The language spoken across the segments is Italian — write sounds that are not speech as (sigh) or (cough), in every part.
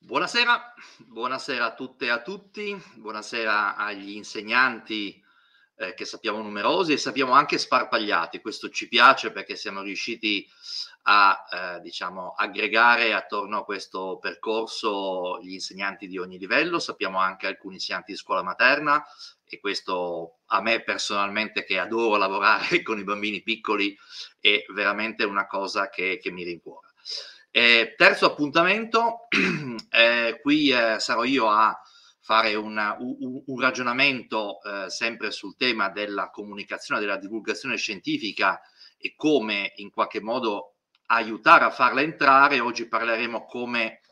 Buonasera, buonasera a tutte e a tutti, buonasera agli insegnanti eh, che sappiamo numerosi e sappiamo anche sparpagliati, questo ci piace perché siamo riusciti a eh, diciamo, aggregare attorno a questo percorso gli insegnanti di ogni livello, sappiamo anche alcuni insegnanti di scuola materna e questo a me personalmente che adoro lavorare (laughs) con i bambini piccoli è veramente una cosa che, che mi rincuora. Eh, terzo appuntamento, (clears throat) eh, qui eh, sarò io a fare una, un, un, ragionamento eh, sempre sul tema della comunicazione, della divulgazione scientifica e come in qualche modo aiutare a farla entrare. Oggi parleremo come,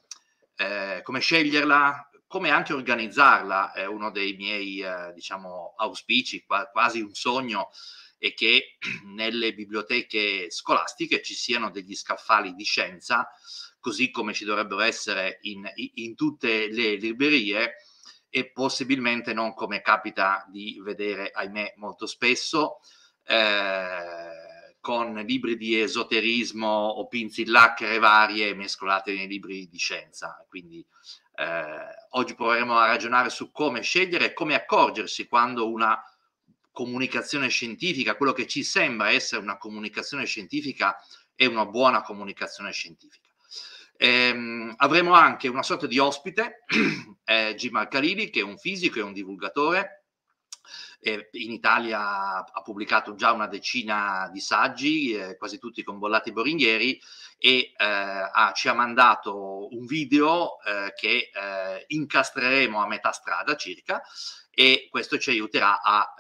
eh, come sceglierla, come anche organizzarla. È uno dei miei eh, diciamo, auspici, quasi un sogno e che (clears throat) nelle biblioteche scolastiche ci siano degli scaffali di scienza, così come ci dovrebbero essere in, in tutte le librerie e possibilmente non come capita di vedere, ahimè, molto spesso. Eh, con libri di esoterismo o pinzillacchere varie mescolate nei libri di scienza. Quindi eh, oggi proveremo a ragionare su come scegliere e come accorgersi quando una comunicazione scientifica, quello che ci sembra essere una comunicazione scientifica è una buona comunicazione scientifica. Ehm, avremo anche una sorta di ospite, (clears throat) eh, Jim Alcaridi, che è un fisico e un divulgatore. Eh, in Italia ha pubblicato già una decina di saggi, eh, quasi tutti con Bollati Boringhieri, e eh, ha, ci ha mandato un video eh, che eh, incastreremo a metà strada circa, e questo ci aiuterà a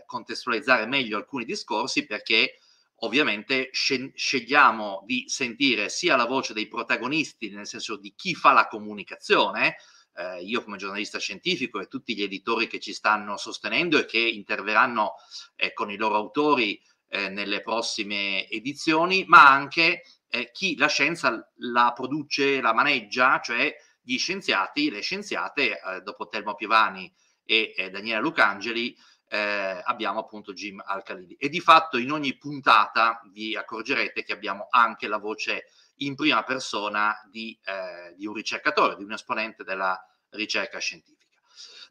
eh, contestualizzare meglio alcuni discorsi perché ovviamente scegliamo di sentire sia la voce dei protagonisti, nel senso di chi fa la comunicazione, eh, io come giornalista scientifico e tutti gli editori che ci stanno sostenendo e che interverranno eh, con i loro autori eh, nelle prossime edizioni, ma anche eh, chi la scienza la produce, la maneggia, cioè gli scienziati, le scienziate, eh, dopo Telmo Piovani e eh, Daniela Lucangeli, eh, abbiamo appunto Jim Alcalili. E di fatto in ogni puntata vi accorgerete che abbiamo anche la voce in prima persona di, eh, di un ricercatore, di un esponente della ricerca scientifica.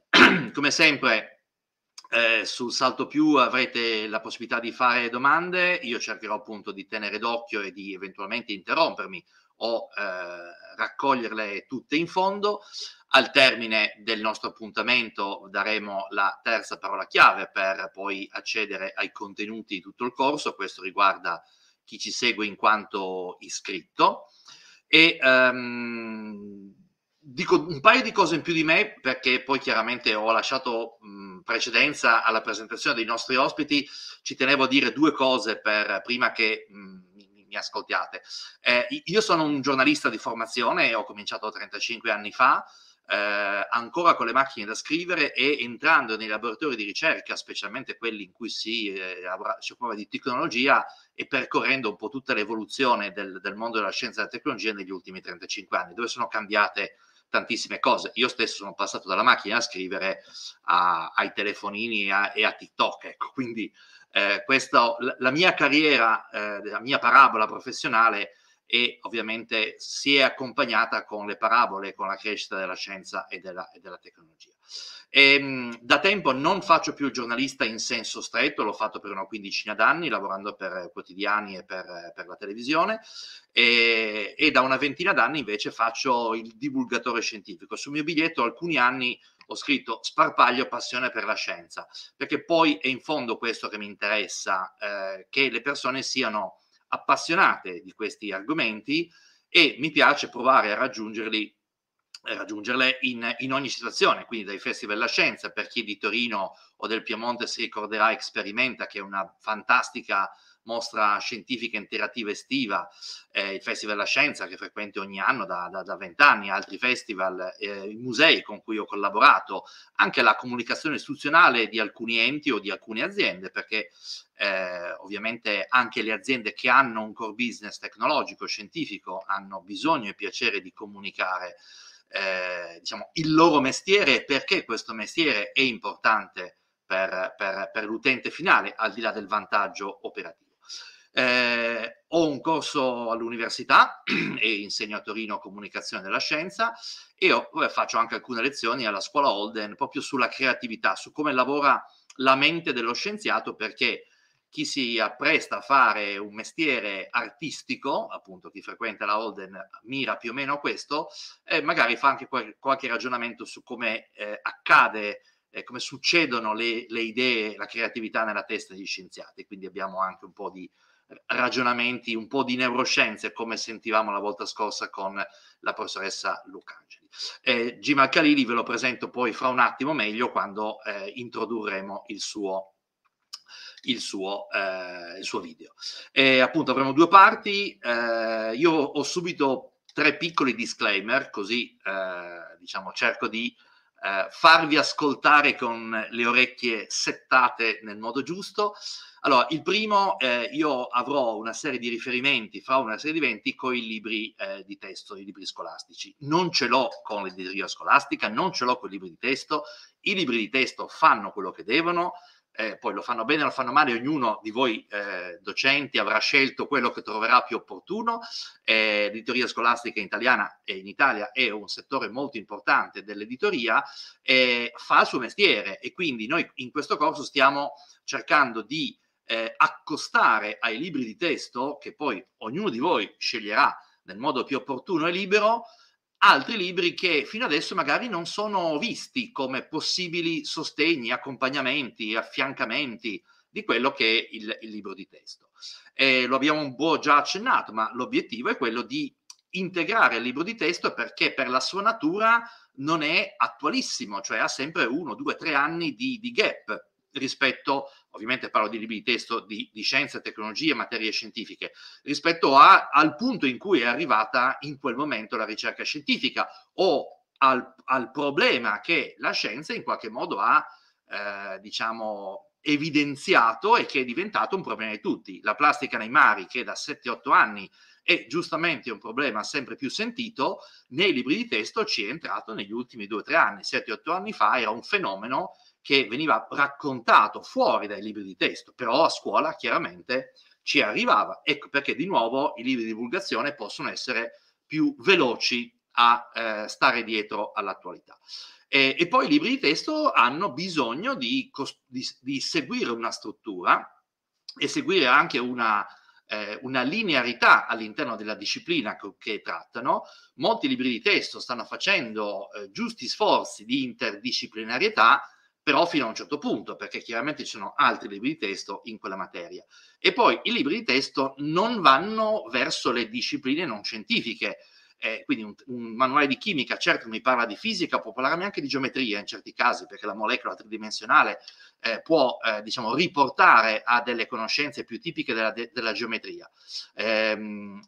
(clears throat) Come sempre eh, sul Salto Più avrete la possibilità di fare domande, io cercherò appunto di tenere d'occhio e di eventualmente interrompermi o eh, raccoglierle tutte in fondo. Al termine del nostro appuntamento daremo la terza parola chiave per poi accedere ai contenuti di tutto il corso, questo riguarda chi ci segue in quanto iscritto. E um, dico un paio di cose in più di me perché poi chiaramente ho lasciato mh, precedenza alla presentazione dei nostri ospiti, ci tenevo a dire due cose per, prima che mh, mi ascoltiate. Eh, io sono un giornalista di formazione, ho cominciato 35 anni fa, eh, ancora con le macchine da scrivere e entrando nei laboratori di ricerca, specialmente quelli in cui si, eh, si occupa di tecnologia e percorrendo un po' tutta l'evoluzione del, del mondo della scienza e della tecnologia negli ultimi 35 anni, dove sono cambiate tantissime cose. Io stesso sono passato dalla macchina a scrivere a, ai telefonini a, e a TikTok, ecco, quindi eh, questa, la, la, mia carriera, eh, la mia parabola professionale e ovviamente si è accompagnata con le parabole, con la crescita della scienza e della, e della tecnologia. E, ehm, da tempo non faccio più giornalista in senso stretto, l'ho fatto per una quindicina d'anni lavorando per quotidiani e per, per la televisione e, e, da una ventina d'anni invece faccio il divulgatore scientifico. Sul mio biglietto alcuni anni ho scritto sparpaglio passione per la scienza, perché poi è in fondo questo che mi interessa, eh, che le persone siano appassionate di questi argomenti e mi piace provare a raggiungerli raggiungerle in, in, ogni situazione, quindi dai Festival della Scienza, per chi di Torino o del Piemonte si ricorderà Experimenta, che è una fantastica mostra scientifica interattiva estiva, eh, il Festival della Scienza che frequento ogni anno da vent'anni, altri festival, eh, i musei con cui ho collaborato, anche la comunicazione istituzionale di alcuni enti o di alcune aziende, perché eh, ovviamente anche le aziende che hanno un core business tecnologico, scientifico, hanno bisogno e piacere di comunicare. Eh, diciamo, il loro mestiere e perché questo mestiere è importante per, per, per l'utente finale, al di là del vantaggio operativo. Eh, ho un corso all'università (clears throat) e insegno a Torino comunicazione della scienza e ho, faccio anche alcune lezioni alla scuola Holden proprio sulla creatività, su come lavora la mente dello scienziato perché chi si appresta a fare un mestiere artistico, appunto chi frequenta la Holden mira più o meno a questo, eh, magari fa anche qual- qualche ragionamento su come eh, accade eh, come succedono le, le, idee, la creatività nella testa degli scienziati. Quindi abbiamo anche un po' di ragionamenti un po' di neuroscienze, come sentivamo la volta scorsa con la professoressa Lucangeli. Eh, Gima Khalili ve lo presento poi fra un attimo meglio quando eh, introdurremo il suo il suo, eh, il suo, video. E appunto avremo due parti. Eh, io ho subito tre piccoli disclaimer, così eh, diciamo cerco di eh, farvi ascoltare con le orecchie settate nel modo giusto. Allora, il primo, eh, io avrò una serie di riferimenti, farò una serie di eventi con i libri eh, di testo, i libri scolastici. Non ce l'ho con l'editoria scolastica, non ce l'ho con i libri di testo. I libri di testo fanno quello che devono, eh, poi lo fanno bene o lo fanno male, ognuno di voi eh, docenti avrà scelto quello che troverà più opportuno. Eh, l'editoria scolastica italiana e in Italia è un settore molto importante dell'editoria, eh, fa il suo mestiere e quindi noi in questo corso stiamo cercando di eh, accostare ai libri di testo, che poi ognuno di voi sceglierà nel modo più opportuno e libero, altri libri che fino adesso magari non sono visti come possibili sostegni, accompagnamenti, affiancamenti di quello che è il, il libro di testo. Eh, lo abbiamo un po' già accennato, ma l'obiettivo è quello di integrare il libro di testo perché per la sua natura non è attualissimo, cioè ha sempre uno, due, tre anni di, di gap rispetto ovviamente parlo di libri di testo di, di scienza, tecnologie materie scientifiche, rispetto a, al punto in cui è arrivata in quel momento la ricerca scientifica o al, al problema che la scienza in qualche modo ha, eh, diciamo, evidenziato e che è diventato un problema di tutti. La plastica nei mari, che da 7-8 anni è giustamente un problema sempre più sentito, nei libri di testo ci è entrato negli ultimi 2-3 anni. 7-8 anni fa era un fenomeno che veniva raccontato fuori dai libri di testo, però a scuola chiaramente ci arrivava. Ecco perché di nuovo i libri di divulgazione possono essere più veloci a eh, stare dietro all'attualità. E, e, poi i libri di testo hanno bisogno di, di, di seguire una struttura e seguire anche una, eh, una linearità all'interno della disciplina che, che, trattano. Molti libri di testo stanno facendo eh, giusti sforzi di interdisciplinarietà, però fino a un certo punto, perché chiaramente ci sono altri libri di testo in quella materia. E poi i libri di testo non vanno verso le discipline non scientifiche, eh, quindi un, un, manuale di chimica certo mi parla di fisica, può parlarmi anche di geometria in certi casi, perché la molecola tridimensionale eh, può eh, diciamo, riportare a delle conoscenze più tipiche della, de, della geometria. Ehm,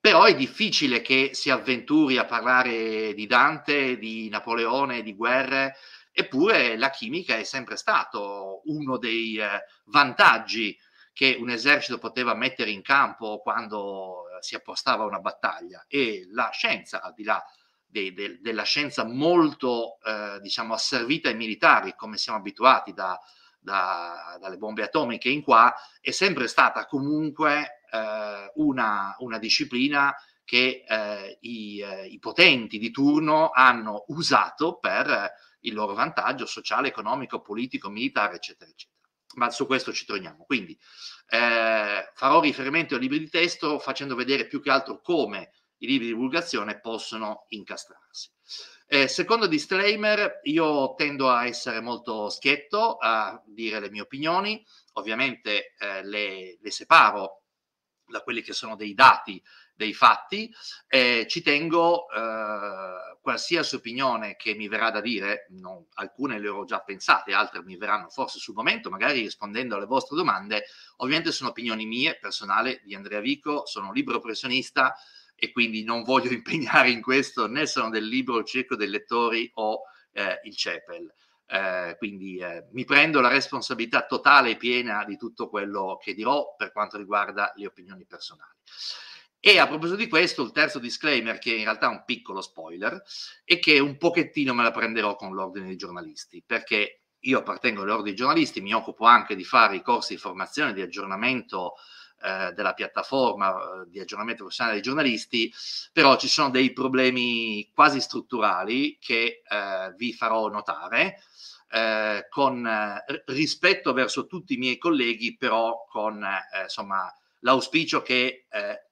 però è difficile che si avventuri a parlare di Dante, di Napoleone, di guerre, Eppure la chimica è sempre stato uno dei eh, vantaggi che un esercito poteva mettere in campo quando eh, si appostava a una battaglia e la scienza, al di là dei, de, della scienza molto eh, diciamo asservita ai militari, come siamo abituati da, da, dalle bombe atomiche in qua, è sempre stata comunque eh, una, una, disciplina che eh, i, eh, i, potenti di turno hanno usato per il loro vantaggio sociale, economico, politico, militare, eccetera, eccetera. Ma su questo ci torniamo. Quindi eh, farò riferimento ai libri di testo facendo vedere più che altro come i libri di divulgazione possono incastrarsi. Eh, secondo disclaimer, io tendo a essere molto schietto a dire le mie opinioni, ovviamente eh, le, le separo da quelli che sono dei dati dei fatti. Eh, ci tengo eh, qualsiasi opinione che mi verrà da dire, non, alcune le ho già pensate, altre mi verranno forse sul momento, magari rispondendo alle vostre domande. Ovviamente sono opinioni mie, personale di Andrea Vico, sono libero professionista e quindi non voglio (laughs) impegnare in questo né sono del libro Il Circo dei Lettori o eh, il CEPEL. Eh, quindi eh, mi prendo la responsabilità totale e piena di tutto quello che dirò per quanto riguarda le opinioni personali. E a proposito di questo, il terzo disclaimer, che in realtà è un piccolo spoiler, è che un pochettino me la prenderò con l'ordine dei giornalisti, perché io appartengo all'ordine dei giornalisti, mi occupo anche di fare i corsi di formazione, di aggiornamento eh, della piattaforma eh, di aggiornamento professionale dei giornalisti, però ci sono dei problemi quasi strutturali che eh, vi farò notare. Eh, con eh, rispetto verso tutti i miei colleghi, però con eh, insomma, l'auspicio che eh,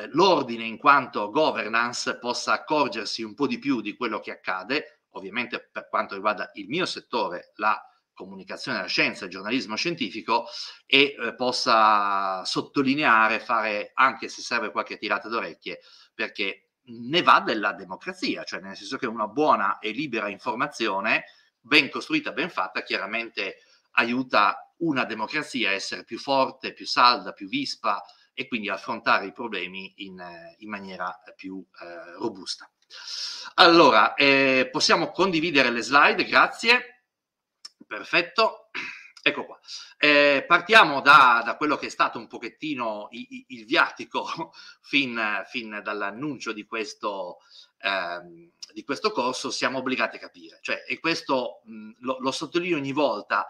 eh, l'ordine in quanto governance possa accorgersi un po' di più di quello che accade, ovviamente per quanto riguarda il mio settore, la comunicazione alla scienza, il giornalismo scientifico e eh, possa sottolineare, fare anche se serve qualche tirata d'orecchie, perché ne va della democrazia, cioè nel senso che una buona e libera informazione, ben costruita, ben fatta, chiaramente aiuta una democrazia a essere più forte, più salda, più vispa, e quindi affrontare i problemi in, eh, in maniera più eh, robusta. Allora, eh, possiamo condividere le slide, grazie. Perfetto. Ecco qua. Eh, partiamo da, da, quello che è stato un pochettino il, il viatico (laughs) fin, fin dall'annuncio di questo, ehm, di questo corso, siamo obbligati a capire. Cioè, e questo mh, lo, lo sottolineo ogni volta,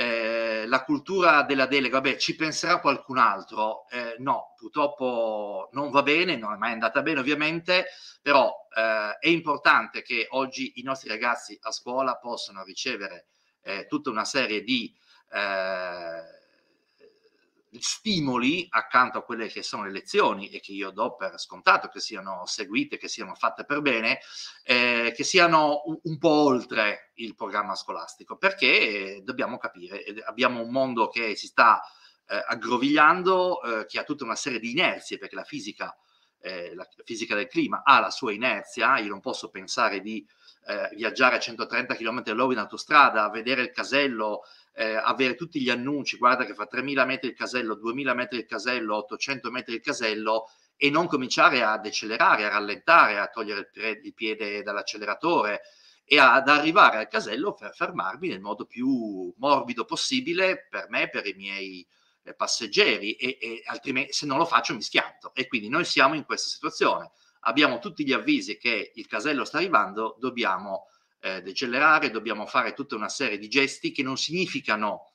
eh, la cultura della delega, vabbè, ci penserà qualcun altro. Eh, no, purtroppo non va bene, non è mai andata bene ovviamente, però eh, è importante che oggi i nostri ragazzi a scuola possano ricevere eh, tutta una serie di... Eh, stimoli accanto a quelle che sono le lezioni e che io do per scontato che siano seguite, che siano fatte per bene, eh, che siano un, un, po' oltre il programma scolastico, perché dobbiamo capire, abbiamo un mondo che si sta eh, aggrovigliando, eh, che ha tutta una serie di inerzie, perché la fisica, eh, la fisica del clima ha la sua inerzia, io non posso pensare di eh, viaggiare a 130 km all'ora in autostrada, vedere il casello eh, avere tutti gli annunci, guarda che fa 3000 metri il casello, 2000 metri il casello, 800 metri il casello e non cominciare a decelerare, a rallentare, a togliere il, piede dall'acceleratore e ad arrivare al casello per fermarmi nel modo più morbido possibile per me, per i miei eh, passeggeri e, e altrimenti se non lo faccio mi schianto e quindi noi siamo in questa situazione abbiamo tutti gli avvisi che il casello sta arrivando dobbiamo eh, decelerare, dobbiamo fare tutta una serie di gesti che non significano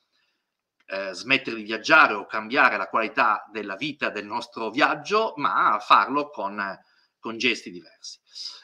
eh, smettere di viaggiare o cambiare la qualità della vita del nostro viaggio, ma farlo con, con gesti diversi.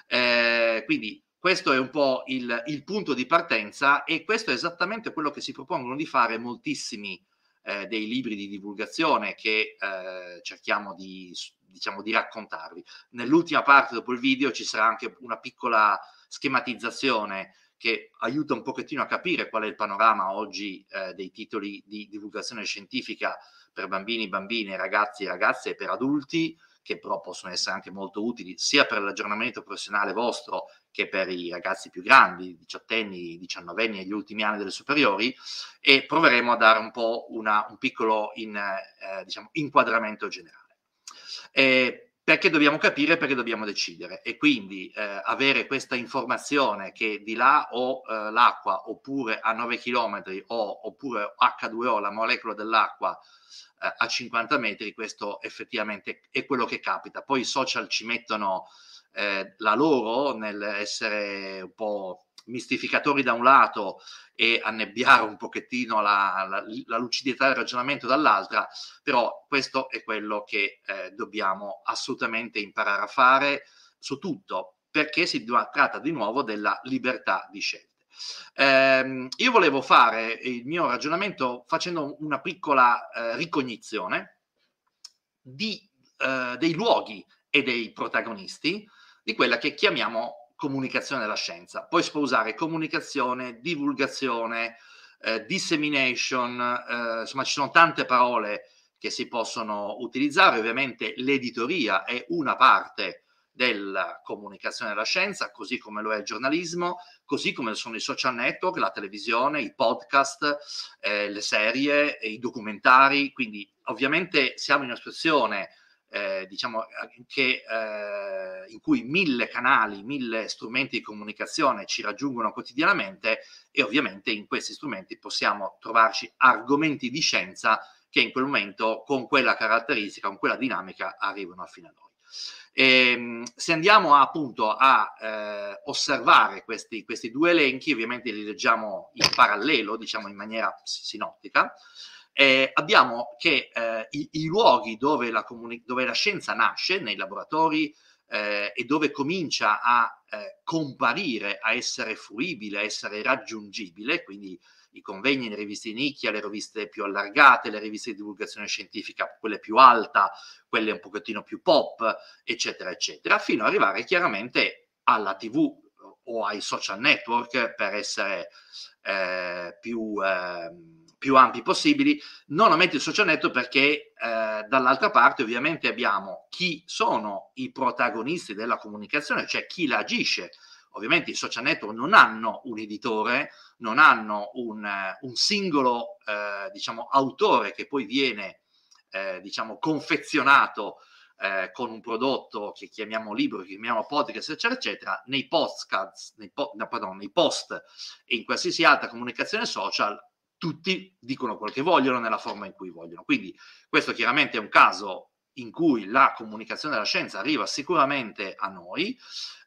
Eh, quindi questo è un po' il, il, punto di partenza e questo è esattamente quello che si propongono di fare moltissimi eh, dei libri di divulgazione che eh, cerchiamo di, diciamo, di raccontarvi. Nell'ultima parte dopo il video ci sarà anche una piccola schematizzazione che aiuta un pochettino a capire qual è il panorama oggi eh, dei titoli di divulgazione scientifica per bambini, bambine, ragazzi e ragazze e per adulti, che però possono essere anche molto utili sia per l'aggiornamento professionale vostro che per i ragazzi più grandi, diciottenni, diciannovenni e gli ultimi anni delle superiori, e proveremo a dare un po' una, un piccolo in, eh, diciamo, inquadramento generale. E perché dobbiamo capire, perché dobbiamo decidere. E quindi eh, avere questa informazione che di là ho eh, l'acqua oppure a 9 km o oppure H2O, la molecola dell'acqua eh, a 50 metri, questo effettivamente è quello che capita. Poi i social ci mettono eh, la loro nell'essere un po' mistificatori da un lato e annebbiare un pochettino la, la, la lucidità del ragionamento dall'altra, però questo è quello che eh, dobbiamo assolutamente imparare a fare su tutto, perché si tratta di nuovo della libertà di scelta. Eh, io volevo fare il mio ragionamento facendo una piccola eh, ricognizione di, eh, dei luoghi e dei protagonisti di quella che chiamiamo comunicazione della scienza, puoi sposare comunicazione, divulgazione, eh, dissemination, eh, insomma ci sono tante parole che si possono utilizzare, ovviamente l'editoria è una parte della comunicazione della scienza, così come lo è il giornalismo, così come sono i social network, la televisione, i podcast, eh, le serie, i documentari, quindi ovviamente siamo in una situazione eh, diciamo, eh, che, eh, in cui mille canali, mille strumenti di comunicazione ci raggiungono quotidianamente e ovviamente in questi strumenti possiamo trovarci argomenti di scienza che in quel momento con quella caratteristica, con quella dinamica arrivano fino a noi. E, ehm, se andiamo appunto a eh, osservare questi, questi due elenchi, ovviamente li leggiamo in parallelo, diciamo in maniera sinottica, eh, abbiamo che eh, i, i, luoghi dove la, comuni- dove la, scienza nasce, nei laboratori eh, e dove comincia a eh, comparire, a essere fruibile, a essere raggiungibile, quindi i convegni, le riviste di nicchia, le riviste più allargate, le riviste di divulgazione scientifica, quelle più alta, quelle un pochettino più pop, eccetera, eccetera, fino ad arrivare chiaramente alla TV o ai social network per essere eh, più, eh, più ampi possibili, non aumenti il social network perché eh, dall'altra parte ovviamente abbiamo chi sono i protagonisti della comunicazione, cioè chi la agisce. Ovviamente i social network non hanno un editore, non hanno un, eh, un singolo eh, diciamo, autore che poi viene eh, diciamo, confezionato eh, con un prodotto che chiamiamo libro, che chiamiamo podcast, eccetera, eccetera, nei podcast, nei, po- no, pardon, nei post e in qualsiasi altra comunicazione social tutti dicono quel che vogliono nella forma in cui vogliono. Quindi questo chiaramente è un caso in cui la comunicazione della scienza arriva sicuramente a noi,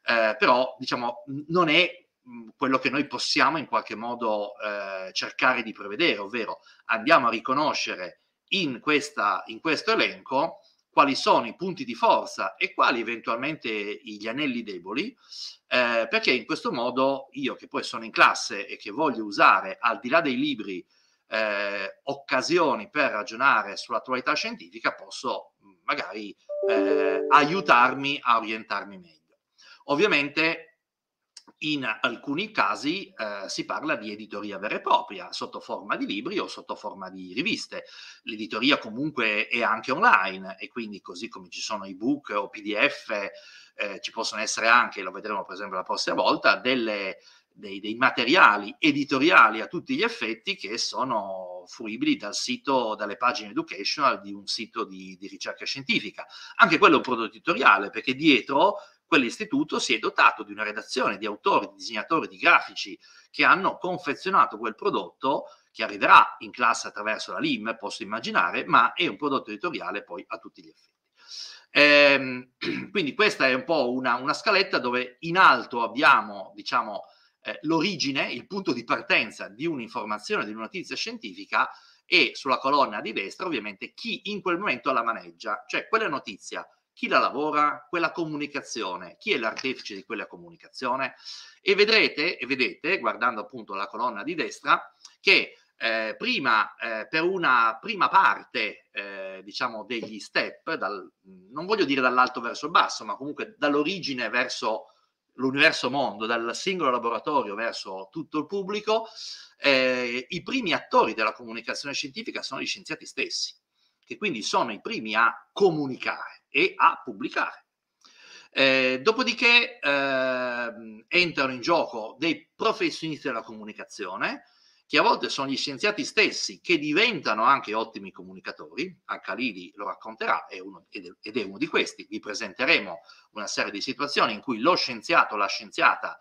eh, però diciamo non è mm, quello che noi possiamo in qualche modo eh, cercare di prevedere, ovvero andiamo a riconoscere in, questa, in questo elenco quali sono i punti di forza e quali eventualmente gli anelli deboli, eh, perché in questo modo io che poi sono in classe e che voglio usare al di là dei libri eh, occasioni per ragionare sull'attualità scientifica, posso magari eh, aiutarmi a orientarmi meglio. Ovviamente in alcuni casi eh, si parla di editoria vera e propria, sotto forma di libri o sotto forma di riviste. L'editoria comunque è anche online e quindi così come ci sono ebook o PDF, eh, ci possono essere anche, lo vedremo per esempio la prossima volta, delle, dei, dei materiali editoriali a tutti gli effetti che sono fruibili dal sito, dalle pagine educational di un sito di, di ricerca scientifica. Anche quello è un prodotto editoriale perché dietro quell'istituto si è dotato di una redazione di autori, di disegnatori, di grafici che hanno confezionato quel prodotto che arriverà in classe attraverso la LIM, posso immaginare, ma è un prodotto editoriale poi a tutti gli effetti. Ehm, (clears throat) quindi questa è un po' una, una, scaletta dove in alto abbiamo, diciamo, eh, l'origine, il punto di partenza di un'informazione, di una notizia scientifica e sulla colonna di destra ovviamente chi in quel momento la maneggia, cioè quella notizia chi la lavora, quella comunicazione, chi è l'artefice di quella comunicazione e vedrete, e vedete, guardando appunto la colonna di destra, che eh, prima, eh, per una prima parte, eh, diciamo, degli step, dal, non voglio dire dall'alto verso il basso, ma comunque dall'origine verso l'universo mondo, dal singolo laboratorio verso tutto il pubblico, eh, i primi attori della comunicazione scientifica sono gli scienziati stessi, che quindi sono i primi a comunicare e a pubblicare. Eh, dopodiché eh, entrano in gioco dei professionisti della comunicazione, che a volte sono gli scienziati stessi che diventano anche ottimi comunicatori, Al-Khalidi lo racconterà è uno, ed è uno di questi, vi presenteremo una serie di situazioni in cui lo scienziato, la scienziata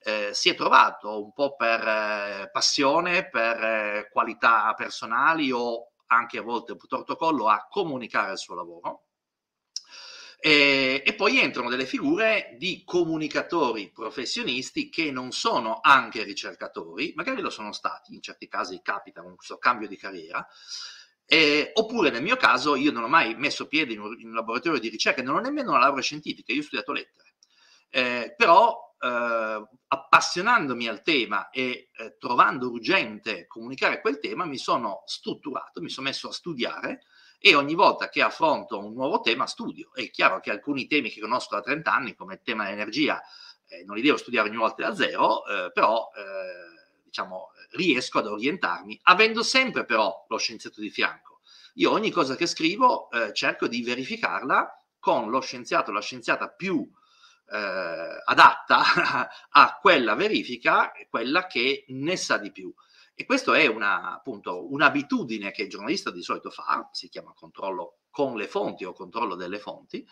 eh, si è trovato un po' per eh, passione, per eh, qualità personali o anche a volte per protocollo a comunicare il suo lavoro. E, eh, e, poi entrano delle figure di comunicatori professionisti che non sono anche ricercatori, magari lo sono stati, in certi casi capita questo cambio di carriera, eh, oppure nel mio caso io non ho mai messo piede in un, in un laboratorio di ricerca, non ho nemmeno una laurea scientifica, io ho studiato lettere, eh, però eh, appassionandomi al tema e eh, trovando urgente comunicare quel tema mi sono strutturato, mi sono messo a studiare e ogni volta che affronto un nuovo tema studio. È chiaro che alcuni temi che conosco da 30 anni, come il tema dell'energia, eh, non li devo studiare ogni volta da zero, eh, però eh, diciamo, riesco ad orientarmi, avendo sempre però lo scienziato di fianco. Io ogni cosa che scrivo eh, cerco di verificarla con lo scienziato la scienziata più eh, adatta (laughs) a quella verifica, quella che ne sa di più. E questa è una, appunto, un'abitudine che il giornalista di solito fa, si chiama controllo con le fonti o controllo delle fonti,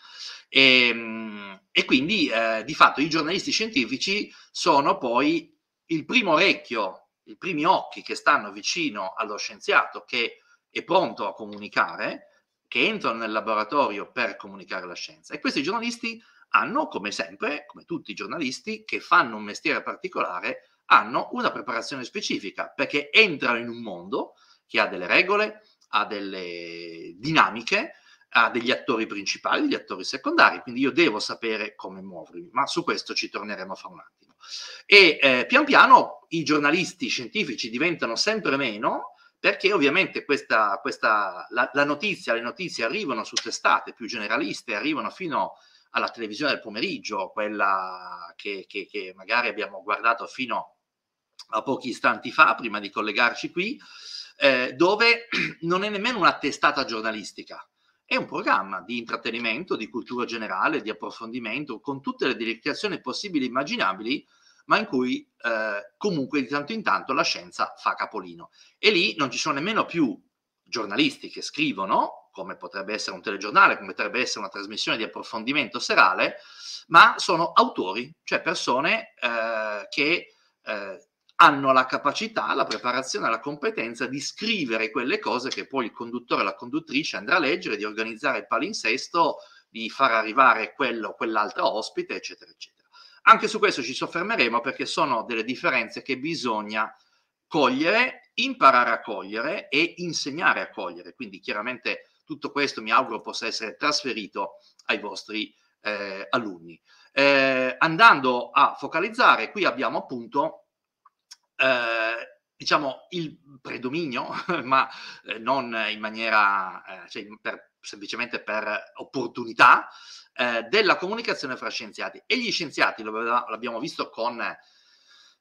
e, ehm, e quindi eh, di fatto i giornalisti scientifici sono poi il primo orecchio, i primi occhi che stanno vicino allo scienziato che è pronto a comunicare, che entrano nel laboratorio per comunicare la scienza. E questi giornalisti hanno, come sempre, come tutti i giornalisti che fanno un mestiere particolare, hanno una preparazione specifica perché entrano in un mondo che ha delle regole, ha delle dinamiche, ha degli attori principali, degli attori secondari, quindi io devo sapere come muovermi, ma su questo ci torneremo fra un attimo. E eh, pian piano i giornalisti scientifici diventano sempre meno perché ovviamente questa, questa, la, la notizia, le notizie arrivano su testate più generaliste, arrivano fino alla televisione del pomeriggio, quella che, che, che magari abbiamo guardato fino a pochi istanti fa, prima di collegarci qui, eh, dove (clears throat) non è nemmeno una testata giornalistica, è un programma di intrattenimento, di cultura generale, di approfondimento, con tutte le direzioni possibili e immaginabili, ma in cui eh, comunque di tanto in tanto la scienza fa capolino. E lì non ci sono nemmeno più giornalisti che scrivono, come potrebbe essere un telegiornale, come potrebbe essere una trasmissione di approfondimento serale, ma sono autori, cioè persone eh, che eh, hanno la capacità, la preparazione, la competenza di scrivere quelle cose che poi il conduttore o la conduttrice andrà a leggere, di organizzare il palinsesto, di far arrivare quello o quell'altro ospite, eccetera, eccetera. Anche su questo ci soffermeremo perché sono delle differenze che bisogna cogliere, imparare a cogliere e insegnare a cogliere. Quindi chiaramente tutto questo mi auguro possa essere trasferito ai vostri eh, alunni. Eh, andando a focalizzare, qui abbiamo appunto eh, diciamo il predominio, (laughs) ma eh, non in maniera, eh, cioè per, semplicemente per opportunità, eh, della comunicazione fra scienziati. E gli scienziati, l'abbiamo visto con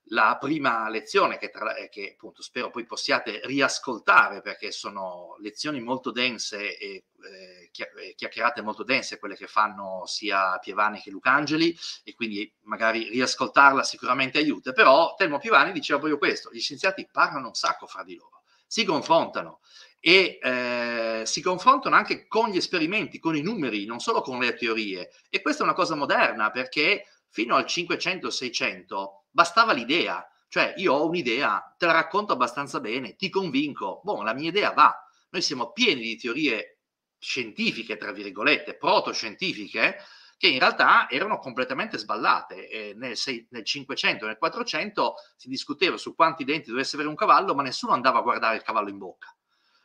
la prima lezione che, tra, eh, che, appunto spero poi possiate riascoltare perché sono lezioni molto dense e eh, eh, chiacchierate molto dense quelle che fanno sia Pievani che Lucangeli e quindi magari riascoltarla sicuramente aiuta però Telmo Pievani diceva proprio questo gli scienziati parlano un sacco fra di loro si confrontano e eh, si confrontano anche con gli esperimenti, con i numeri, non solo con le teorie. E questa è una cosa moderna perché fino al 500-600 bastava l'idea, cioè io ho un'idea, te la racconto abbastanza bene, ti convinco, boh, la mia idea va. Noi siamo pieni di teorie scientifiche, tra virgolette, protoscientifiche, che in realtà erano completamente sballate. Eh, nel, sei, nel 500 e nel 400 si discuteva su quanti denti dovesse avere un cavallo, ma nessuno andava a guardare il cavallo in bocca.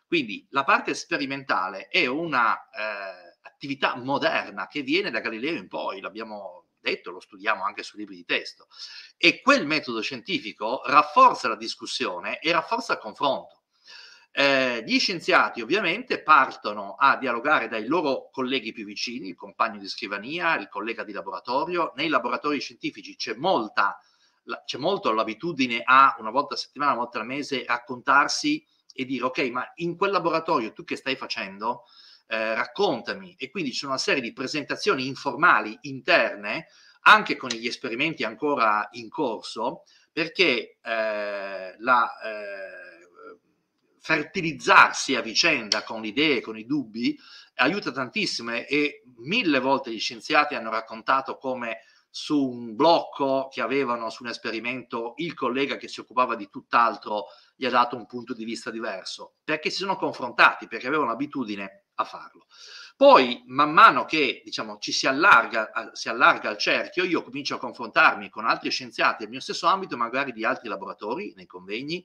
Quindi la parte sperimentale è una eh, attività moderna che viene da Galileo in poi, l'abbiamo detto, lo studiamo anche sui libri di testo. E quel metodo scientifico rafforza la discussione e rafforza il confronto. Eh, gli scienziati ovviamente partono a dialogare dai loro colleghi più vicini, il compagno di scrivania, il collega di laboratorio. Nei laboratori scientifici c'è molta c'è molto l'abitudine a una volta a settimana, una volta al mese raccontarsi e dire ok, ma in quel laboratorio tu che stai facendo? eh, raccontami. E quindi ci sono una serie di presentazioni informali interne, anche con gli esperimenti ancora in corso, perché eh, la, eh, fertilizzarsi a vicenda con le idee, con i dubbi, aiuta tantissimo e mille volte gli scienziati hanno raccontato come su un blocco che avevano su un esperimento il collega che si occupava di tutt'altro gli ha dato un punto di vista diverso perché si sono confrontati perché avevano l'abitudine a farlo. Poi, man mano che diciamo, ci si allarga, si allarga il cerchio, io comincio a confrontarmi con altri scienziati del mio stesso ambito, magari di altri laboratori nei convegni,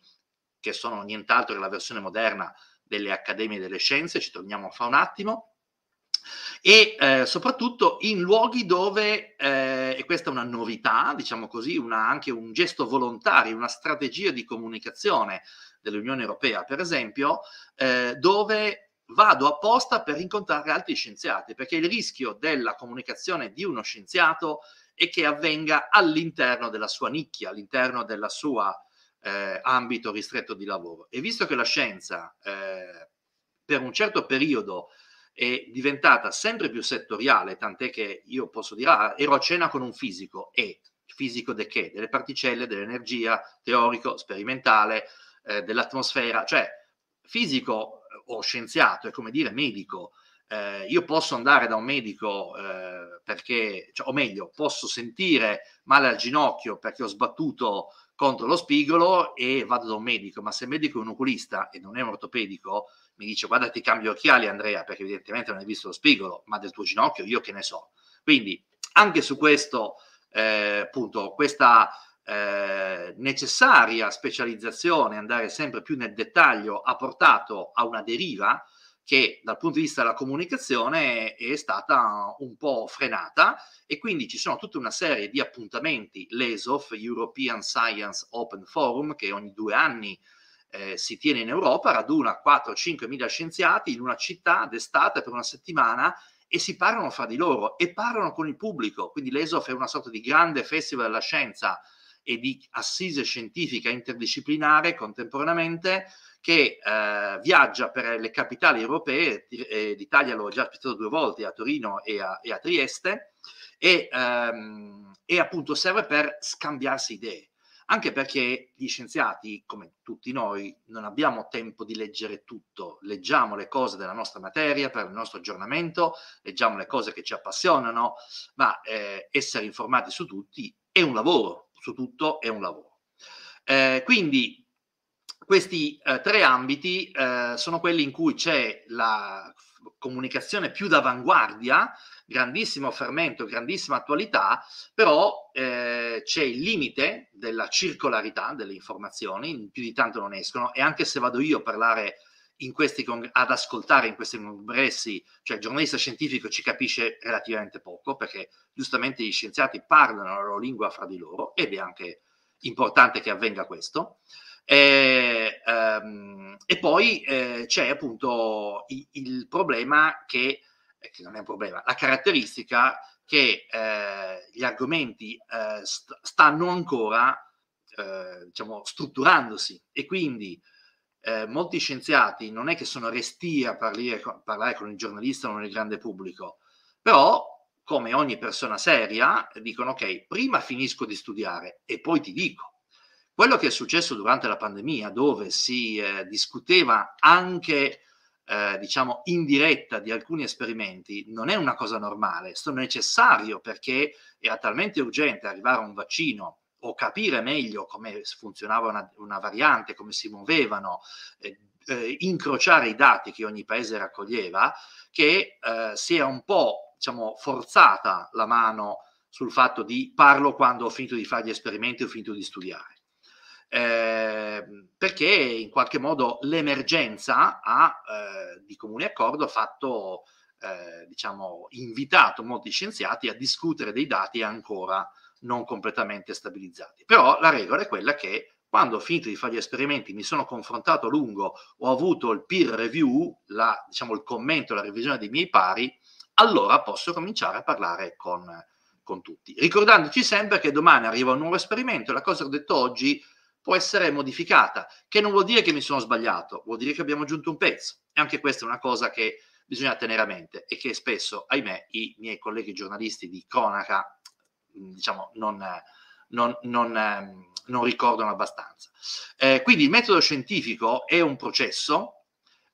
che sono nient'altro che la versione moderna delle accademie delle scienze, ci torniamo fra un attimo, e eh, soprattutto in luoghi dove, eh, e questa è una novità, diciamo così, una, anche un gesto volontario, una strategia di comunicazione dell'Unione Europea, per esempio, eh, dove vado apposta per incontrare altri scienziati, perché il rischio della comunicazione di uno scienziato è che avvenga all'interno della sua nicchia, all'interno del suo eh, ambito ristretto di lavoro. E visto che la scienza eh, per un certo periodo è diventata sempre più settoriale, tant'è che io posso dire, ah, ero a cena con un fisico e fisico de che? Delle particelle, dell'energia, teorico, sperimentale, eh, dell'atmosfera, cioè fisico o scienziato, è come dire medico. Eh, io posso andare da un medico eh, perché, cioè, o meglio, posso sentire male al ginocchio perché ho sbattuto contro lo spigolo e vado da un medico, ma se il medico è un oculista e non è un ortopedico, mi dice guarda ti cambio occhiali Andrea perché evidentemente non hai visto lo spigolo, ma del tuo ginocchio io che ne so. Quindi anche su questo, eh, punto, questa eh, necessaria specializzazione, andare sempre più nel dettaglio, ha portato a una deriva che dal punto di vista della comunicazione è stata un po' frenata e quindi ci sono tutta una serie di appuntamenti, l'ESOF, European Science Open Forum, che ogni due anni eh, si tiene in Europa, raduna 4-5 mila scienziati in una città d'estate per una settimana e si parlano fra di loro e parlano con il pubblico, quindi l'ESOF è una sorta di grande festival della scienza e di assise scientifica interdisciplinare contemporaneamente che eh, viaggia per le capitali europee, eh, l'Italia l'ho già ospitato due volte a Torino e a, e a Trieste, e, ehm, e appunto serve per scambiarsi idee anche perché gli scienziati, come tutti noi, non abbiamo tempo di leggere tutto, leggiamo le cose della nostra materia per il nostro aggiornamento, leggiamo le cose che ci appassionano, ma eh, essere informati su tutti è un lavoro, su tutto è un lavoro. Eh, quindi questi eh, tre ambiti eh, sono quelli in cui c'è la comunicazione più d'avanguardia, grandissimo fermento, grandissima attualità, però eh, c'è il limite della circolarità delle informazioni, più di tanto non escono e anche se vado io a parlare in questi con- ad ascoltare in questi congressi, cioè il giornalista scientifico ci capisce relativamente poco perché giustamente gli scienziati parlano la loro lingua fra di loro ed è anche importante che avvenga questo. E, um, e poi eh, c'è appunto il, il problema che, eh, che, non è un problema, la caratteristica che eh, gli argomenti eh, st- stanno ancora eh, diciamo, strutturandosi e quindi eh, molti scienziati non è che sono resti a parlare, parlare con il giornalista o con il grande pubblico, però come ogni persona seria dicono ok, prima finisco di studiare e poi ti dico. Quello che è successo durante la pandemia, dove si eh, discuteva anche eh, diciamo in diretta di alcuni esperimenti non è una cosa normale, sono necessario perché era talmente urgente arrivare a un vaccino o capire meglio come funzionava una, una variante, come si muovevano, eh, eh, incrociare i dati che ogni paese raccoglieva, che eh, si è un po' diciamo, forzata la mano sul fatto di parlo quando ho finito di fare gli esperimenti, ho finito di studiare. Eh, perché in qualche modo l'emergenza ha eh, di comune accordo fatto, eh, diciamo, invitato molti scienziati a discutere dei dati ancora non completamente stabilizzati. Però la regola è quella che quando ho finito di fare gli esperimenti, mi sono confrontato a lungo, ho avuto il peer review, la, diciamo, il commento, la revisione dei miei pari, allora posso cominciare a parlare con, con tutti. Ricordandoci sempre che domani arriva un nuovo esperimento e la cosa che ho detto oggi può essere modificata, che non vuol dire che mi sono sbagliato, vuol dire che abbiamo aggiunto un pezzo. E anche questa è una cosa che bisogna tenere a mente e che spesso, ahimè, i miei colleghi giornalisti di cronaca diciamo, non, non, non, ehm, non ricordano abbastanza. Eh, quindi il metodo scientifico è un processo,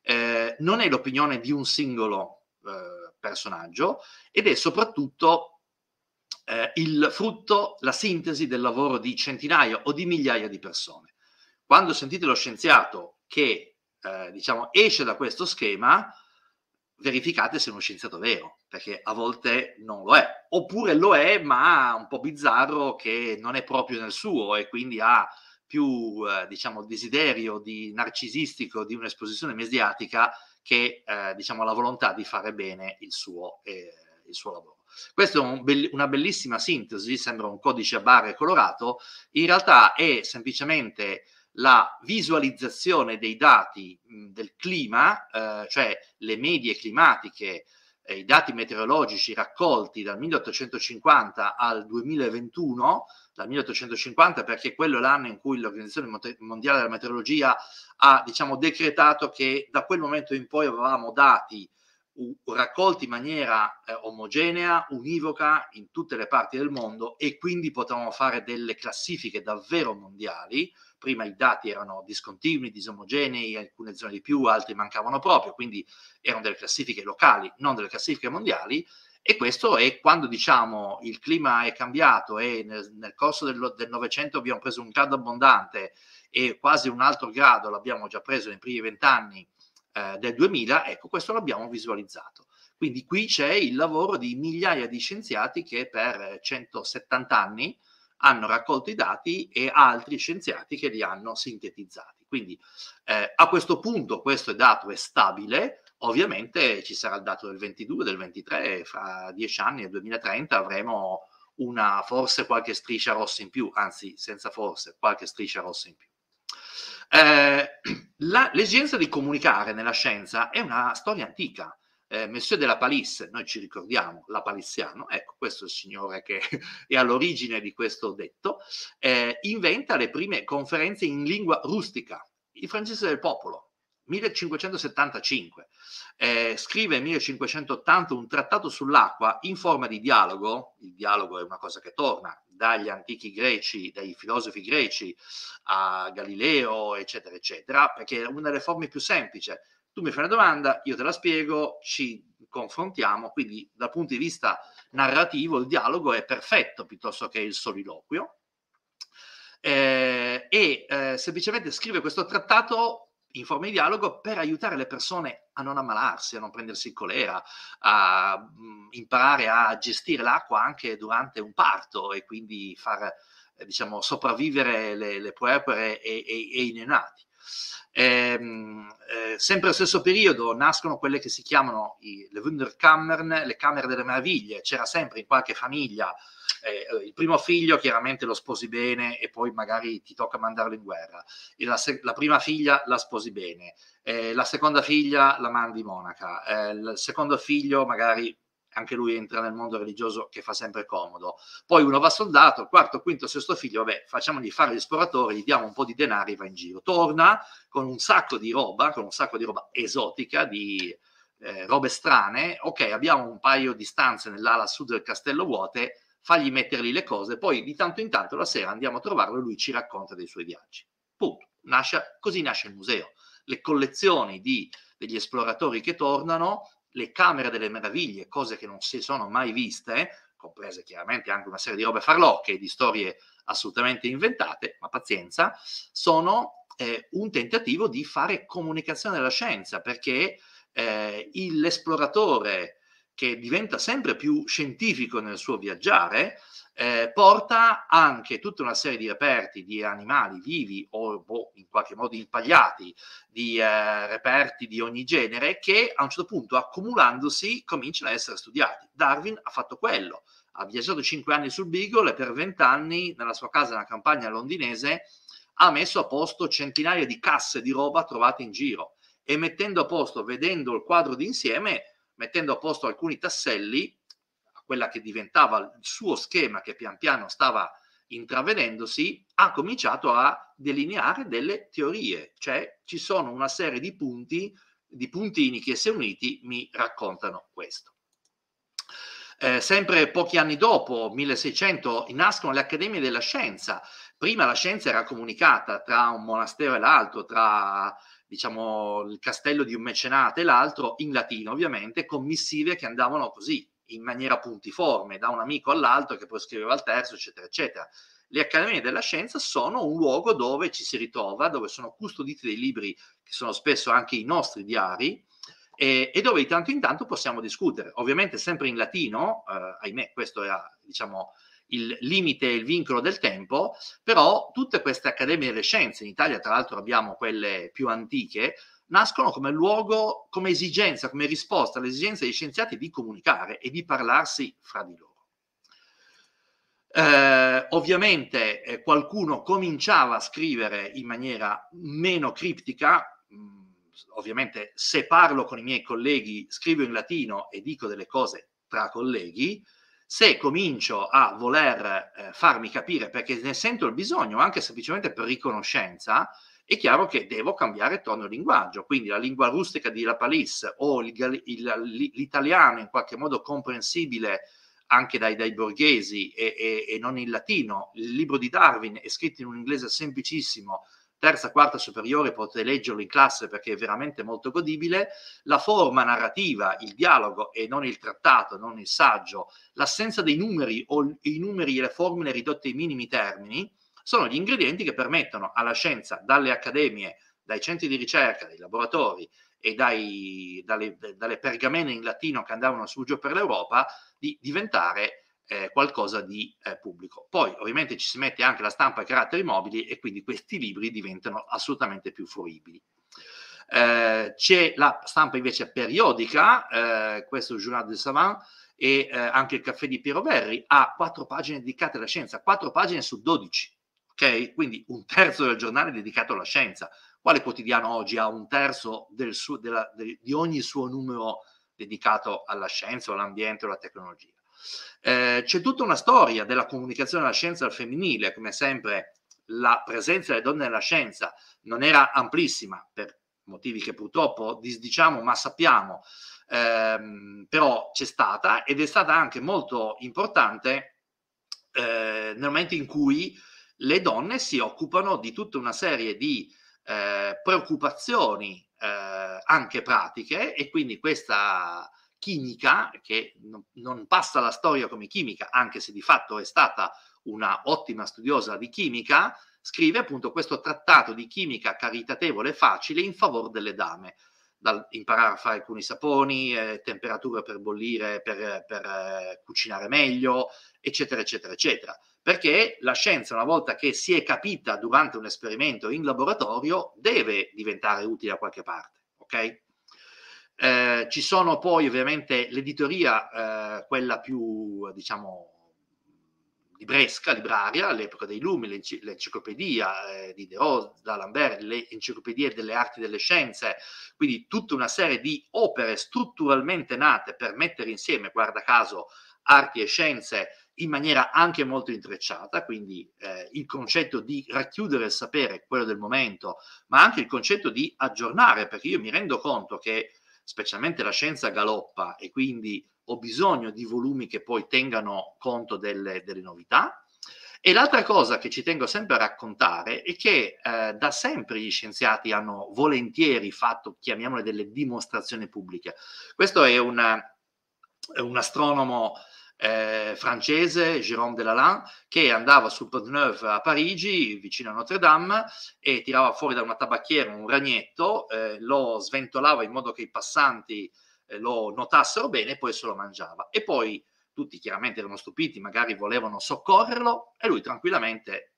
eh, non è l'opinione di un singolo eh, personaggio ed è soprattutto eh, il frutto, la sintesi del lavoro di centinaia o di migliaia di persone. Quando sentite lo scienziato che eh, diciamo, esce da questo schema, verificate se è uno scienziato vero, perché a volte non lo è, oppure lo è, ma un po' bizzarro che non è proprio nel suo e quindi ha più, eh, diciamo, desiderio di narcisistico di un'esposizione mesiatica che, eh, diciamo, la volontà di fare bene il suo, eh, il suo lavoro. Questa è un be- una bellissima sintesi, sembra un codice a barre colorato, in realtà è semplicemente la visualizzazione dei dati del clima, eh, cioè le medie climatiche, eh, i dati meteorologici raccolti dal 1850 al 2021, dal 1850 perché quello è l'anno in cui l'Organizzazione Mondiale della Meteorologia ha diciamo, decretato che da quel momento in poi avevamo dati raccolti in maniera eh, omogenea, univoca in tutte le parti del mondo e quindi potevamo fare delle classifiche davvero mondiali. Prima i dati erano discontinui, disomogenei, alcune zone di più, altre mancavano proprio, quindi erano delle classifiche locali, non delle classifiche mondiali. E questo è quando diciamo il clima è cambiato e nel, nel corso del Novecento abbiamo preso un grado abbondante e quasi un altro grado l'abbiamo già preso nei primi vent'anni eh, del 2000, ecco questo l'abbiamo visualizzato. Quindi qui c'è il lavoro di migliaia di scienziati che per 170 anni hanno raccolto i dati e altri scienziati che li hanno sintetizzati. Quindi eh, a questo punto questo dato è stabile, ovviamente ci sarà il dato del 22, del 23, e fra 10 anni, e 2030, avremo una forse qualche striscia rossa in più, anzi senza forse qualche striscia rossa in più. Eh, (clears throat) la, l'esigenza di comunicare nella scienza è una storia antica. Eh, Monsieur de la Palisse, noi ci ricordiamo, la palissiano, ecco questo è il signore che (laughs) è all'origine di questo detto, eh, inventa le prime conferenze in lingua rustica, i francesi del popolo, 1575. Eh, scrive nel 1580 un trattato sull'acqua in forma di dialogo, il dialogo è una cosa che torna, dagli antichi greci, dai filosofi greci a Galileo, eccetera, eccetera, perché è una delle forme più semplici. Tu mi fai una domanda, io te la spiego, ci confrontiamo, quindi dal punto di vista narrativo il dialogo è perfetto piuttosto che il soliloquio. Eh, e eh, semplicemente scrive questo trattato in forma di dialogo per aiutare le persone a non ammalarsi, a non prendersi il colera, a mm, imparare a gestire l'acqua anche durante un parto e quindi far eh, diciamo, sopravvivere le, le puerpere e, e, e i neonati. Eh, eh, sempre allo stesso periodo nascono quelle che si chiamano i, le Wunderkammern, le Camere delle Meraviglie. C'era sempre in qualche famiglia eh, il primo figlio, chiaramente lo sposi bene e poi magari ti tocca mandarlo in guerra. La, la, prima figlia la sposi bene, eh, la seconda figlia la mandi monaca, eh, il secondo figlio magari anche lui entra nel mondo religioso che fa sempre comodo. Poi uno va soldato, quarto, quinto, sesto figlio, vabbè, facciamogli fare l'esploratore, gli diamo un po' di denari, va in giro. Torna con un sacco di roba, con un sacco di roba esotica, di eh, robe strane. Ok, abbiamo un paio di stanze nell'ala sud del castello vuote, fagli mettergli le cose, poi di tanto in tanto la sera andiamo a trovarlo e lui ci racconta dei suoi viaggi. Punto. Nasce, così nasce il museo. Le collezioni di, degli esploratori che tornano le Camere delle Meraviglie, cose che non si sono mai viste, comprese chiaramente anche una serie di robe farlocche, di storie assolutamente inventate, ma pazienza, sono eh, un tentativo di fare comunicazione della scienza, perché eh, l'esploratore che diventa sempre più scientifico nel suo viaggiare, eh, porta anche tutta una serie di reperti di animali vivi o boh, in qualche modo impagliati, di eh, reperti di ogni genere che a un certo punto accumulandosi cominciano a essere studiati. Darwin ha fatto quello, ha viaggiato 5 anni sul Beagle e per 20 anni nella sua casa nella campagna londinese ha messo a posto centinaia di casse di roba trovate in giro e mettendo a posto, vedendo il quadro d'insieme, mettendo a posto alcuni tasselli, quella che diventava il suo schema che pian piano stava intravedendosi, ha cominciato a delineare delle teorie, cioè ci sono una serie di punti, di puntini che se uniti mi raccontano questo. Eh, sempre pochi anni dopo, 1600, nascono le Accademie della Scienza. Prima la scienza era comunicata tra un monastero e l'altro, tra diciamo, il castello di un mecenate e l'altro, in latino ovviamente, con missive che andavano così, in maniera puntiforme, da un amico all'altro che poi scriveva al terzo, eccetera, eccetera. Le accademie della scienza sono un luogo dove ci si ritrova, dove sono custoditi dei libri che sono spesso anche i nostri diari, e, e, dove di tanto in tanto possiamo discutere. Ovviamente sempre in latino, eh, ahimè, questo era diciamo, il limite e il vincolo del tempo, però tutte queste accademie delle scienze, in Italia tra l'altro abbiamo quelle più antiche, nascono come luogo, come esigenza, come risposta all'esigenza degli scienziati di comunicare e di parlarsi fra di loro. Eh, ovviamente eh, qualcuno cominciava a scrivere in maniera meno criptica, mh, mm, ovviamente se parlo con i miei colleghi scrivo in latino e dico delle cose tra colleghi, se comincio a voler eh, farmi capire perché ne sento il bisogno, anche semplicemente per riconoscenza, è chiaro che devo cambiare tono linguaggio, quindi la lingua rustica di La Palisse o il, il, l'italiano in qualche modo comprensibile anche dai, dai borghesi e, e, e non in latino. Il libro di Darwin è scritto in un inglese semplicissimo, terza, quarta superiore potete leggerlo in classe perché è veramente molto godibile, la forma narrativa, il dialogo e non il trattato, non il saggio, l'assenza dei numeri o i numeri e le formule ridotte ai minimi termini, sono gli ingredienti che permettono alla scienza, dalle accademie, dai centri di ricerca, dai laboratori e dai, dalle, dalle pergamene in latino che andavano su giù per l'Europa, di diventare eh, qualcosa di eh, pubblico. Poi ovviamente ci si mette anche la stampa a caratteri mobili e quindi questi libri diventano assolutamente più fruibili. Eh, c'è la stampa invece periodica, eh, questo è il Journal de Savant e eh, anche il Caffè di Piero Verri ha quattro pagine dedicate alla scienza, quattro pagine su dodici, ok? Quindi un terzo del giornale è dedicato alla scienza. Quale quotidiano oggi ha un terzo del suo, della, del, di ogni suo numero dedicato alla scienza, all'ambiente o alla tecnologia? Eh, c'è tutta una storia della comunicazione della scienza al femminile, come sempre la presenza delle donne nella scienza non era amplissima per motivi che purtroppo disdiciamo ma sappiamo, ehm, però c'è stata ed è stata anche molto importante eh, nel momento in cui le donne si occupano di tutta una serie di eh, preoccupazioni eh, anche pratiche e quindi questa chimica, che non passa la storia come chimica, anche se di fatto è stata una ottima studiosa di chimica, scrive appunto questo trattato di chimica caritatevole e facile in favore delle dame. Dal imparare a fare alcuni saponi, eh, temperature per bollire, per, per eh, cucinare meglio, eccetera, eccetera, eccetera. Perché la scienza, una volta che si è capita durante un esperimento in laboratorio, deve diventare utile a qualche parte. Ok? Eh, ci sono poi ovviamente l'editoria, eh, quella più diciamo libresca, libraria, all'epoca dei Lumi, l'enciclopedia eh, di De Rose, d'Alembert, le enciclopedie delle arti e delle scienze, quindi tutta una serie di opere strutturalmente nate per mettere insieme, guarda caso, arti e scienze in maniera anche molto intrecciata, quindi eh, il concetto di racchiudere il sapere, quello del momento, ma anche il concetto di aggiornare, perché io mi rendo conto che specialmente la scienza galoppa e quindi ho bisogno di volumi che poi tengano conto delle, delle novità. E l'altra cosa che ci tengo sempre a raccontare è che eh, da sempre gli scienziati hanno volentieri fatto, chiamiamole, delle dimostrazioni pubbliche. Questo è una, un astronomo eh, francese, Jérôme Delalan, che andava sul Pont-Neuf a Parigi, vicino a Notre Dame, e tirava fuori da una tabacchiera un ragnetto, eh, lo sventolava in modo che i passanti eh, lo notassero bene e poi se lo mangiava. E poi tutti chiaramente erano stupiti, magari volevano soccorrerlo, e lui tranquillamente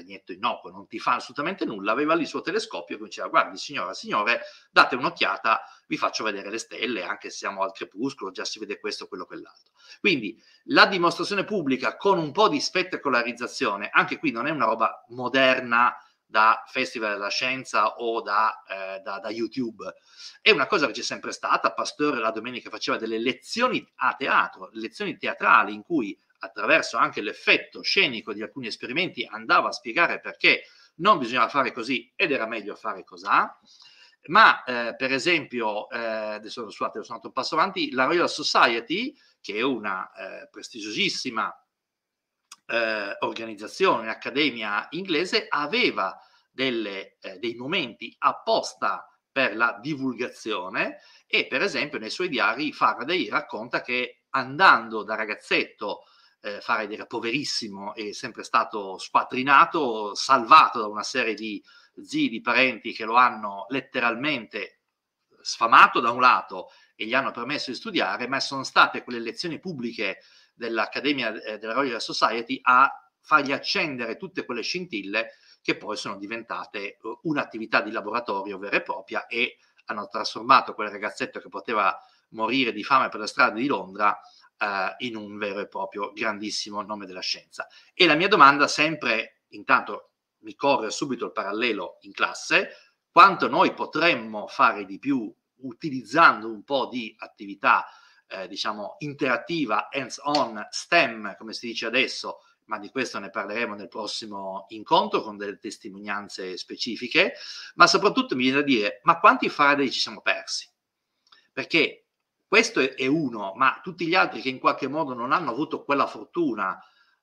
niente innocuo, non ti fa assolutamente nulla, aveva lì il suo telescopio e cominciava, guardi signora, signore, date un'occhiata, vi faccio vedere le stelle, anche se siamo al crepuscolo, già si vede questo, quello, quell'altro. Quindi la dimostrazione pubblica con un po' di spettacolarizzazione, anche qui non è una roba moderna da Festival della Scienza o da, eh, da, da YouTube, è una cosa che c'è sempre stata, Pastore la domenica faceva delle lezioni a teatro, lezioni teatrali in cui attraverso anche l'effetto scenico di alcuni esperimenti, andava a spiegare perché non bisognava fare così ed era meglio fare così. Ma eh, per esempio, eh, adesso scusate, sono andato un passo avanti, la Royal Society, che è una eh, prestigiosissima eh, organizzazione, accademia inglese, aveva delle, eh, dei momenti apposta per la divulgazione e per esempio nei suoi diari Faraday racconta che andando da ragazzetto eh, Faride era poverissimo e sempre stato spatrinato, salvato da una serie di zii, di parenti che lo hanno letteralmente sfamato da un lato e gli hanno permesso di studiare, ma sono state quelle lezioni pubbliche dell'Accademia eh, della Royal Society a fargli accendere tutte quelle scintille che poi sono diventate uh, un'attività di laboratorio vera e propria e hanno trasformato quel ragazzetto che poteva morire di fame per le strade di Londra eh, in un vero e proprio grandissimo nome della scienza. E la mia domanda sempre, intanto mi corre subito il parallelo in classe, quanto noi potremmo fare di più utilizzando un po' di attività, eh, diciamo, interattiva, hands-on, STEM, come si dice adesso, ma di questo ne parleremo nel prossimo incontro con delle testimonianze specifiche, ma soprattutto mi viene da dire, ma quanti Faraday ci siamo persi? Perché questo è, uno, ma tutti gli altri che in qualche modo non hanno avuto quella fortuna,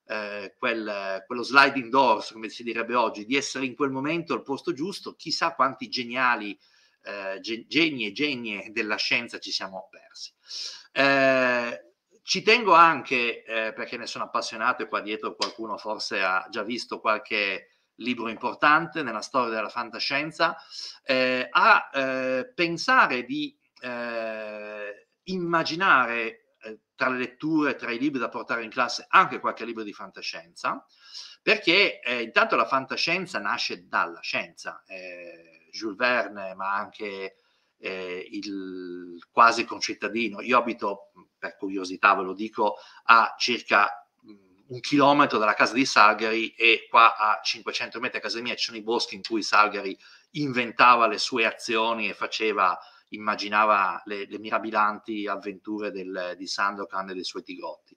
eh, quel, quello sliding doors, come si direbbe oggi, di essere in quel momento al posto giusto, chissà quanti geniali, eh, geni e genie della scienza ci siamo persi. Eh, ci tengo anche, eh, perché ne sono appassionato e qua dietro qualcuno forse ha già visto qualche libro importante nella storia della fantascienza, eh, a eh, pensare di immaginare eh, tra le letture, tra i libri da portare in classe, anche qualche libro di fantascienza, perché eh, intanto la fantascienza nasce dalla scienza. Eh, Jules Verne, ma anche eh, il quasi concittadino. Io abito, mm, per curiosità ve lo dico, a circa mm, un chilometro dalla casa di Salgari e qua a 500 metri a casa mia ci sono i boschi in cui Salgari inventava le sue azioni e faceva immaginava le, le mirabilanti avventure del, di Sandokan e dei suoi tigotti.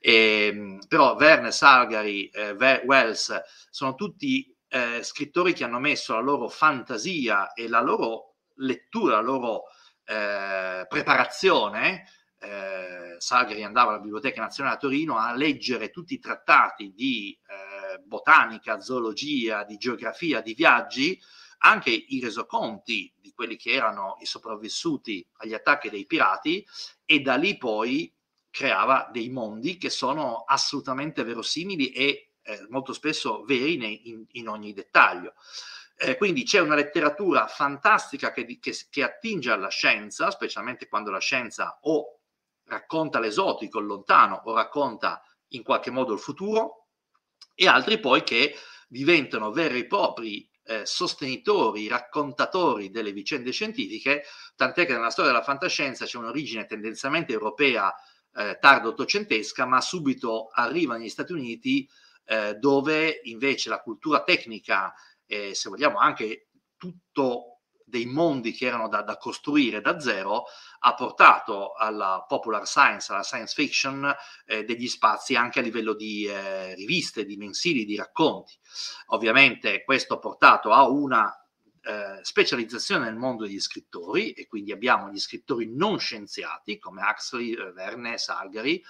E, ehm, però Verne, Salgari, eh, Wells sono tutti eh, scrittori che hanno messo la loro fantasia e la loro lettura, la loro eh, preparazione eh, Sagri andava alla Biblioteca Nazionale a Torino a leggere tutti i trattati di eh, botanica, zoologia, di geografia, di viaggi anche i resoconti di quelli che erano i sopravvissuti agli attacchi dei pirati e da lì poi creava dei mondi che sono assolutamente verosimili e eh, molto spesso veri nei, in, in, ogni dettaglio. Eh, quindi c'è una letteratura fantastica che, che, che attinge alla scienza, specialmente quando la scienza o racconta l'esotico, il lontano, o racconta in qualche modo il futuro, e altri poi che diventano veri e propri eh, sostenitori, raccontatori delle vicende scientifiche, tant'è che nella storia della fantascienza c'è un'origine tendenzialmente europea eh, tardo ottocentesca, ma subito arriva negli Stati Uniti eh, dove invece la cultura tecnica, eh, se vogliamo anche tutto dei mondi che erano da, da costruire da zero, ha portato alla popular science, alla science fiction, eh, degli spazi anche a livello di eh, riviste, di mensili, di racconti. Ovviamente questo ha portato a una eh, specializzazione nel mondo degli scrittori e quindi abbiamo gli scrittori non scienziati come Huxley, eh, Verne, Salgari,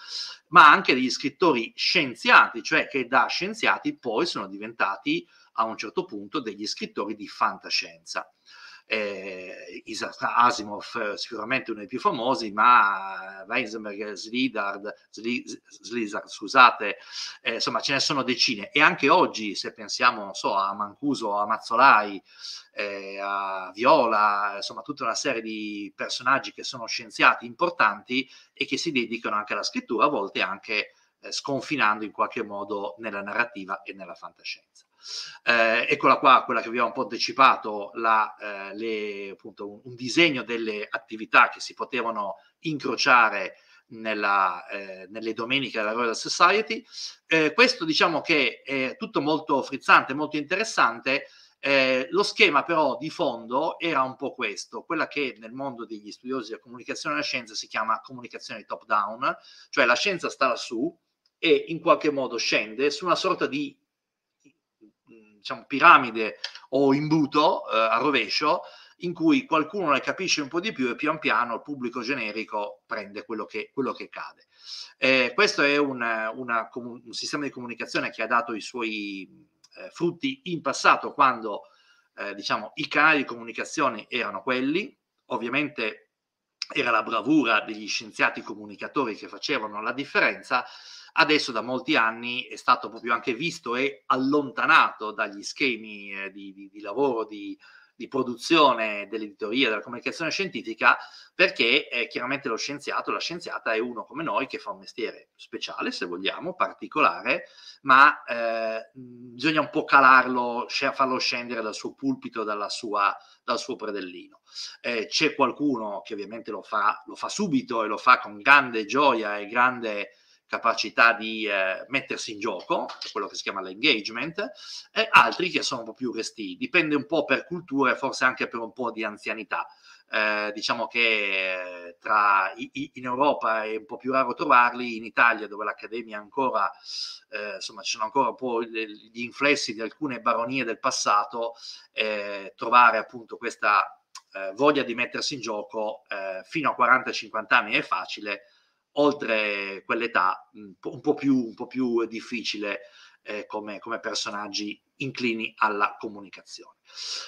ma anche degli scrittori scienziati, cioè che da scienziati poi sono diventati a un certo punto degli scrittori di fantascienza eh, Isaac Asimov eh, sicuramente uno dei più famosi, ma Weisenberg, Slidard, Slizard, scusate, eh, insomma ce ne sono decine. E anche oggi, se pensiamo, non so, a Mancuso, a Mazzolai, eh, a Viola, insomma tutta una serie di personaggi che sono scienziati importanti e che si dedicano anche alla scrittura, a volte anche eh, sconfinando in qualche modo nella narrativa e nella fantascienza. Eh, eccola qua, quella che vi ho un po' anticipato, la, eh, le, appunto, un, un, disegno delle attività che si potevano incrociare nella, eh, nelle domeniche della Royal Society. Eh, questo diciamo che è tutto molto frizzante, molto interessante. Eh, lo schema però di fondo era un po' questo, quella che nel mondo degli studiosi della comunicazione e della scienza si chiama comunicazione top down, cioè la scienza sta lassù, e in qualche modo scende su una sorta di mm, diciamo, piramide o imbuto eh, a rovescio in cui qualcuno ne capisce un po' di più e pian piano il pubblico generico prende quello che, quello che cade. Eh, questo è un, una, un, sistema di comunicazione che ha dato i suoi eh, frutti in passato quando eh, diciamo, i canali di comunicazione erano quelli, ovviamente era la bravura degli scienziati comunicatori che facevano la differenza, adesso da molti anni è stato proprio anche visto e allontanato dagli schemi eh, di, di, di, lavoro, di, di produzione dell'editoria, della comunicazione scientifica, perché eh, chiaramente lo scienziato, la scienziata è uno come noi che fa un mestiere speciale, se vogliamo, particolare, ma eh, bisogna un po' calarlo, farlo scendere dal suo pulpito, sua, dal suo predellino. Eh, c'è qualcuno che ovviamente lo fa, lo fa subito e lo fa con grande gioia e grande capacità di eh, mettersi in gioco, quello che si chiama l'engagement, e altri che sono un po' più resti. Dipende un po' per cultura e forse anche per un po' di anzianità. Eh, diciamo che eh, tra, in Europa è un po' più raro trovarli, in Italia dove l'Accademia ancora, eh, insomma ci sono ancora un po' gli inflessi di alcune baronie del passato, eh, trovare appunto questa eh, voglia di mettersi in gioco fino a 40-50 anni è facile, oltre quell'età un po' più, un po più difficile eh, come, come, personaggi inclini alla comunicazione.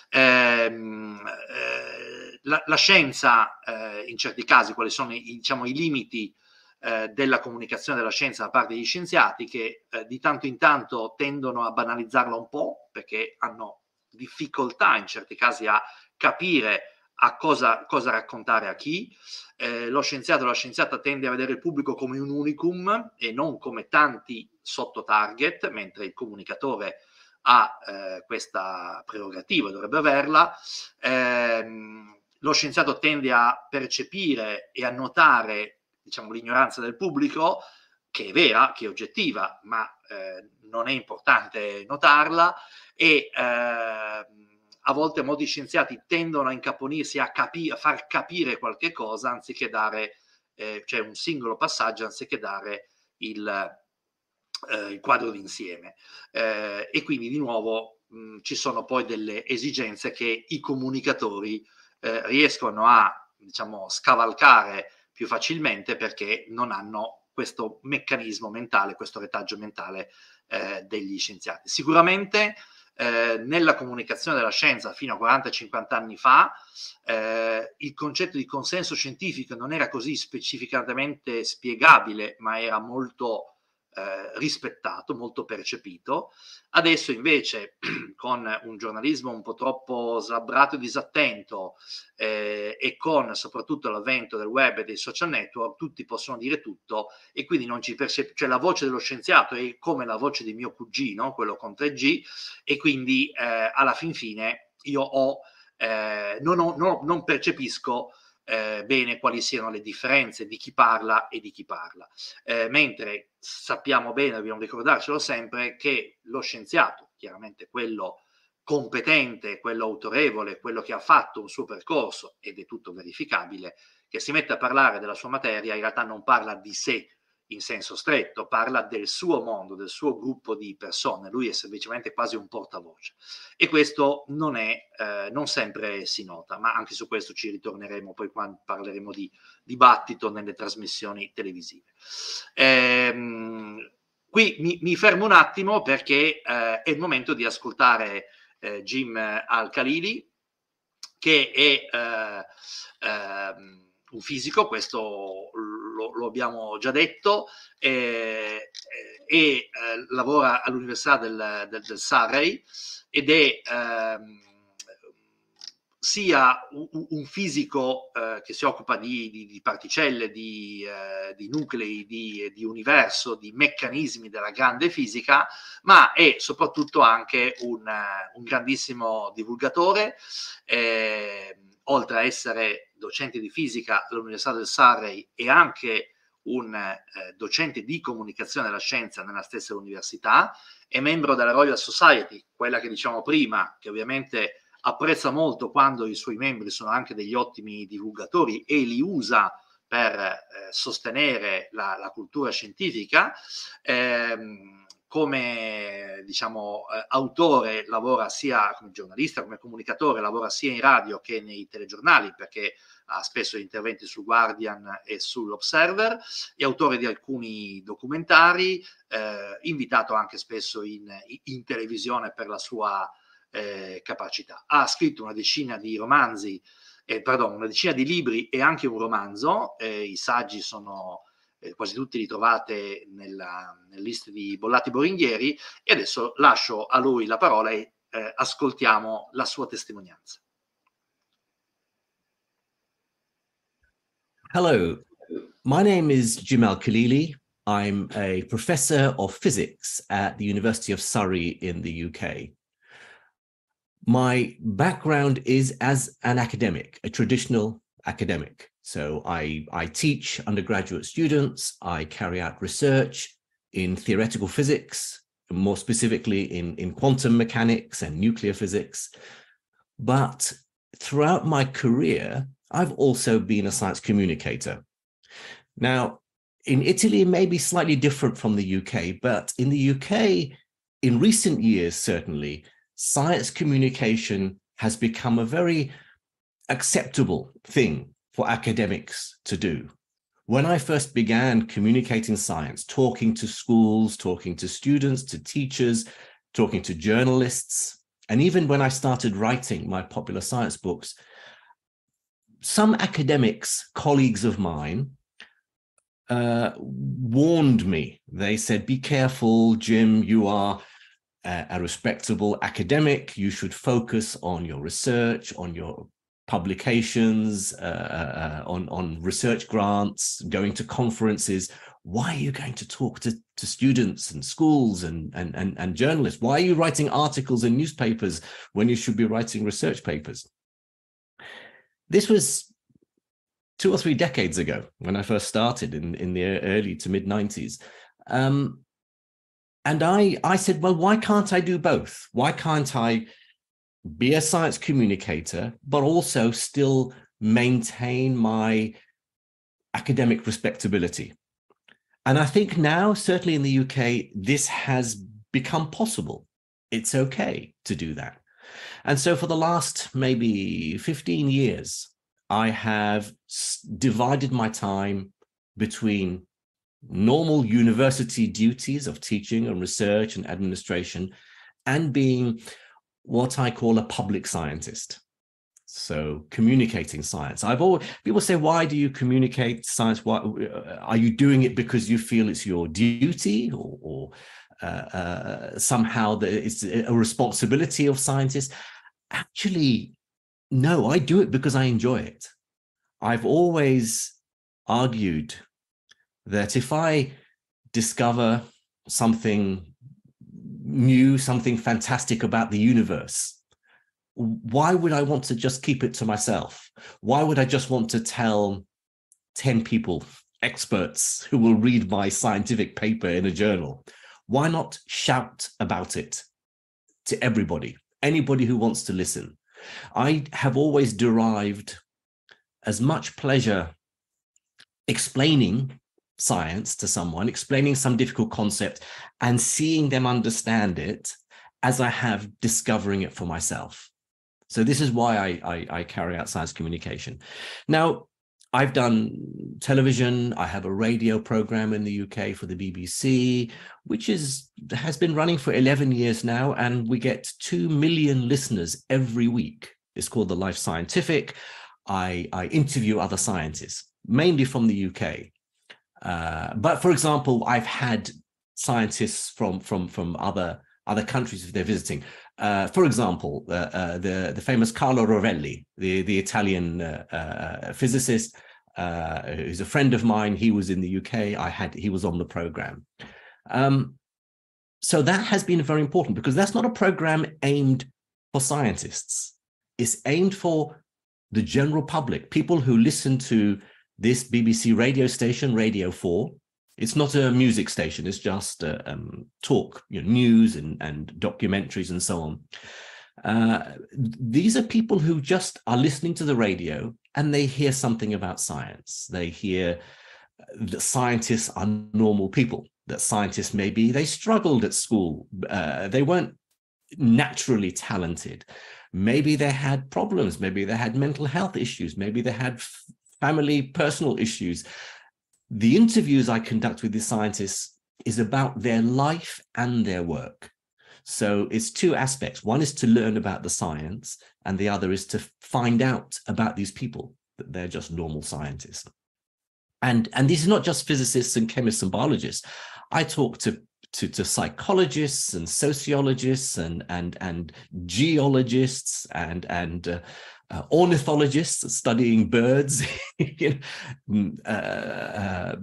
Eh, eh, la, la, scienza, eh, in certi casi, quali sono i, diciamo, i limiti eh, della comunicazione della scienza da parte degli scienziati che eh, di tanto in tanto tendono a banalizzarla un po' perché hanno difficoltà in certi casi a capire a cosa, cosa raccontare a chi. Eh, lo scienziato o la scienziata tende a vedere il pubblico come un unicum e non come tanti sotto target, mentre il comunicatore ha eh, questa prerogativa, dovrebbe averla. Eh, lo scienziato tende a percepire e a notare diciamo, l'ignoranza del pubblico, che è vera, che è oggettiva, ma eh, non è importante notarla, e eh, a volte molti scienziati tendono a incaponirsi a, capi- a far capire qualche cosa anziché dare, eh, cioè un singolo passaggio anziché dare il, eh, il quadro d'insieme. Eh, e quindi di nuovo mh, mm, ci sono poi delle esigenze che i comunicatori eh, riescono a diciamo, scavalcare più facilmente perché non hanno questo meccanismo mentale, questo retaggio mentale eh, degli scienziati. Sicuramente eh, nella comunicazione della scienza fino a 40-50 anni fa eh, il concetto di consenso scientifico non era così specificatamente spiegabile, ma era molto eh, rispettato, molto percepito. Adesso invece (clears throat) con un giornalismo un po' troppo slabbrato e disattento eh, e con soprattutto l'avvento del web e dei social network tutti possono dire tutto e quindi non ci percepisce, cioè la voce dello scienziato è come la voce di mio cugino, quello con 3G e quindi eh, alla fin fine io ho, eh, non, ho, non, non percepisco eh, bene quali siano le differenze di chi parla e di chi parla. Eh, mentre sappiamo bene, dobbiamo ricordarcelo sempre, che lo scienziato, chiaramente quello competente, quello autorevole, quello che ha fatto un suo percorso ed è tutto verificabile, che si mette a parlare della sua materia, in realtà non parla di sé in senso stretto, parla del suo mondo, del suo gruppo di persone, lui è semplicemente quasi un portavoce e questo non, è, eh, non sempre si nota, ma anche su questo ci ritorneremo poi quando parleremo di dibattito nelle trasmissioni televisive. Ehm, qui mi, mi, fermo un attimo perché eh, è il momento di ascoltare eh, Jim Al-Khalili che è eh, ehm, un fisico, questo lo lo, lo abbiamo già detto, eh, eh, e eh, lavora all'Università del, del, del, Surrey ed è ehm, sia un, fisico eh, che si occupa di, di, di particelle, di, eh, di nuclei, di, universo, di meccanismi della grande fisica, ma è soprattutto anche un, un grandissimo divulgatore, eh, oltre a essere docente di fisica all'Università del Surrey e anche un eh, docente di comunicazione della scienza nella stessa università, è membro della Royal Society, quella che diciamo prima, che ovviamente apprezza molto quando i suoi membri sono anche degli ottimi divulgatori e li usa per eh, sostenere la, la, cultura scientifica. Ehm, come diciamo, eh, autore lavora sia come giornalista, come comunicatore, lavora sia in radio che nei telegiornali perché ha spesso interventi su Guardian e sull'Observer, è autore di alcuni documentari, eh, invitato anche spesso in, in, televisione per la sua eh, capacità. Ha scritto una decina di romanzi, eh, pardon, una decina di libri e anche un romanzo, eh, i saggi sono eh, quasi tutti li trovate nella, nel list di Bollati Boringhieri e adesso lascio a lui la parola e eh, ascoltiamo la sua testimonianza. Hello, my name is Jamal Khalili. I'm a professor of physics at the University of Surrey in the UK. My background is as an academic, a traditional academic. So I, I teach undergraduate students, I carry out research in theoretical physics, more specifically in, in quantum mechanics and nuclear physics. But throughout my career, I've also been a science communicator. Now, in Italy, it may be slightly different from the UK, but in the UK, in recent years, certainly, science communication has become a very acceptable thing for academics to do. When I first began communicating science, talking to schools, talking to students, to teachers, talking to journalists, and even when I started writing my popular science books, some academics, colleagues of mine, uh, warned me. They said, Be careful, Jim, you are a, a respectable academic. You should focus on your research, on your publications, uh, uh, on, on research grants, going to conferences. Why are you going to talk to, to students and schools and, and, and, and journalists? Why are you writing articles in newspapers when you should be writing research papers? This was two or three decades ago when I first started in, in the early to mid 90s. Um, and I, I said, well, why can't I do both? Why can't I be a science communicator, but also still maintain my academic respectability. And I think now, certainly in the UK, this has become possible. It's okay to do that. And so for the last maybe 15 years, I have divided my time between normal university duties of teaching and research and administration and being what I call a public scientist. So communicating science. I've always people say, why do you communicate science? Why uh, are you doing it because you feel it's your duty or, or uh, uh, somehow that it's a responsibility of scientists? Actually, no. I do it because I enjoy it. I've always argued that if I discover something knew something fantastic about the universe why would I want to just keep it to myself? Why would I just want to tell 10 people, experts, who will read my scientific paper in a journal? Why not shout about it to everybody, anybody who wants to listen? I have always derived as much pleasure explaining science to someone, explaining some difficult concept and seeing them understand it as I have discovering it for myself. So this is why I, I, I carry out science communication. Now, I've done television. I have a radio program in the UK for the BBC, which is has been running for 11 years now, and we get two million listeners every week. It's called the Life Scientific. I, I interview other scientists, mainly from the UK. Uh, but for example, I've had scientists from from from other other countries if they're visiting. Uh, for example, uh, uh, the the famous Carlo Rovelli, the the Italian uh, physicist, who's a friend of mine. He was in the UK. I had he was on the program. Um, so that has been very important because that's not a program aimed for scientists. It's aimed for the general public, people who listen to this BBC radio station, Radio 4, it's not a music station, it's just uh, um, talk, you know, news and, and documentaries and so on. Uh, these are people who just are listening to the radio and they hear something about science. They hear uh, that scientists are normal people, that scientists maybe they struggled at school, uh, they weren't naturally talented. Maybe they had problems, maybe they had mental health issues, maybe they had family, personal issues. The interviews I conduct with these scientists is about their life and their work. So it's two aspects. One is to learn about the science, and the other is to find out about these people, that they're just normal scientists. And, and these are not just physicists and chemists and biologists. I talk to, to, to psychologists and sociologists and, and, and geologists and, and uh, uh, ornithologists studying birds, (laughs) you know, mm, uh, uh,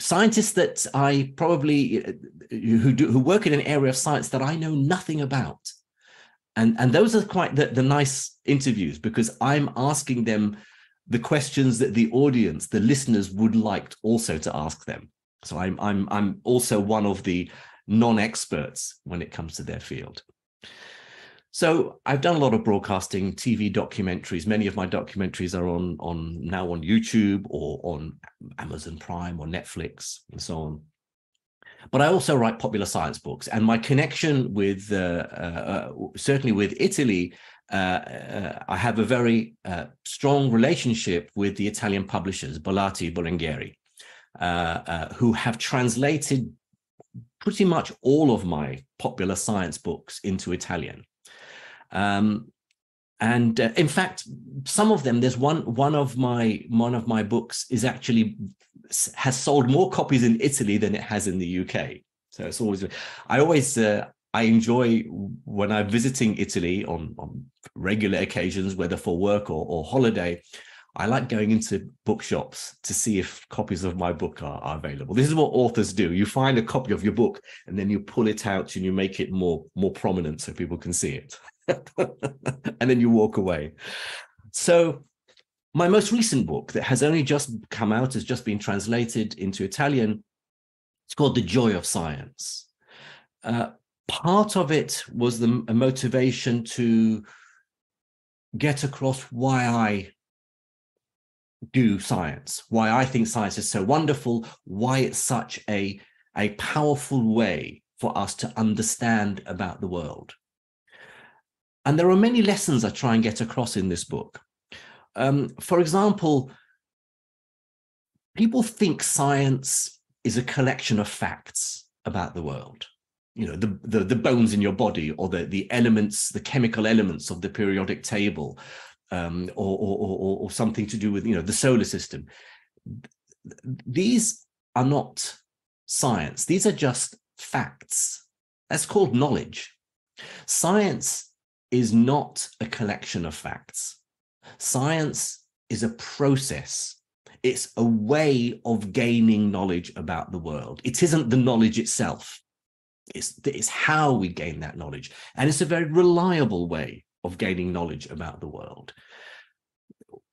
scientists that I probably uh, who do, who work in an area of science that I know nothing about, and and those are quite the, the nice interviews because I'm asking them the questions that the audience, the listeners, would like also to ask them. So I'm I'm I'm also one of the non-experts when it comes to their field. So I've done a lot of broadcasting, TV documentaries. Many of my documentaries are on on now on YouTube or on Amazon Prime or Netflix and so on. But I also write popular science books, and my connection with uh, uh, uh certainly with Italy, uh, uh, I have a very uh, strong relationship with the Italian publishers Bollati Bolinghieri, who have translated pretty much all of my popular science books into Italian. Um, and uh, in fact, some of them. There's one. One of my one of my books is actually has sold more copies in Italy than it has in the UK. So it's always. I always. Uh, I enjoy when I'm visiting Italy on, on regular occasions, whether for work or, or holiday. I like going into bookshops to see if copies of my book are, are, available. This is what authors do. You find a copy of your book and then you pull it out and you make it more more prominent so people can see it. (laughs) and then you walk away. So, my most recent book that has only just come out, has just been translated into Italian, it's called The Joy of Science. Uh, part of it was the motivation to get across why I do science, why I think science is so wonderful, why it's such a, a powerful way for us to understand about the world. And there are many lessons I try and get across in this book. Um, for example, people think science is a collection of facts about the world. You know, the, the, the bones in your body or the, the elements, the chemical elements of the periodic table um, or, or, or, or something to do with, you know, the solar system. These are not science. These are just facts. That's called knowledge. Science is not a collection of facts. Science is a process. It's a way of gaining knowledge about the world. It isn't the knowledge itself. It's, it's how we gain that knowledge. And it's a very reliable way of gaining knowledge about the world.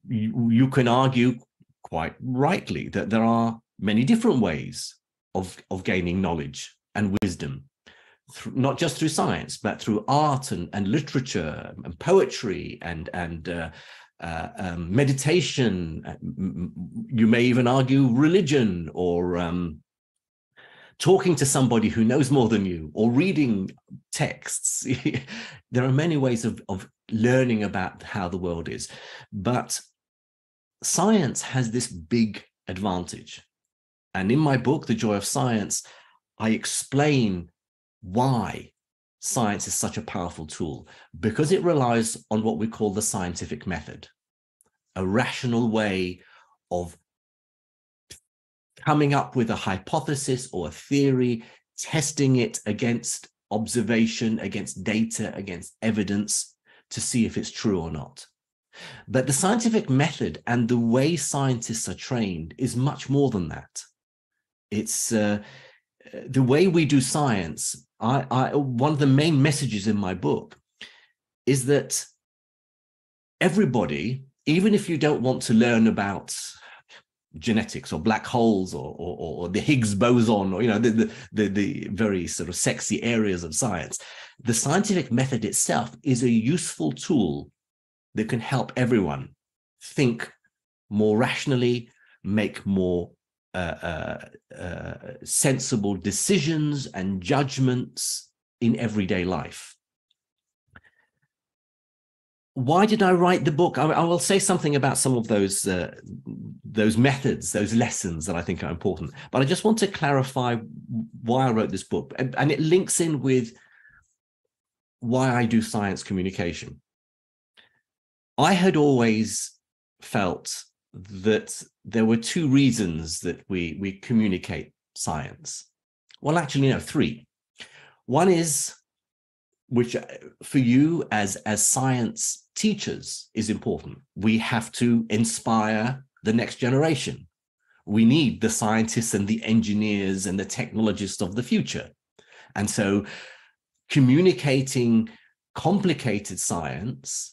You, you can argue quite rightly that there are many different ways of, of gaining knowledge and wisdom th- not just through science, but through art and, and literature and poetry and, and uh, uh, um, meditation. Uh, you may even argue religion or um, talking to somebody who knows more than you or reading texts. (laughs) there are many ways of, of learning about how the world is. But science has this big advantage. And in my book, The Joy of Science, I explain why science is such a powerful tool because it relies on what we call the scientific method, a rational way of coming up with a hypothesis or a theory, testing it against observation, against data, against evidence to see if it's true or not. But the scientific method and the way scientists are trained is much more than that. It's uh, the way we do science I, I one of the main messages in my book is that everybody, even if you don't want to learn about genetics or black holes or, or, or the Higgs boson or you know the, the, the the very sort of sexy areas of science, the scientific method itself is a useful tool that can help everyone think more rationally, make more uh, uh, uh, sensible decisions and judgments in everyday life. Why did I write the book? I, I will say something about some of those uh, those methods, those lessons that I think are important. But I just want to clarify why I wrote this book, and, and it links in with why I do science communication. I had always felt that there were two reasons that we, we communicate science. Well, actually, no, three. One is, which uh, for you as, as science teachers is important. We have to inspire the next generation. We need the scientists and the engineers and the technologists of the future. And so communicating complicated science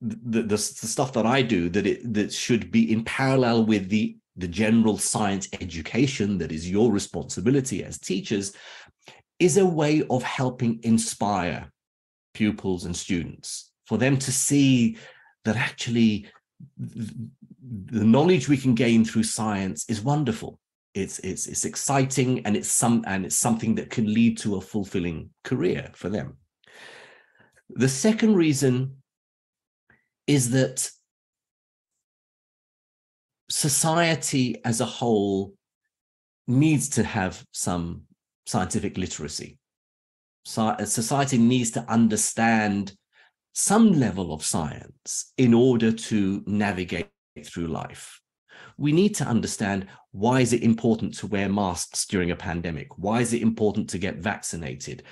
the, the, the stuff that I do that it that should be in parallel with the the general science education that is your responsibility as teachers is a way of helping inspire pupils and students for them to see that actually the knowledge we can gain through science is wonderful it's it's it's exciting and it's some and it's something that can lead to a fulfilling career for them the second reason is that society as a whole needs to have some scientific literacy. So, uh, society needs to understand some level of science in order to navigate through life. We need to understand why is it important to wear masks during a pandemic? Why is it important to get vaccinated?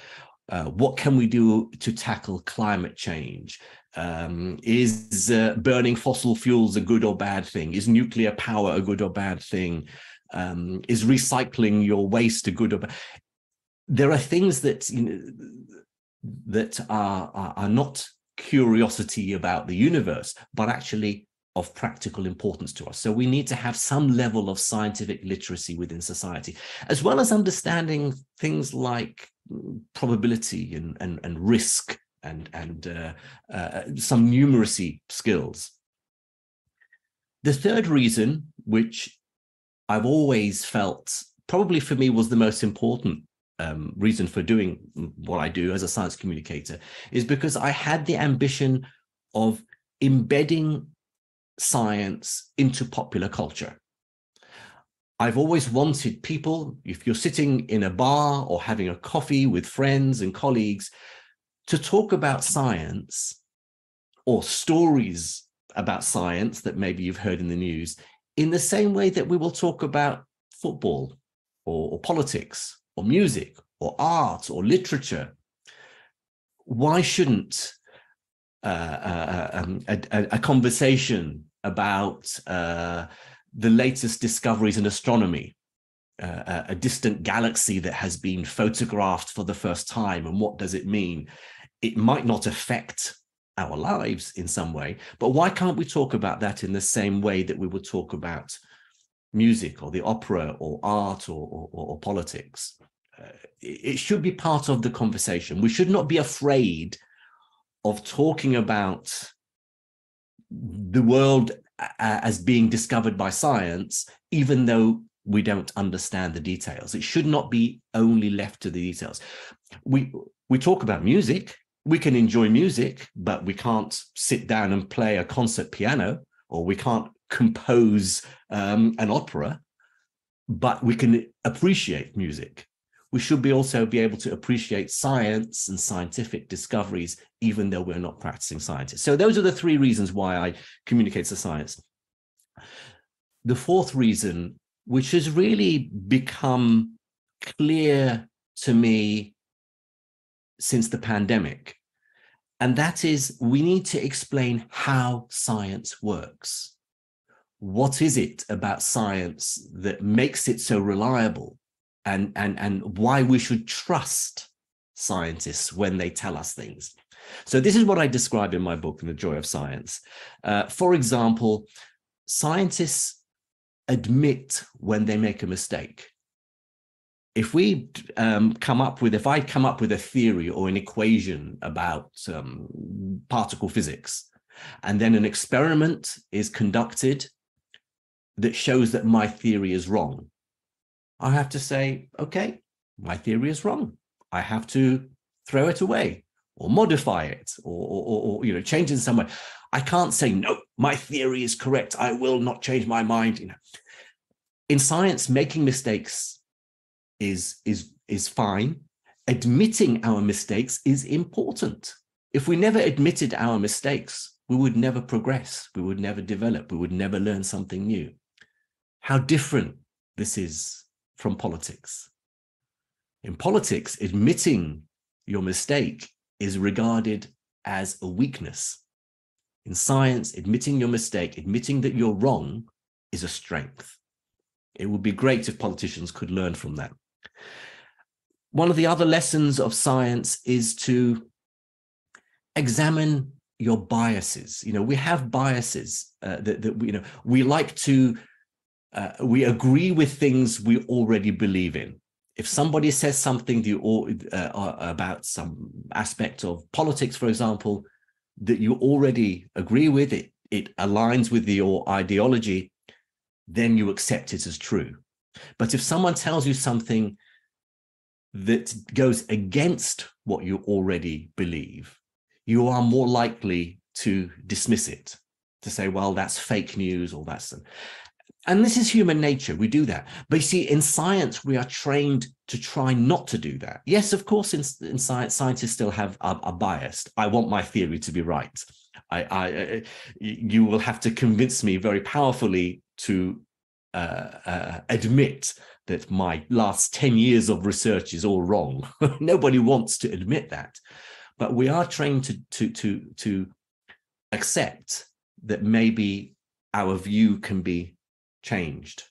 Uh, what can we do to tackle climate change? Um, is uh, burning fossil fuels a good or bad thing? Is nuclear power a good or bad thing? Um, is recycling your waste a good or bad? There are things that you know, that are, are, are not curiosity about the universe, but actually of practical importance to us. So we need to have some level of scientific literacy within society, as well as understanding things like mm, probability and, and, and risk and, and uh, uh, some numeracy skills. The third reason, which I've always felt probably for me was the most important um, reason for doing mm, what I do as a science communicator, is because I had the ambition of embedding science into popular culture. I've always wanted people, if you're sitting in a bar or having a coffee with friends and colleagues, to talk about science or stories about science that maybe you've heard in the news in the same way that we will talk about football or, or politics or music or art or literature. Why shouldn't uh, uh, um, a, a, conversation about uh, the latest discoveries in astronomy, uh, a distant galaxy that has been photographed for the first time, and what does it mean? It might not affect our lives in some way, but why can't we talk about that in the same way that we would talk about music or the opera or art or, or, or politics? Uh, it should be part of the conversation. We should not be afraid of talking about the world uh, as being discovered by science, even though we don't understand the details. It should not be only left to the details. We we talk about music. We can enjoy music, but we can't sit down and play a concert piano, or we can't compose um, an opera. But we can appreciate music we should be also be able to appreciate science and scientific discoveries, even though we're not practicing scientists. So those are the three reasons why I communicate the science. The fourth reason, which has really become clear to me since the pandemic, and that is we need to explain how science works. What is it about science that makes it so reliable? and, and, and why we should trust scientists when they tell us things. So this is what I describe in my book, The Joy of Science. Uh, for example, scientists admit when they make a mistake. If we um, come up with, if I come up with a theory or an equation about um, particle physics, and then an experiment is conducted that shows that my theory is wrong, I have to say, okay, my theory is wrong. I have to throw it away or modify it or, or, or you know change in some way. I can't say no. My theory is correct. I will not change my mind. You know, in science, making mistakes is is is fine. Admitting our mistakes is important. If we never admitted our mistakes, we would never progress. We would never develop. We would never learn something new. How different this is from politics. In politics, admitting your mistake is regarded as a weakness. In science, admitting your mistake, admitting that you're wrong, is a strength. It would be great if politicians could learn from that. One of the other lessons of science is to examine your biases. You know, we have biases uh, that, that we, you know, we like to uh, we agree with things we already believe in. If somebody says something you, uh, uh, about some aspect of politics, for example, that you already agree with, it, it aligns with your ideology, then you accept it as true. But if someone tells you something that goes against what you already believe, you are more likely to dismiss it, to say, well, that's fake news or that's. And this is human nature. We do that. But you see, in science, we are trained to try not to do that. Yes, of course, in, in science, scientists still have are, are, biased. I want my theory to be right. I, I, uh, you will have to convince me very powerfully to uh, uh, admit that my last 10 years of research is all wrong. (laughs) Nobody wants to admit that. But we are trained to, to, to, to accept that maybe our view can be changed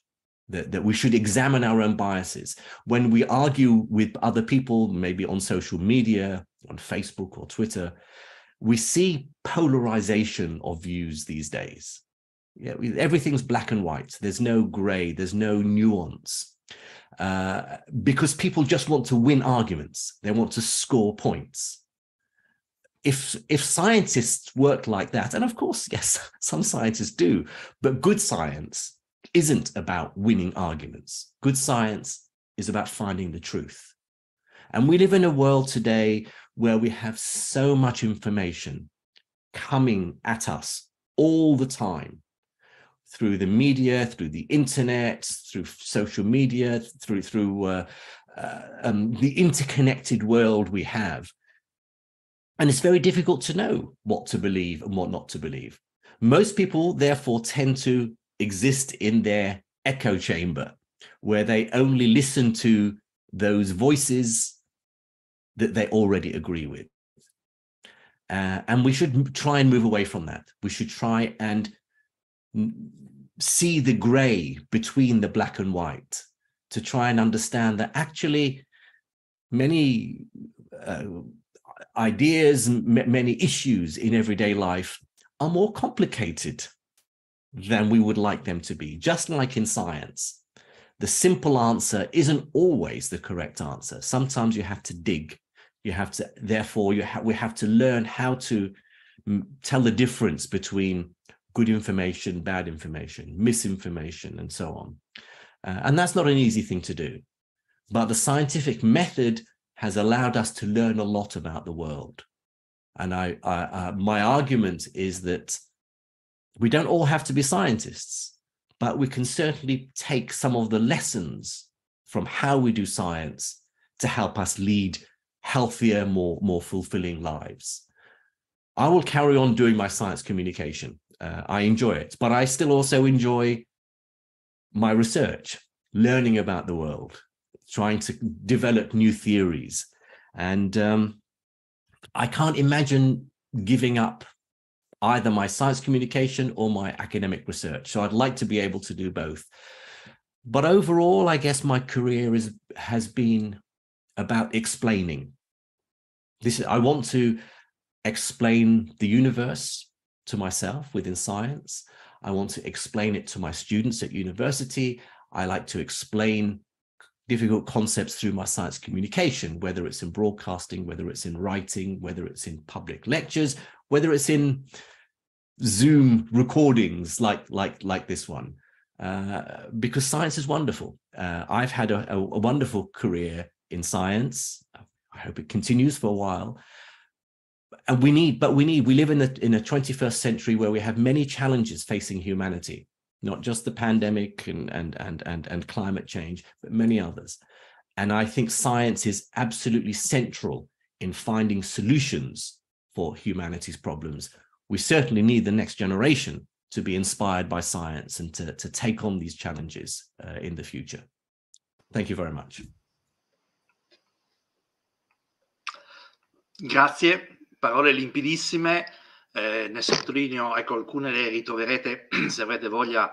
that, that we should examine our own biases when we argue with other people maybe on social media on facebook or twitter we see polarization of views these days yeah, everything's black and white there's no gray there's no nuance uh, because people just want to win arguments they want to score points if if scientists work like that and of course (laughs) yes some scientists do but good science isn't about winning arguments. Good science is about finding the truth. And we live in a world today where we have so much information coming at us all the time through the media, through the internet, through social media, through through uh, uh, um, the interconnected world we have. And it's very difficult to know what to believe and what not to believe. Most people, therefore, tend to exist in their echo chamber where they only listen to those voices that they already agree with. Uh, and we should try and move away from that. We should try and see the gray between the black and white to try and understand that actually many uh, ideas, many issues in everyday life are more complicated than we would like them to be, just like in science. The simple answer isn't always the correct answer. Sometimes you have to dig. You have to, therefore, you ha we have to learn how to mm, tell the difference between good information, bad information, misinformation, and so on. Uh, and that's not an easy thing to do. But the scientific method has allowed us to learn a lot about the world. And I, I uh, my argument is that we don't all have to be scientists, but we can certainly take some of the lessons from how we do science to help us lead healthier, more, more fulfilling lives. I will carry on doing my science communication. Uh, I enjoy it, but I still also enjoy my research, learning about the world, trying to develop new theories. And um, I can't imagine giving up either my science communication or my academic research. So I'd like to be able to do both. But overall, I guess my career is has been about explaining. This is, I want to explain the universe to myself within science. I want to explain it to my students at university. I like to explain difficult concepts through my science communication, whether it's in broadcasting, whether it's in writing, whether it's in public lectures, whether it's in Zoom recordings like like like this one, uh, because science is wonderful. Uh, I've had a, a, wonderful career in science. I hope it continues for a while. And we need, but we need. We live in the in a 21st century where we have many challenges facing humanity, not just the pandemic and and and and and climate change, but many others. And I think science is absolutely central in finding solutions for humanity's problems we certainly need the next generation to be inspired by science and to, to take on these challenges uh, in the future. Thank you very much. Grazie, parole limpidissime. Eh, ne sottolineo, ecco, alcune le ritroverete (clears throat) se avrete voglia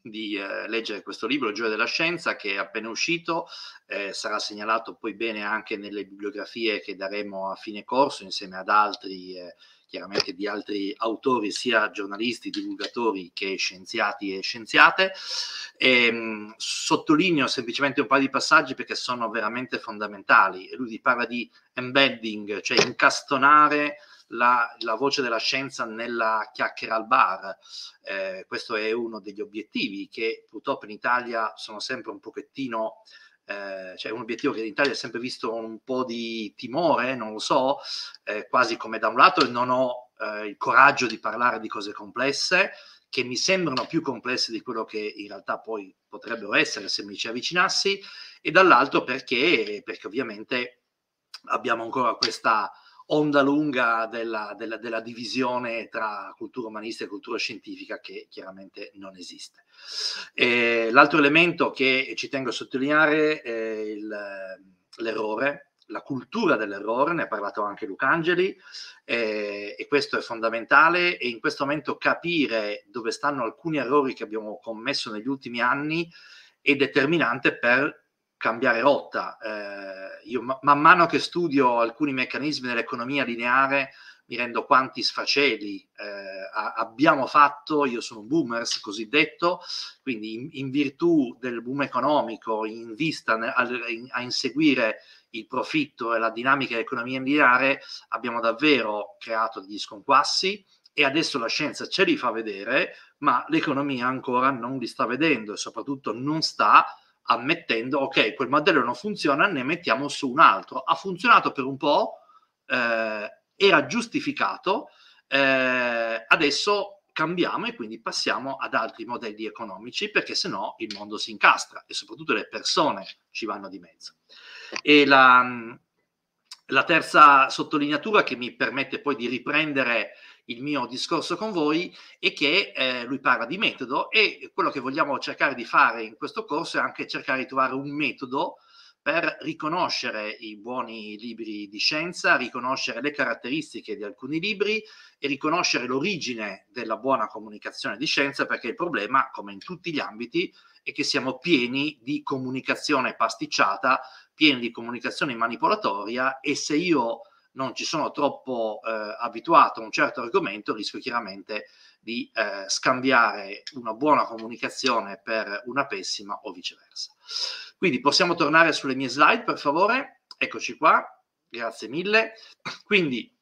di eh, leggere questo libro, Gioia della Scienza, che è appena uscito, eh, sarà segnalato poi bene anche nelle bibliografie che daremo a fine corso insieme ad altri. Eh, chiaramente di altri autori, sia giornalisti, divulgatori che scienziati e scienziate. E, ehm, mh, sottolineo semplicemente un paio di passaggi perché sono veramente fondamentali. Lui parla di embedding, cioè incastonare la, la, voce della scienza nella chiacchiera al bar. Eh, questo è uno degli obiettivi che purtroppo in Italia sono sempre un pochettino eh, cioè un obiettivo che in Italia è sempre visto un po' di timore, non lo so, eh, quasi come da un lato non ho eh, il coraggio di parlare di cose complesse, che mi sembrano più complesse di quello che in realtà poi potrebbero essere se mi ci avvicinassi, e dall'altro perché, perché ovviamente abbiamo ancora questa onda lunga della, della, della, divisione tra cultura umanista e cultura scientifica che chiaramente non esiste. E l'altro elemento che ci tengo a sottolineare è il, l'errore, la cultura dell'errore, ne ha parlato anche Lucangeli, eh, e questo è fondamentale e in questo momento capire dove stanno alcuni errori che abbiamo commesso negli ultimi anni è determinante per cambiare rotta. Eh, io man mano che studio alcuni meccanismi dell'economia lineare mi rendo quanti sfaceli eh, abbiamo fatto, io sono un boomers cosiddetto, quindi in, in virtù del boom economico, in vista a-, a, inseguire il profitto e la dinamica dell'economia lineare, abbiamo davvero creato degli sconquassi e adesso la scienza ce li fa vedere, ma l'economia ancora non li sta vedendo e soprattutto non sta ammettendo, ok, quel modello non funziona, ne mettiamo su un altro. Ha funzionato per un po', eh, era giustificato, eh, adesso cambiamo e quindi passiamo ad altri modelli economici perché sennò il mondo si incastra e soprattutto le persone ci vanno di mezzo. E la, la terza sottolineatura che mi permette poi di riprendere il mio discorso con voi è che eh, lui parla di metodo e quello che vogliamo cercare di fare in questo corso è anche cercare di trovare un metodo per riconoscere i buoni libri di scienza, riconoscere le caratteristiche di alcuni libri e riconoscere l'origine della buona comunicazione di scienza, perché il problema, come in tutti gli ambiti, è che siamo pieni di comunicazione pasticciata, pieni di comunicazione manipolatoria e se io non ci sono troppo eh, abituato a un certo argomento, rischio chiaramente di eh, scambiare una buona comunicazione per una pessima o viceversa. Quindi possiamo tornare sulle mie slide, per favore. Eccoci qua, grazie mille. Quindi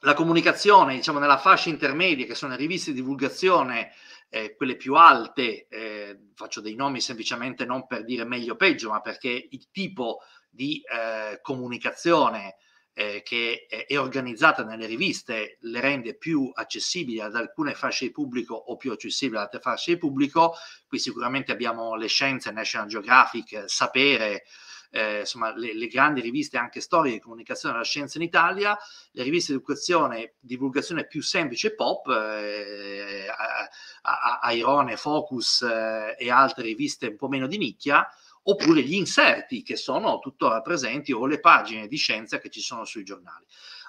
la comunicazione, diciamo, nella fascia intermedia, che sono le riviste di divulgazione, eh, quelle più alte, eh, faccio dei nomi semplicemente non per dire meglio o peggio, ma perché il tipo di eh, comunicazione eh, che è organizzata nelle riviste le rende più accessibili ad alcune fasce di pubblico o più accessibili ad altre fasce di pubblico. Qui sicuramente abbiamo le scienze, National Geographic, eh, Sapere, eh, insomma, le, le, grandi riviste anche storie di comunicazione della scienza in Italia, le riviste di educazione, divulgazione più semplice pop, eh, eh Airone, Focus eh, e altre riviste un po' meno di nicchia, oppure gli inserti che sono tuttora presenti o le pagine di scienza che ci sono sui giornali.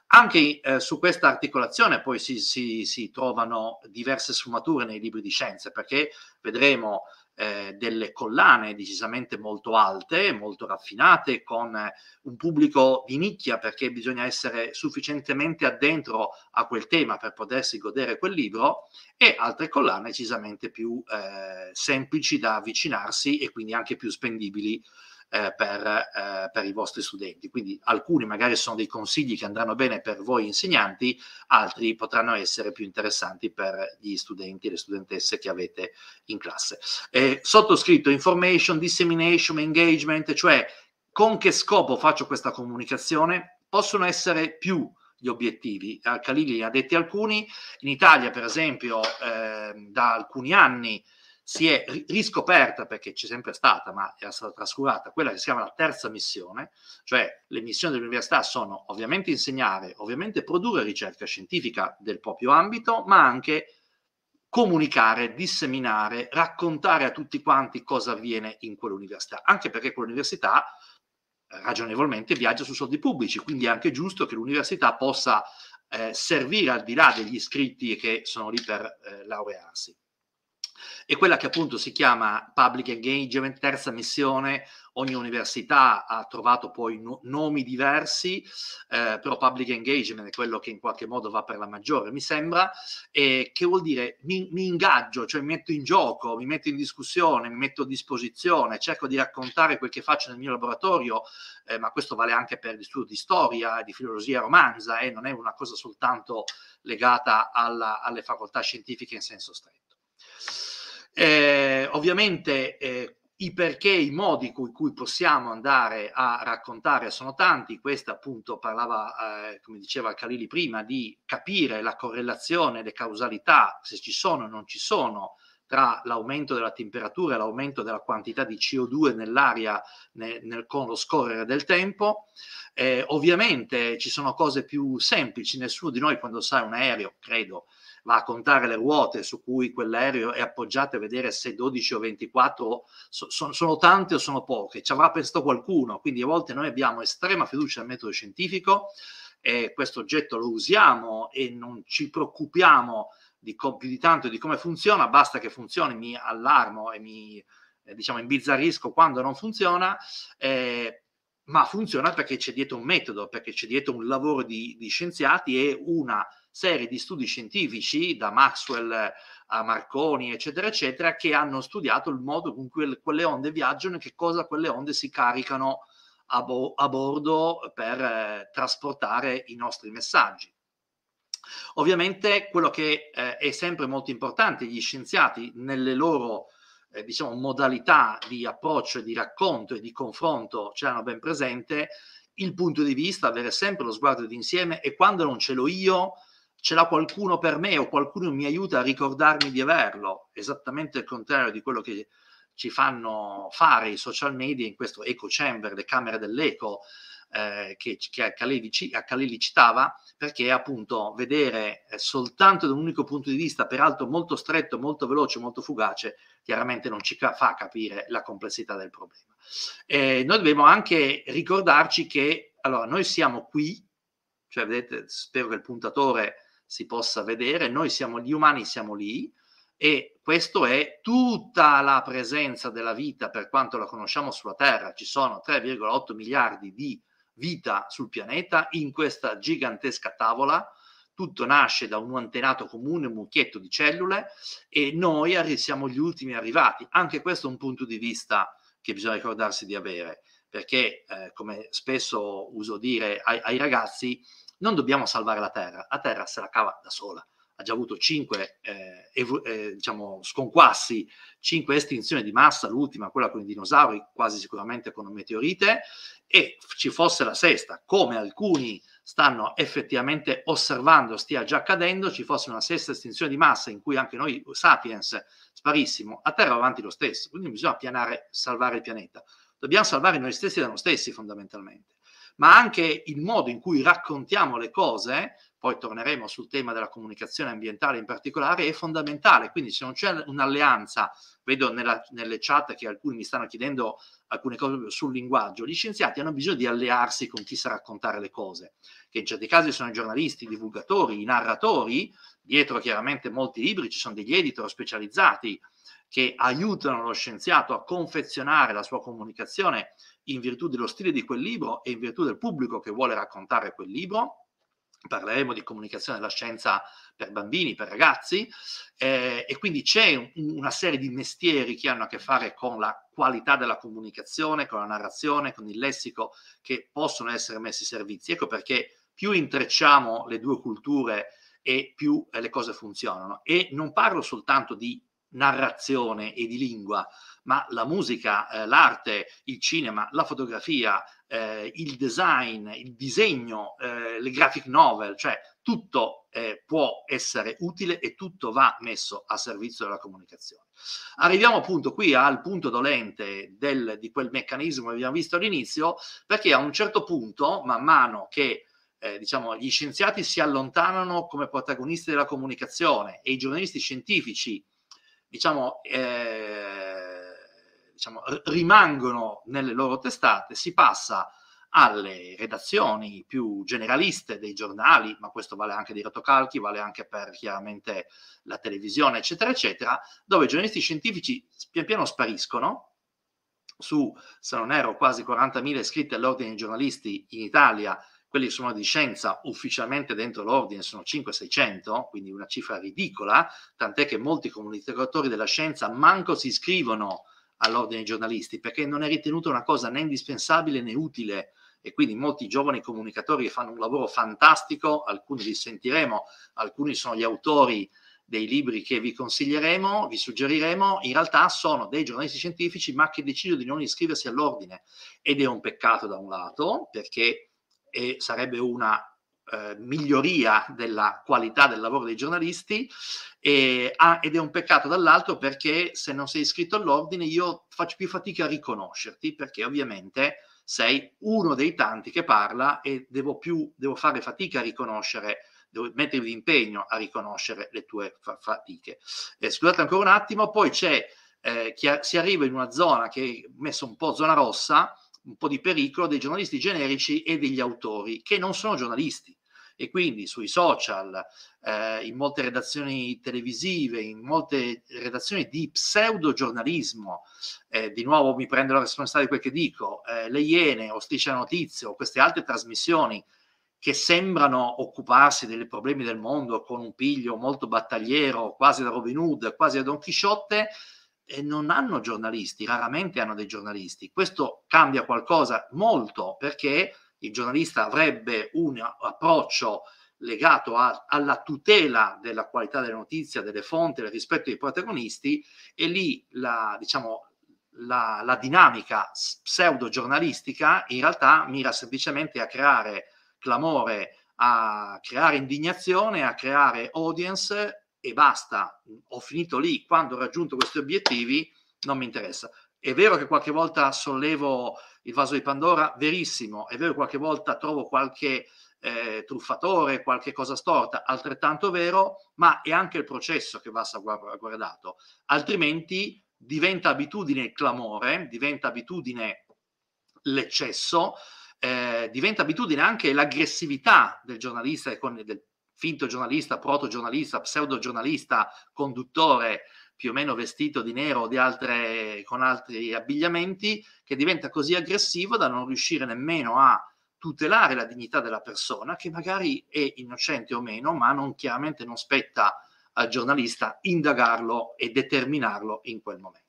Anche eh, su questa articolazione poi si, si, si, trovano diverse sfumature nei libri di scienza, perché vedremo eh, delle collane decisamente molto alte, molto raffinate, con eh, un pubblico di nicchia perché bisogna essere sufficientemente addentro a quel tema per potersi godere quel libro, e altre collane decisamente più eh, semplici da avvicinarsi e quindi anche più spendibili eh, per, eh, per, i vostri studenti. Quindi alcuni magari sono dei consigli che andranno bene per voi insegnanti, altri potranno essere più interessanti per gli studenti e le studentesse che avete in classe. Eh, sottoscritto information, dissemination, engagement, cioè con che scopo faccio questa comunicazione, possono essere più gli obiettivi. Calili eh, ne ha detti alcuni, in Italia per esempio ehm, da alcuni anni si è riscoperta, perché c'è sempre stata, ma era stata trascurata, quella che si chiama la terza missione, cioè le missioni dell'università sono ovviamente insegnare, ovviamente produrre ricerca scientifica del proprio ambito, ma anche comunicare, disseminare, raccontare a tutti quanti cosa avviene in quell'università, anche perché quell'università ragionevolmente viaggia su soldi pubblici, quindi è anche giusto che l'università possa eh, servire al di là degli iscritti che sono lì per eh, laurearsi e quella che appunto si chiama Public Engagement, terza missione, ogni università ha trovato poi no- nomi diversi, eh, però Public Engagement è quello che in qualche modo va per la maggiore, mi sembra, e che vuol dire mi, mi ingaggio, cioè mi metto in gioco, mi metto in discussione, mi metto a disposizione, cerco di raccontare quel che faccio nel mio laboratorio, eh, ma questo vale anche per gli studi di storia, di filologia romanza, e eh, non è una cosa soltanto legata alla, alle facoltà scientifiche in senso stretto. Eh, ovviamente eh, i perché, i modi con cui possiamo andare a raccontare sono tanti, questa appunto parlava, eh, come diceva Calili prima, di capire la correlazione, le causalità, se ci sono o non ci sono, tra l'aumento della temperatura e l'aumento della quantità di CO2 nell'aria ne, nel, con lo scorrere del tempo. Eh, ovviamente ci sono cose più semplici, nessuno di noi quando sa un aereo, credo, va a contare le ruote su cui quell'aereo è appoggiato e vedere se 12 o 24 so, so, sono tante o sono poche, ci avrà pensato qualcuno, quindi a volte noi abbiamo estrema fiducia nel metodo scientifico, e questo oggetto lo usiamo e non ci preoccupiamo di più di tanto di come funziona, basta che funzioni, mi allarmo e mi eh, diciamo imbizzarrisco quando non funziona, eh, ma funziona perché c'è dietro un metodo, perché c'è dietro un lavoro di, di scienziati e una serie di studi scientifici, da Maxwell a Marconi, eccetera, eccetera, che hanno studiato il modo con cui quelle onde viaggiano e che cosa quelle onde si caricano a, bo- a bordo per eh, trasportare i nostri messaggi. Ovviamente quello che eh, è sempre molto importante, gli scienziati nelle loro eh, diciamo, modalità di approccio, e di racconto e di confronto c'erano ben presente, il punto di vista, avere sempre lo sguardo d'insieme e quando non ce l'ho io, ce l'ha qualcuno per me o qualcuno mi aiuta a ricordarmi di averlo, esattamente il contrario di quello che ci fanno fare i social media in questo eco chamber, le camere dell'eco, eh, che, che a Caleli, a citava, perché appunto vedere eh, soltanto da un unico punto di vista, peraltro molto stretto, molto veloce, molto fugace, chiaramente non ci fa capire la complessità del problema. Eh, noi dobbiamo anche ricordarci che allora, noi siamo qui, cioè vedete, spero che il puntatore si possa vedere, noi siamo gli umani, siamo lì, e questo è tutta la presenza della vita per quanto la conosciamo sulla Terra. Ci sono 3,8 miliardi di vita sul pianeta in questa gigantesca tavola. Tutto nasce da un antenato comune, un mucchietto di cellule e noi siamo gli ultimi arrivati. Anche questo è un punto di vista che bisogna ricordarsi di avere, perché eh, come spesso uso dire ai, ai ragazzi, non dobbiamo salvare la Terra, la Terra se la cava da sola ha già avuto cinque eh, eh, diciamo, sconquassi, cinque estinzioni di massa, l'ultima quella con i dinosauri, quasi sicuramente con un meteorite, e ci fosse la sesta, come alcuni stanno effettivamente osservando stia già accadendo, ci fosse una sesta estinzione di massa in cui anche noi sapiens sparissimo, a Terra avanti lo stesso, quindi bisogna pianare, salvare il pianeta. Dobbiamo salvare noi stessi da noi stessi fondamentalmente, ma anche il modo in cui raccontiamo le cose poi torneremo sul tema della comunicazione ambientale in particolare, è fondamentale. Quindi se non c'è un'alleanza, vedo nella, nelle chat che alcuni mi stanno chiedendo alcune cose sul linguaggio, gli scienziati hanno bisogno di allearsi con chi sa raccontare le cose, che in certi casi sono i giornalisti, i divulgatori, i narratori, dietro chiaramente molti libri ci sono degli editor specializzati che aiutano lo scienziato a confezionare la sua comunicazione in virtù dello stile di quel libro e in virtù del pubblico che vuole raccontare quel libro parleremo di comunicazione della scienza per bambini, per ragazzi, eh, e quindi c'è un, una serie di mestieri che hanno a che fare con la qualità della comunicazione, con la narrazione, con il lessico, che possono essere messi servizi. Ecco perché più intrecciamo le due culture e più eh, le cose funzionano. E non parlo soltanto di narrazione e di lingua, ma la musica, eh, l'arte, il cinema, la fotografia, eh, il design, il disegno, eh, le graphic novel, cioè tutto eh, può essere utile e tutto va messo a servizio della comunicazione. Arriviamo appunto qui al punto dolente del, di quel meccanismo che abbiamo visto all'inizio, perché a un certo punto, man mano che eh, diciamo, gli scienziati si allontanano come protagonisti della comunicazione e i giornalisti scientifici, diciamo, eh, diciamo, rimangono nelle loro testate, si passa alle redazioni più generaliste dei giornali, ma questo vale anche dei rotocalchi, vale anche per chiaramente la televisione, eccetera, eccetera, dove i giornalisti scientifici pian piano spariscono. Su, se non ero, quasi 40.000 iscritti all'ordine dei giornalisti in Italia, quelli che sono di scienza ufficialmente dentro l'ordine sono 5-600, quindi una cifra ridicola, tant'è che molti comunicatori della scienza manco si iscrivono all'ordine dei giornalisti, perché non è ritenuta una cosa né indispensabile né utile e quindi molti giovani comunicatori che fanno un lavoro fantastico, alcuni li sentiremo, alcuni sono gli autori dei libri che vi consiglieremo, vi suggeriremo, in realtà sono dei giornalisti scientifici, ma che decidono di non iscriversi all'ordine. Ed è un peccato da un lato, perché eh, sarebbe una eh, miglioria della qualità del lavoro dei giornalisti e, ah, ed è un peccato dall'altro perché se non sei iscritto all'ordine io faccio più fatica a riconoscerti perché ovviamente sei uno dei tanti che parla e devo, più, devo fare fatica a riconoscere devo mettere l'impegno a riconoscere le tue fatiche. Eh, scusate ancora un attimo, poi c'è, eh, chi si arriva in una zona che è messa un po' zona rossa, un po' di pericolo dei giornalisti generici e degli autori che non sono giornalisti e quindi sui social, eh, in molte redazioni televisive, in molte redazioni di pseudogiornalismo, eh, di nuovo mi prendo la responsabilità di quel che dico, eh, le Iene o Notizio, queste altre trasmissioni che sembrano occuparsi dei problemi del mondo con un piglio molto battagliero, quasi da Robin Hood, quasi da Don Chisciotte, e non hanno giornalisti, raramente hanno dei giornalisti. Questo cambia qualcosa molto perché il giornalista avrebbe un approccio legato a, alla tutela della qualità della notizia, delle fonti, del rispetto dei protagonisti e lì la, diciamo, la, la dinamica pseudo giornalistica in realtà mira semplicemente a creare clamore, a creare indignazione, a creare audience e basta, ho finito lì, quando ho raggiunto questi obiettivi non mi interessa è vero che qualche volta sollevo il vaso di Pandora, verissimo, è vero che qualche volta trovo qualche eh, truffatore, qualche cosa storta, altrettanto vero, ma è anche il processo che va salvaguardato, altrimenti diventa abitudine il clamore, diventa abitudine l'eccesso, eh, diventa abitudine anche l'aggressività del giornalista del finto giornalista, proto giornalista, pseudo giornalista, conduttore più o meno vestito di nero o di altre, con altri abbigliamenti, che diventa così aggressivo da non riuscire nemmeno a tutelare la dignità della persona, che magari è innocente o meno, ma non, chiaramente non spetta al giornalista indagarlo e determinarlo in quel momento.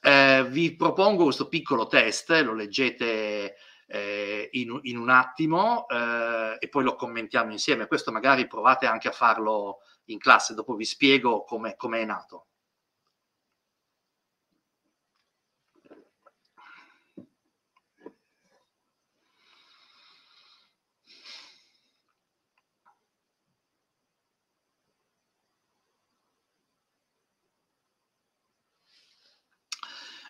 Eh, vi propongo questo piccolo test, lo leggete eh, in, in, un attimo eh, e poi lo commentiamo insieme. Questo magari provate anche a farlo in classe, dopo vi spiego come è nato.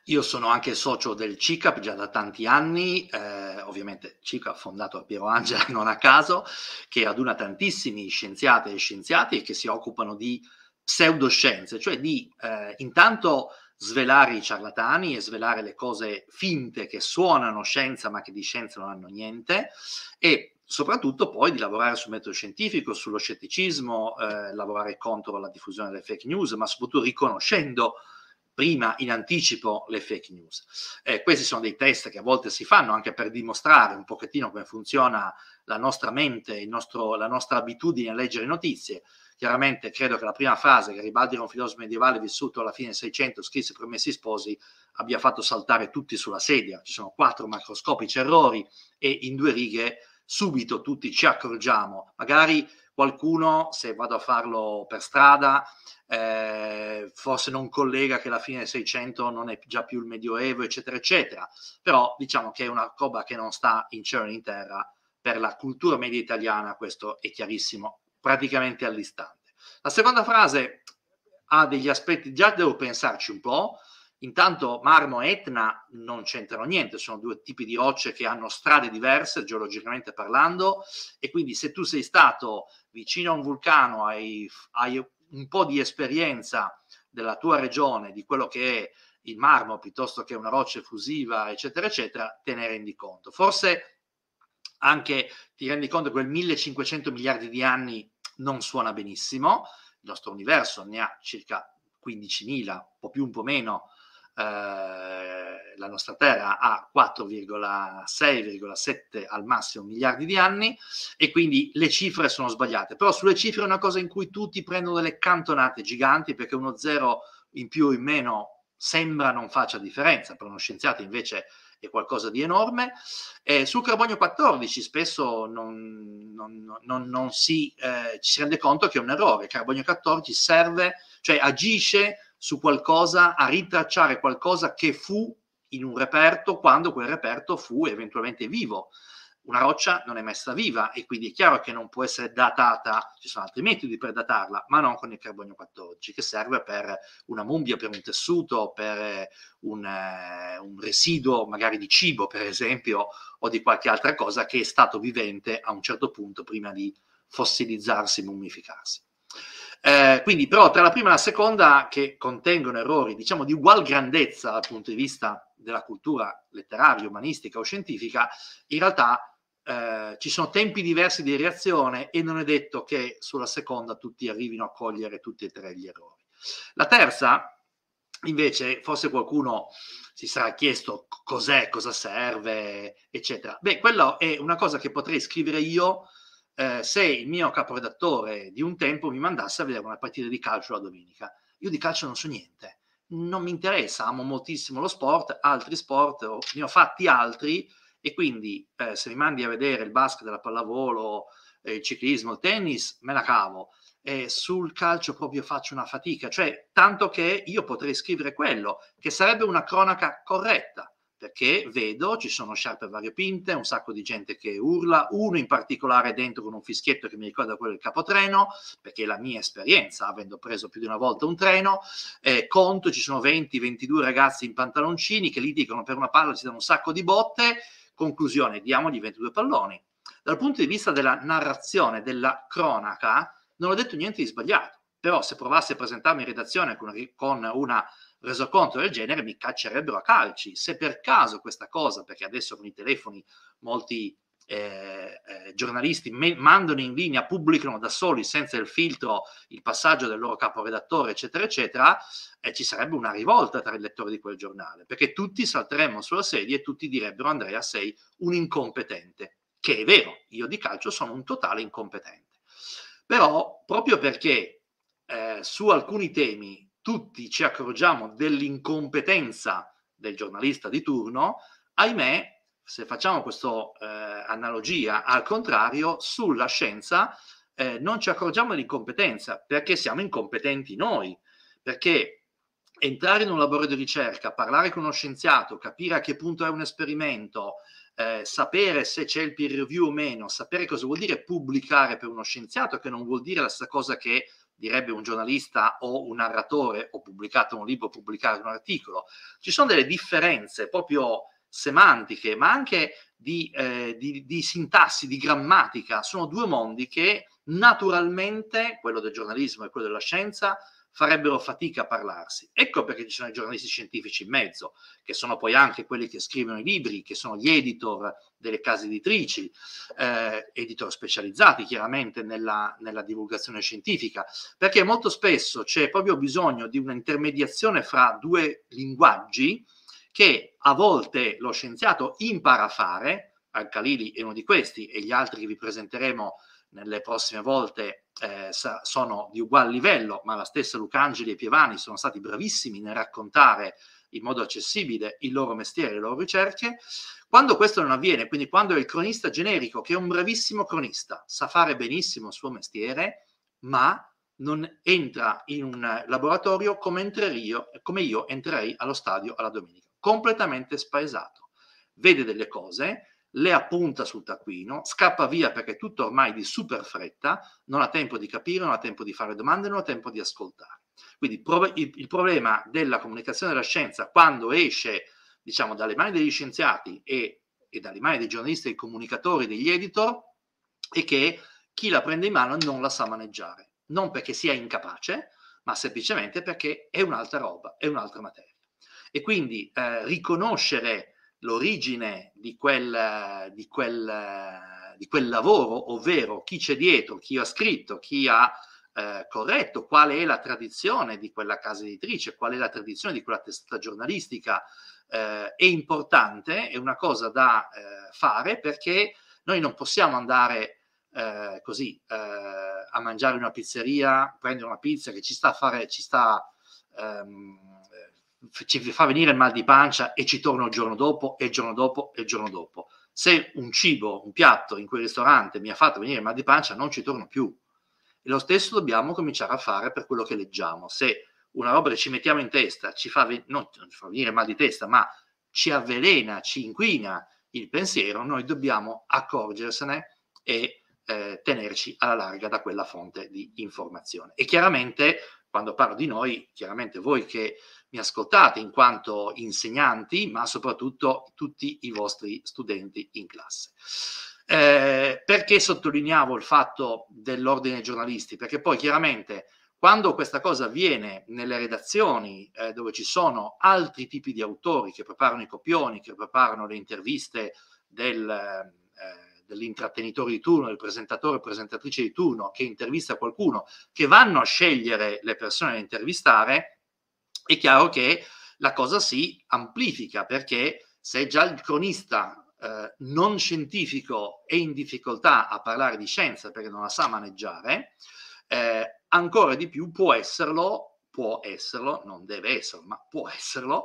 Io sono anche socio del CICAP già da tanti anni, eh, ovviamente CICAP fondato da Piero Angela non a caso, che aduna tantissimi scienziate e scienziati che si occupano di pseudoscienze, cioè di eh, intanto svelare i ciarlatani e svelare le cose finte che suonano scienza ma che di scienza non hanno niente e soprattutto poi di lavorare sul metodo scientifico, sullo scetticismo, eh, lavorare contro la diffusione delle fake news, ma soprattutto riconoscendo prima in anticipo le fake news. Eh, questi sono dei test che a volte si fanno anche per dimostrare un pochettino come funziona la nostra mente, nostro, la nostra abitudine a leggere notizie. Chiaramente credo che la prima frase Garibaldi era un filosofo medievale vissuto alla fine del Seicento, scrisse Promessi Sposi, abbia fatto saltare tutti sulla sedia. Ci sono quattro macroscopici errori e in due righe subito tutti ci accorgiamo, magari qualcuno, se vado a farlo per strada, eh, forse non collega che la fine del 600 non è già più il Medioevo, eccetera, eccetera. Però diciamo che è una roba che non sta in cielo e in terra per la cultura media italiana, questo è chiarissimo, praticamente all'istante. La seconda frase ha degli aspetti, già devo pensarci un po', Intanto Marmo e Etna non c'entrano niente, sono due tipi di rocce che hanno strade diverse geologicamente parlando e quindi se tu sei stato vicino a un vulcano, hai, hai un po' di esperienza della tua regione, di quello che è il marmo piuttosto che una roccia effusiva, eccetera, eccetera, te ne rendi conto. Forse anche ti rendi conto che quel 1500 miliardi di anni non suona benissimo, il nostro universo ne ha circa 15.000, un po' più, un po' meno, eh, la nostra Terra ha 4,6,7 al massimo miliardi di anni e quindi le cifre sono sbagliate. Però sulle cifre è una cosa in cui tutti prendono delle cantonate giganti perché uno zero in più o in meno sembra non faccia differenza, per uno scienziato invece è qualcosa di enorme. Eh, sul carbonio 14 spesso non, non, non, non si, eh, ci si rende conto che è un errore. Il carbonio 14 serve, cioè agisce su qualcosa, a ritracciare qualcosa che fu in un reperto quando quel reperto fu eventualmente vivo. Una roccia non è messa viva e quindi è chiaro che non può essere datata, ci sono altri metodi per datarla, ma non con il carbonio 14 che serve per una mummia, per un tessuto, per eh, un, eh, un residuo magari di cibo per esempio o di qualche altra cosa che è stato vivente a un certo punto prima di fossilizzarsi, mummificarsi. Eh, quindi però tra la prima e la seconda, che contengono errori diciamo di ugual grandezza dal punto di vista della cultura letteraria, umanistica o scientifica, in realtà eh, ci sono tempi diversi di reazione e non è detto che sulla seconda tutti arrivino a cogliere tutti e tre gli errori. La terza, invece, forse qualcuno si sarà chiesto cos'è, cosa serve, eccetera. Beh, quella è una cosa che potrei scrivere io eh, se il mio caporedattore di un tempo mi mandasse a vedere una partita di calcio la domenica. Io di calcio non so niente, non mi interessa, amo moltissimo lo sport, altri sport, ne ho fatti altri e quindi eh, se mi mandi a vedere il basket, la pallavolo, eh, il ciclismo, il tennis, me la cavo. Eh, sul calcio proprio faccio una fatica, cioè tanto che io potrei scrivere quello, che sarebbe una cronaca corretta, perché vedo ci sono sciarpe variopinte, un sacco di gente che urla, uno in particolare dentro con un fischietto che mi ricorda quello del capotreno, perché è la mia esperienza, avendo preso più di una volta un treno, eh, conto ci sono 20-22 ragazzi in pantaloncini che dicono per una palla, ci danno un sacco di botte, conclusione, diamogli 22 palloni. Dal punto di vista della narrazione, della cronaca, non ho detto niente di sbagliato, però se provassi a presentarmi in redazione con una, con una resoconto del genere mi caccerebbero a calci. Se per caso questa cosa, perché adesso con i telefoni molti eh, eh, giornalisti me- mandano in linea, pubblicano da soli senza il filtro il passaggio del loro caporedattore, eccetera, eccetera, eh, ci sarebbe una rivolta tra i lettori di quel giornale, perché tutti salteremmo sulla sedia e tutti direbbero Andrea sei un incompetente, che è vero, io di calcio sono un totale incompetente. Però proprio perché eh, su alcuni temi tutti ci accorgiamo dell'incompetenza del giornalista di turno, ahimè, se facciamo questa eh, analogia al contrario, sulla scienza eh, non ci accorgiamo dell'incompetenza perché siamo incompetenti noi, perché entrare in un lavoro di ricerca, parlare con uno scienziato, capire a che punto è un esperimento, eh, sapere se c'è il peer review o meno, sapere cosa vuol dire pubblicare per uno scienziato, che non vuol dire la stessa cosa che direbbe un giornalista o un narratore, o pubblicato un libro, pubblicare un articolo. Ci sono delle differenze proprio semantiche, ma anche di, eh, di, di sintassi, di grammatica. Sono due mondi che naturalmente, quello del giornalismo e quello della scienza, farebbero fatica a parlarsi. Ecco perché ci sono i giornalisti scientifici in mezzo, che sono poi anche quelli che scrivono i libri, che sono gli editor delle case editrici, eh, editor specializzati chiaramente nella, nella divulgazione scientifica, perché molto spesso c'è proprio bisogno di un'intermediazione fra due linguaggi che a volte lo scienziato impara a fare, Al-Khalili è uno di questi e gli altri che vi presenteremo nelle prossime volte eh, sono di ugual livello, ma la stessa Lucangeli e Pievani sono stati bravissimi nel raccontare in modo accessibile il loro mestiere, le loro ricerche. Quando questo non avviene, quindi quando il cronista generico, che è un bravissimo cronista, sa fare benissimo il suo mestiere, ma non entra in un laboratorio come, io, come io entrerei allo stadio alla domenica, completamente spaesato. Vede delle cose le appunta sul taccuino, scappa via perché è tutto ormai di super fretta, non ha tempo di capire, non ha tempo di fare domande, non ha tempo di ascoltare. Quindi il, problema della comunicazione della scienza quando esce diciamo, dalle mani degli scienziati e, e dalle mani dei giornalisti, dei comunicatori, degli editor, è che chi la prende in mano non la sa maneggiare, non perché sia incapace, ma semplicemente perché è un'altra roba, è un'altra materia. E quindi eh, riconoscere l'origine di quel, di, quel, di quel, lavoro, ovvero chi c'è dietro, chi ha scritto, chi ha eh, corretto, qual è la tradizione di quella casa editrice, qual è la tradizione di quella testata giornalistica, eh, è importante, è una cosa da eh, fare perché noi non possiamo andare eh, così eh, a mangiare in una pizzeria, prendere una pizza che ci sta a fare, ci sta... Ehm, ci fa venire il mal di pancia e ci torno il giorno dopo e il giorno dopo e il giorno dopo. Se un cibo, un piatto in quel ristorante mi ha fatto venire il mal di pancia, non ci torno più. E lo stesso dobbiamo cominciare a fare per quello che leggiamo. Se una roba che ci mettiamo in testa ci fa, ven- non, ci fa venire mal di testa, ma ci avvelena, ci inquina il pensiero, noi dobbiamo accorgersene e eh, tenerci alla larga da quella fonte di informazione. E chiaramente quando parlo di noi, chiaramente voi che mi ascoltate in quanto insegnanti, ma soprattutto tutti i vostri studenti in classe. Eh, perché sottolineavo il fatto dell'ordine giornalisti? Perché poi chiaramente quando questa cosa avviene nelle redazioni eh, dove ci sono altri tipi di autori che preparano i copioni, che preparano le interviste del... Eh, l'intrattenitore di turno, il presentatore o presentatrice di turno che intervista qualcuno, che vanno a scegliere le persone da intervistare, è chiaro che la cosa si amplifica perché se già il cronista eh, non scientifico è in difficoltà a parlare di scienza perché non la sa maneggiare, eh, ancora di più può esserlo, può esserlo, non deve esserlo, ma può esserlo,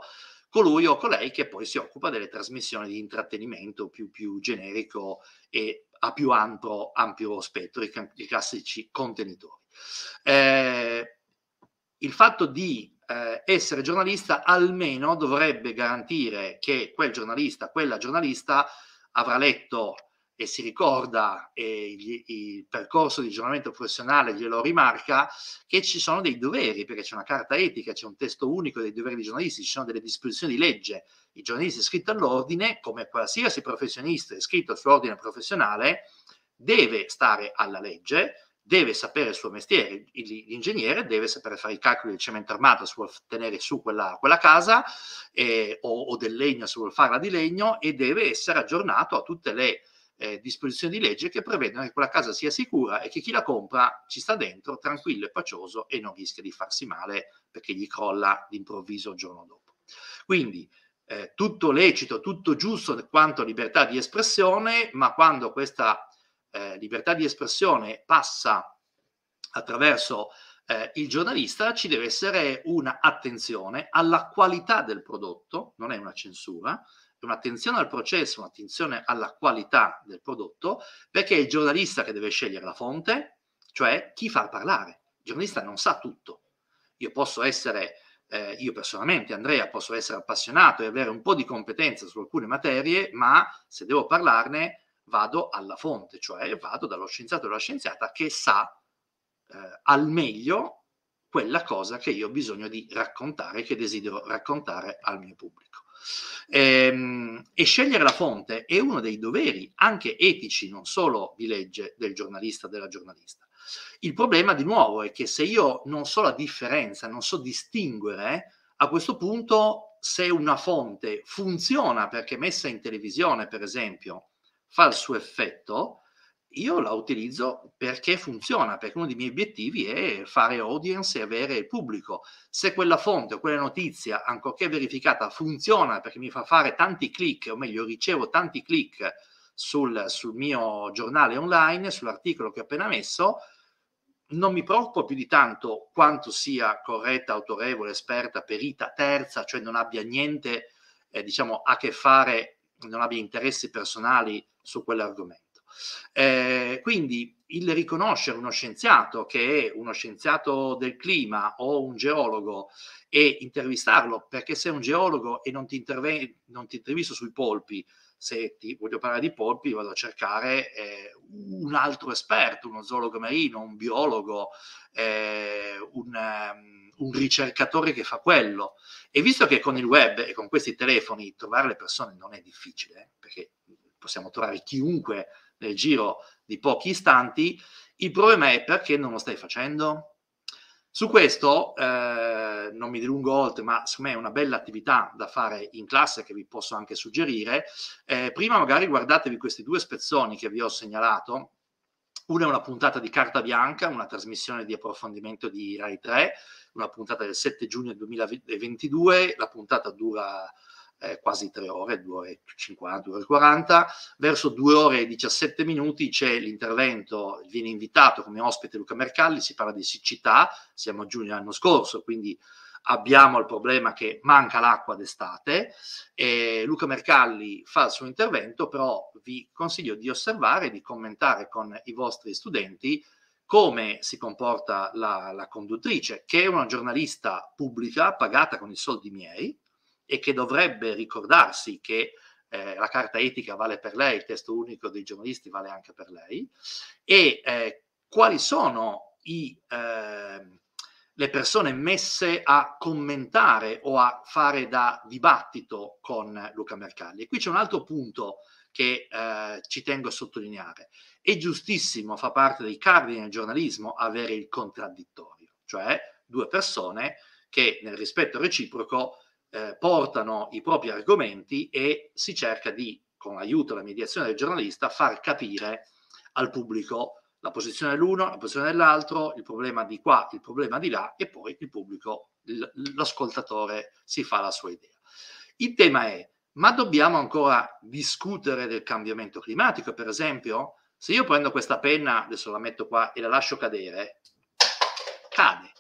colui o colei che poi si occupa delle trasmissioni di intrattenimento più, più generico e a più ampio, ampio spettro, i, i, classici contenitori. Eh, il fatto di eh, essere giornalista almeno dovrebbe garantire che quel giornalista, quella giornalista avrà letto e si ricorda eh, gli, il percorso di giornamento professionale glielo rimarca, che ci sono dei doveri, perché c'è una carta etica, c'è un testo unico dei doveri dei giornalisti, ci sono delle disposizioni di legge. Il giornalista iscritto all'ordine, come qualsiasi professionista iscritto al suo ordine professionale, deve stare alla legge, deve sapere il suo mestiere, l'ingegnere deve sapere fare i calcoli del cemento armato se vuole tenere su quella, quella casa eh, o, o del legno se vuole farla di legno e deve essere aggiornato a tutte le eh, disposizioni di legge che prevedono che quella casa sia sicura e che chi la compra ci sta dentro tranquillo e pacioso e non rischia di farsi male perché gli crolla d'improvviso il giorno dopo. Quindi eh, tutto lecito, tutto giusto quanto libertà di espressione, ma quando questa eh, libertà di espressione passa attraverso eh, il giornalista ci deve essere un'attenzione alla qualità del prodotto, non è una censura, un'attenzione al processo, un'attenzione alla qualità del prodotto, perché è il giornalista che deve scegliere la fonte, cioè chi far parlare. Il giornalista non sa tutto. Io posso essere, eh, io personalmente, Andrea, posso essere appassionato e avere un po' di competenza su alcune materie, ma se devo parlarne vado alla fonte, cioè vado dallo scienziato o dalla scienziata che sa eh, al meglio quella cosa che io ho bisogno di raccontare, che desidero raccontare al mio pubblico. E, ehm, e scegliere la fonte è uno dei doveri, anche etici, non solo di legge, del giornalista, della giornalista. Il problema, di nuovo, è che se io non so la differenza, non so distinguere, a questo punto se una fonte funziona perché messa in televisione, per esempio, fa il suo effetto, io la utilizzo perché funziona, perché uno dei miei obiettivi è fare audience e avere pubblico. Se quella fonte o quella notizia, ancorché verificata, funziona perché mi fa fare tanti click, o meglio ricevo tanti click sul, sul mio giornale online, sull'articolo che ho appena messo, non mi preoccupo più di tanto quanto sia corretta, autorevole, esperta, perita, terza, cioè non abbia niente, eh, diciamo, a che fare, non abbia interessi personali su quell'argomento eh, quindi il riconoscere uno scienziato che è uno scienziato del clima o un geologo e intervistarlo, perché se è un geologo e non ti, interve- non ti intervisto sui polpi, se ti voglio parlare di polpi vado a cercare eh, un altro esperto, uno zoologo marino, un biologo, eh, un, um, un, ricercatore che fa quello. E visto che con il web e con questi telefoni trovare le persone non è difficile, eh, perché possiamo trovare chiunque nel giro di pochi istanti, il problema è perché non lo stai facendo? Su questo eh, non mi dilungo oltre, ma secondo me è una bella attività da fare in classe che vi posso anche suggerire. Eh, prima magari guardatevi questi due spezzoni che vi ho segnalato. Una è una puntata di Carta Bianca, una trasmissione di approfondimento di Rai 3, una puntata del 7 giugno 2022, la puntata dura eh, quasi 3 ore, 2 ore e 50, 2 ore e 40. Verso 2 ore e 17 minuti c'è l'intervento, viene invitato come ospite Luca Mercalli, si parla di siccità, siamo a giugno dell'anno scorso, quindi abbiamo il problema che manca l'acqua d'estate. E Luca Mercalli fa il suo intervento, però vi consiglio di osservare, di commentare con i vostri studenti come si comporta la, la conduttrice, che è una giornalista pubblica pagata con i soldi miei, e che dovrebbe ricordarsi che eh, la carta etica vale per lei, il testo unico dei giornalisti vale anche per lei, e eh, quali sono i, eh, le persone messe a commentare o a fare da dibattito con Luca Mercalli. E qui c'è un altro punto che eh, ci tengo a sottolineare. È giustissimo, fa parte dei cardini del giornalismo, avere il contraddittorio, cioè due persone che nel rispetto reciproco eh, portano i propri argomenti e si cerca di, con l'aiuto e la mediazione del giornalista, far capire al pubblico la posizione dell'uno, la posizione dell'altro, il problema di qua, il problema di là e poi il pubblico, l'ascoltatore si fa la sua idea. Il tema è, ma dobbiamo ancora discutere del cambiamento climatico? Per esempio, se io prendo questa penna, adesso la metto qua e la lascio cadere, cade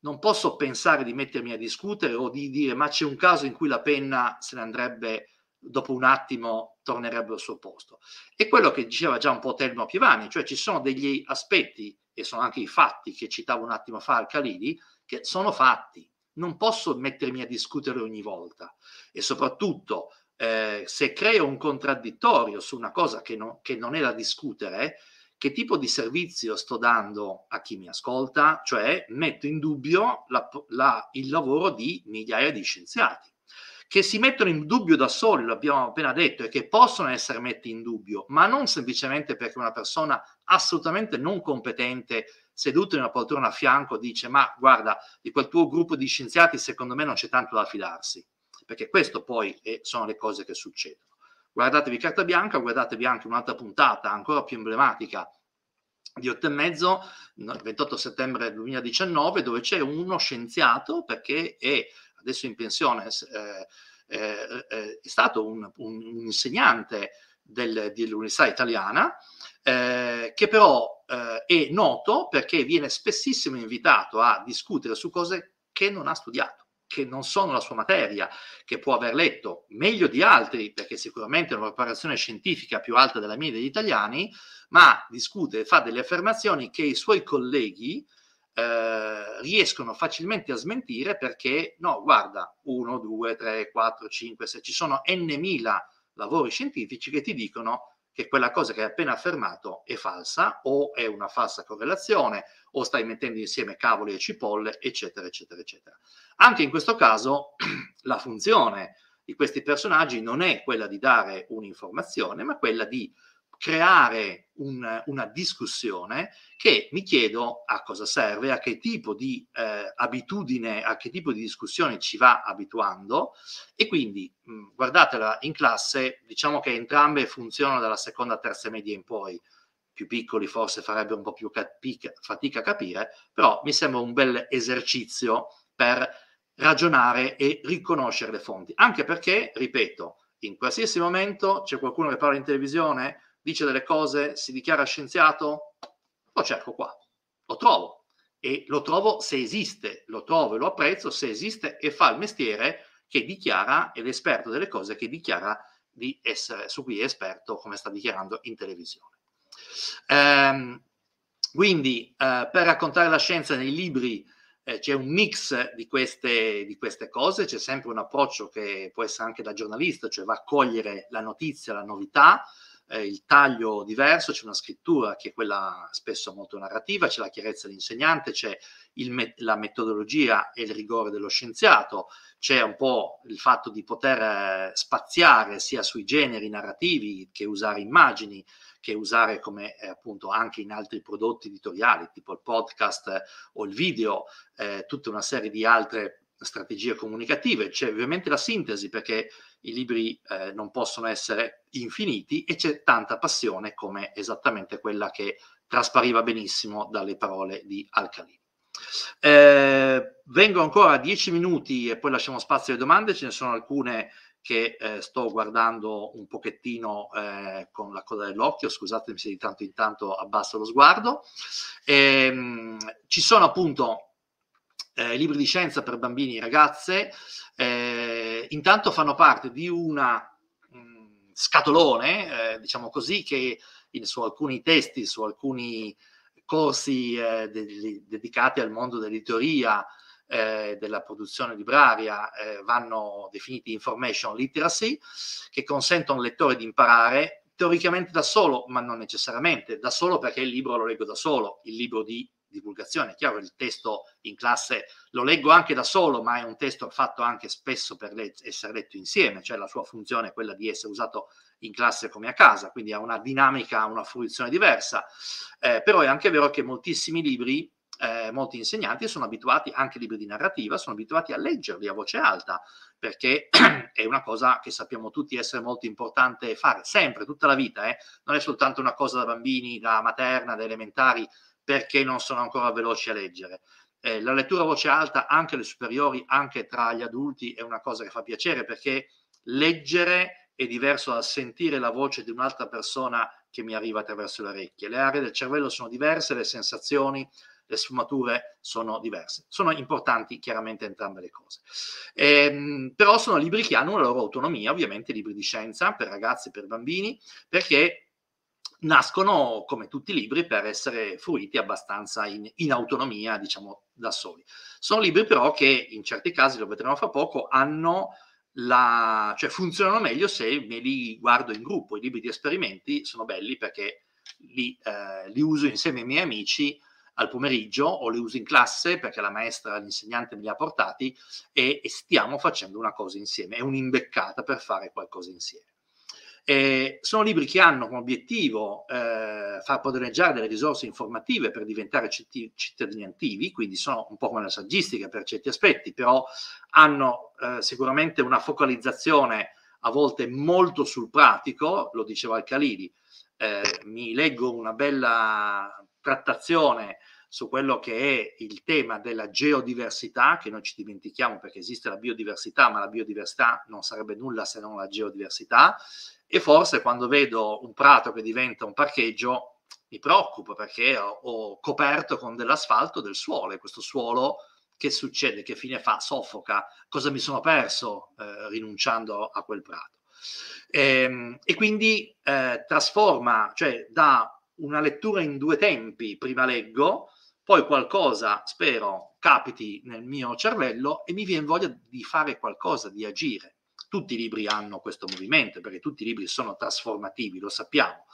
non posso pensare di mettermi a discutere o di dire ma c'è un caso in cui la penna se ne andrebbe dopo un attimo tornerebbe al suo posto. È quello che diceva già un po' Telmo Piovani, cioè ci sono degli aspetti, e sono anche i fatti che citavo un attimo fa al Calidi, che sono fatti. Non posso mettermi a discutere ogni volta. E soprattutto, eh, se creo un contraddittorio su una cosa che, no, che non è da discutere, che tipo di servizio sto dando a chi mi ascolta, cioè metto in dubbio la, la, il lavoro di migliaia di scienziati che si mettono in dubbio da soli, lo abbiamo appena detto, e che possono essere messi in dubbio, ma non semplicemente perché una persona assolutamente non competente seduta in una poltrona a fianco dice ma guarda, di quel tuo gruppo di scienziati secondo me non c'è tanto da fidarsi, perché questo poi è, eh, sono le cose che succedono guardatevi carta bianca, guardatevi anche un'altra puntata ancora più emblematica di 8 e mezzo, 28 settembre 2019, dove c'è uno scienziato perché è adesso in pensione, eh, eh, eh è stato un, un, un insegnante del, dell'università italiana, eh, che però eh, è noto perché viene spessissimo invitato a discutere su cose che non ha studiato che non sono la sua materia, che può aver letto meglio di altri, perché sicuramente è una preparazione scientifica più alta della mia e degli italiani, ma discute e fa delle affermazioni che i suoi colleghi eh, riescono facilmente a smentire perché, no, guarda, 1, 2, 3, 4, 5, se ci sono n mila lavori scientifici che ti dicono che quella cosa che hai appena affermato è falsa o è una falsa correlazione o stai mettendo insieme cavoli e cipolle, eccetera, eccetera, eccetera. Anche in questo caso (clears throat) la funzione di questi personaggi non è quella di dare un'informazione, ma quella di creare un, una discussione che mi chiedo a cosa serve, a che tipo di eh, abitudine, a che tipo di discussione ci va abituando e quindi mh, mm, guardatela in classe, diciamo che entrambe funzionano dalla seconda, terza media in poi, più piccoli forse farebbero un po' più capica, fatica a capire, però mi sembra un bel esercizio per ragionare e riconoscere le fonti, anche perché, ripeto, in qualsiasi momento c'è qualcuno che parla in televisione, dice delle cose, si dichiara scienziato, lo cerco qua, lo trovo e lo trovo se esiste, lo trovo e lo apprezzo se esiste e fa il mestiere che dichiara, ed è esperto delle cose che dichiara di essere, su cui è esperto come sta dichiarando in televisione. Ehm, quindi eh, per raccontare la scienza nei libri eh, c'è un mix di queste, di queste cose, c'è sempre un approccio che può essere anche da giornalista, cioè va a cogliere la notizia, la novità, eh, il taglio diverso, c'è una scrittura che è quella spesso molto narrativa, c'è la chiarezza dell'insegnante, c'è me- la metodologia e il rigore dello scienziato, c'è un po' il fatto di poter eh, spaziare sia sui generi narrativi che usare immagini, che usare come eh, appunto anche in altri prodotti editoriali, tipo il podcast eh, o il video, eh, tutta una serie di altre strategie comunicative. C'è ovviamente la sintesi perché i libri eh, non possono essere infiniti e c'è tanta passione come esattamente quella che traspariva benissimo dalle parole di Alcalini. Eh, vengo ancora a dieci minuti e poi lasciamo spazio alle domande, ce ne sono alcune che eh, sto guardando un pochettino eh, con la coda dell'occhio, scusatemi se di tanto in tanto abbasso lo sguardo. Ehm, ci sono appunto eh, libri di scienza per bambini e ragazze, eh, intanto fanno parte di una mh, mm, scatolone, eh, diciamo così, che in, su alcuni testi, su alcuni corsi eh, de- dedicati al mondo dell'editoria, eh, della produzione libraria, eh, vanno definiti information literacy, che consentono al lettore di imparare teoricamente da solo, ma non necessariamente, da solo perché il libro lo leggo da solo, il libro di divulgazione. È chiaro che il testo in classe lo leggo anche da solo, ma è un testo fatto anche spesso per le- essere letto insieme, cioè la sua funzione è quella di essere usato in classe come a casa, quindi ha una dinamica, una fruizione diversa. Eh, però è anche vero che moltissimi libri eh, molti insegnanti sono abituati, anche libri di narrativa, sono abituati a leggerli a voce alta, perché (clears throat) è una cosa che sappiamo tutti essere molto importante fare sempre, tutta la vita, eh? non è soltanto una cosa da bambini, da materna, da elementari, perché non sono ancora veloci a leggere. Eh, la lettura a voce alta, anche le superiori, anche tra gli adulti, è una cosa che fa piacere perché leggere è diverso dal sentire la voce di un'altra persona che mi arriva attraverso le orecchie. Le aree del cervello sono diverse, le sensazioni, le sfumature sono diverse. Sono importanti chiaramente entrambe le cose. Ehm, però sono libri che hanno una loro autonomia, ovviamente libri di scienza per ragazzi e per bambini, perché nascono come tutti i libri per essere fruiti abbastanza in, in, autonomia, diciamo, da soli. Sono libri però che in certi casi, lo vedremo fra poco, hanno la, cioè funzionano meglio se me li guardo in gruppo. I libri di esperimenti sono belli perché li, eh, li uso insieme ai miei amici al pomeriggio o li uso in classe perché la maestra, l'insegnante me li ha portati e, e stiamo facendo una cosa insieme. È un'imbeccata per fare qualcosa insieme. Eh, sono libri che hanno come obiettivo eh, far padroneggiare delle risorse informative per diventare citt- cittadini attivi, quindi sono un po' come la saggistica per certi aspetti, però hanno eh, sicuramente una focalizzazione a volte molto sul pratico, lo diceva Alcalini. Eh, mi leggo una bella trattazione su quello che è il tema della geodiversità, che noi ci dimentichiamo perché esiste la biodiversità, ma la biodiversità non sarebbe nulla se non la geodiversità, e forse quando vedo un prato che diventa un parcheggio mi preoccupo perché ho, ho coperto con dell'asfalto del suolo e questo suolo che succede, che fine fa, soffoca, cosa mi sono perso eh, rinunciando a quel prato. E, ehm, e quindi eh, trasforma, cioè da una lettura in due tempi, prima leggo, poi qualcosa, spero, capiti nel mio cervello e mi viene voglia di fare qualcosa, di agire. Tutti i libri hanno questo movimento perché tutti i libri sono trasformativi, lo sappiamo.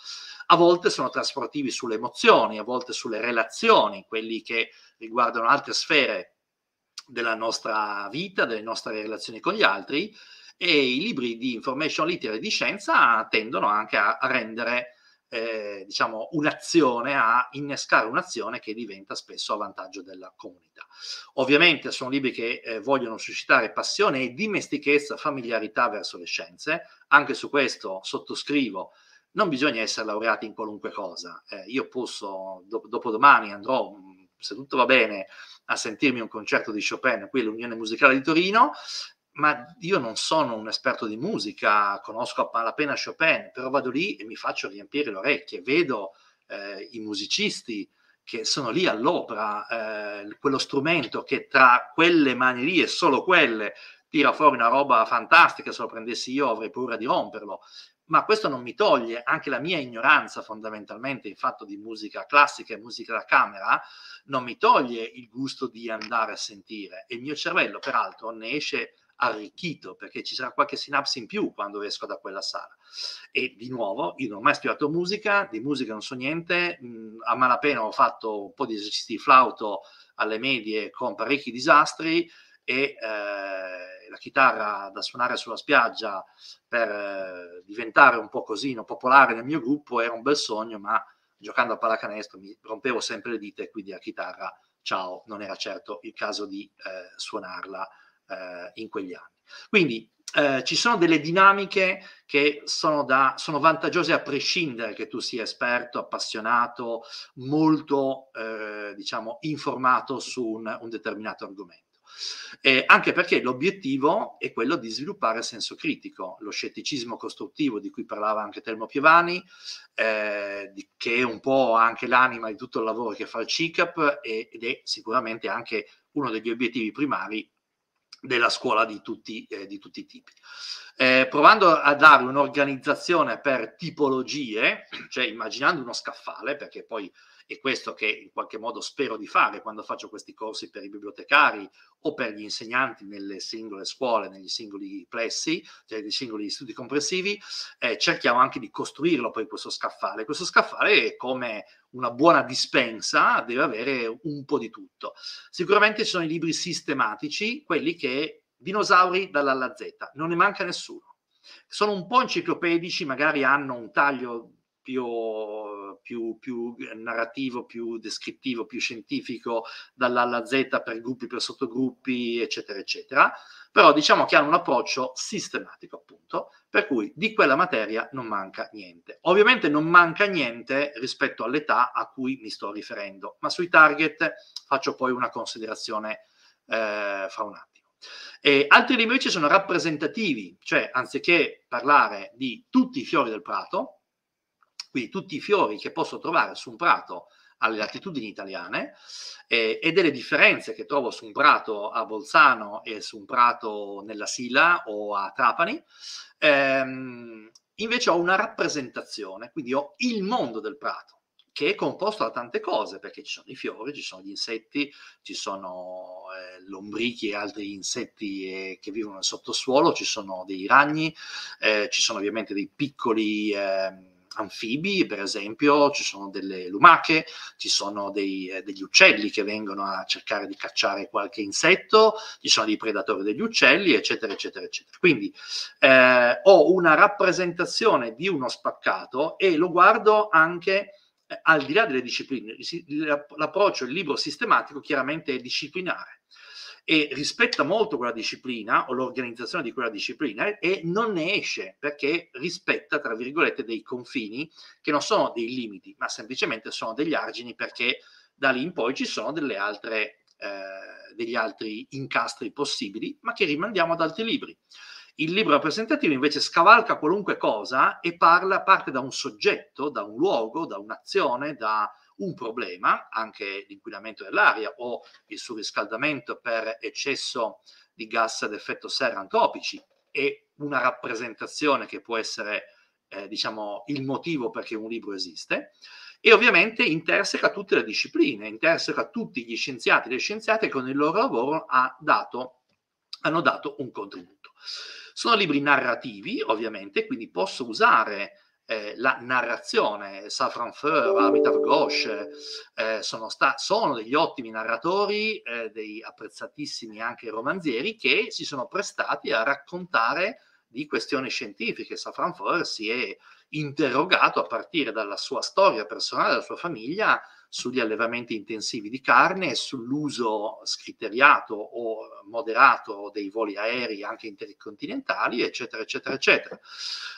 A volte sono trasformativi sulle emozioni, a volte sulle relazioni, quelli che riguardano altre sfere della nostra vita, delle nostre relazioni con gli altri e i libri di information literary e di scienza tendono anche a rendere eh, diciamo, un'azione a innescare un'azione che diventa spesso a vantaggio della comunità. Ovviamente sono libri che eh, vogliono suscitare passione e dimestichezza, familiarità verso le scienze, anche su questo sottoscrivo non bisogna essere laureati in qualunque cosa. Eh, io posso, do- dopodomani andrò, mm, se tutto va bene, a sentirmi un concerto di Chopin qui all'Unione Musicale di Torino ma io non sono un esperto di musica, conosco a malapena Chopin, però vado lì e mi faccio riempire le orecchie, vedo eh, i musicisti che sono lì all'opera, eh, quello strumento che tra quelle mani lì e solo quelle tira fuori una roba fantastica, se lo prendessi io avrei paura di romperlo, ma questo non mi toglie anche la mia ignoranza fondamentalmente in fatto di musica classica e musica da camera, non mi toglie il gusto di andare a sentire e il mio cervello peraltro ne esce Ah, arricchito perché ci sarà qualche sinapsi in più quando esco da quella sala. E di nuovo, io non ho mai studiato musica, di musica non so niente, mhmm, a malapena ho fatto un po' di esercizi di flauto alle medie con parecchi disastri e eh, la chitarra da suonare sulla spiaggia per eh, diventare un po' cosino popolare nel mio gruppo era un bel sogno, ma giocando a pallacanestro mi rompevo sempre le dita e quindi la chitarra, ciao, non era certo il caso di eh, suonarla eh, in quegli anni. Quindi eh, ci sono delle dinamiche che sono, da, sono, vantaggiose a prescindere che tu sia esperto, appassionato, molto eh, diciamo, informato su un, un determinato argomento. Eh, anche perché l'obiettivo è quello di sviluppare senso critico, lo scetticismo costruttivo di cui parlava anche Telmo Piovani, eh, di, che è un po' anche l'anima di tutto il lavoro che fa il CICAP ed è sicuramente anche uno degli obiettivi primari della scuola di tutti, eh, di tutti i tipi. Eh, provando a dare un'organizzazione per tipologie, cioè immaginando uno scaffale, perché poi è questo che in qualche modo spero di fare quando faccio questi corsi per i bibliotecari o per gli insegnanti nelle singole scuole, negli singoli plessi, cioè nei singoli istituti comprensivi, eh, cerchiamo anche di costruirlo poi questo scaffale. Questo scaffale come una buona dispensa deve avere un po' di tutto. Sicuramente ci sono i libri sistematici, quelli che dinosauri dalla alla Z, non ne manca nessuno. Sono un po' enciclopedici, magari hanno un taglio più, più, più, eh, narrativo, più descrittivo, più scientifico, dall'A alla Z per gruppi, per sottogruppi, eccetera, eccetera. Però diciamo che hanno un approccio sistematico, appunto, per cui di quella materia non manca niente. Ovviamente non manca niente rispetto all'età a cui mi sto riferendo, ma sui target faccio poi una considerazione eh, fra un attimo. E altri libri invece sono rappresentativi, cioè anziché parlare di tutti i fiori del prato, quindi tutti i fiori che posso trovare su un prato alle latitudini italiane eh, e delle differenze che trovo su un prato a Bolzano e su un prato nella Sila o a Trapani. Ehm, invece ho una rappresentazione, quindi ho il mondo del prato che è composto da tante cose, perché ci sono i fiori, ci sono gli insetti, ci sono eh, lombrichi e altri insetti eh, che vivono nel sottosuolo, ci sono dei ragni, eh, ci sono ovviamente dei piccoli ehm, anfibi, per esempio, ci sono delle lumache, ci sono dei, eh, degli uccelli che vengono a cercare di cacciare qualche insetto, ci sono dei predatori degli uccelli, eccetera, eccetera, eccetera. Quindi eh, ho una rappresentazione di uno spaccato e lo guardo anche eh, al di là delle discipline. L'approccio, il libro sistematico chiaramente è disciplinare e rispetta molto quella disciplina o l'organizzazione di quella disciplina e non ne esce perché rispetta, tra virgolette, dei confini che non sono dei limiti, ma semplicemente sono degli argini perché da lì in poi ci sono delle altre, eh, degli altri incastri possibili, ma che rimandiamo ad altri libri. Il libro rappresentativo invece scavalca qualunque cosa e parla, parte da un soggetto, da un luogo, da un'azione, da un problema, anche l'inquinamento dell'aria o il surriscaldamento per eccesso di gas ad effetto serra antropici, è una rappresentazione che può essere eh, diciamo, il motivo perché un libro esiste e ovviamente interseca tutte le discipline, interseca tutti gli scienziati e le scienziate che con il loro lavoro ha dato, hanno dato un contributo. Sono libri narrativi, ovviamente, quindi posso usare eh, la narrazione. Safran Foer, Amitav Ghosh eh, sono, sta- sono, degli ottimi narratori, eh, dei apprezzatissimi anche romanzieri che si sono prestati a raccontare di questioni scientifiche. Safran Foer si è interrogato a partire dalla sua storia personale, dalla sua famiglia, sugli allevamenti intensivi di carne e sull'uso scriteriato o moderato dei voli aerei anche intercontinentali, eccetera, eccetera, eccetera.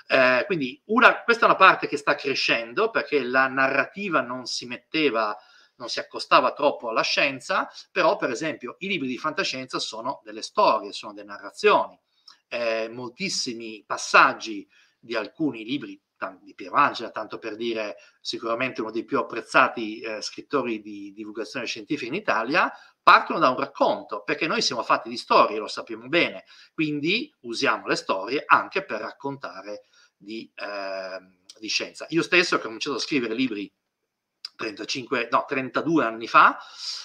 Eh, quindi una, questa è una parte che sta crescendo perché la narrativa non si metteva non si accostava troppo alla scienza, però per esempio i libri di fantascienza sono delle storie, sono delle narrazioni. Eh, moltissimi passaggi di alcuni libri di Pierangela, cioè, tanto per dire sicuramente uno dei più apprezzati eh, scrittori di divulgazione scientifica in Italia, partono da un racconto, perché noi siamo fatti di storie, lo sappiamo bene, quindi usiamo le storie anche per raccontare di, eh, di scienza. Io stesso che ho cominciato a scrivere libri 35, no, 32 anni fa,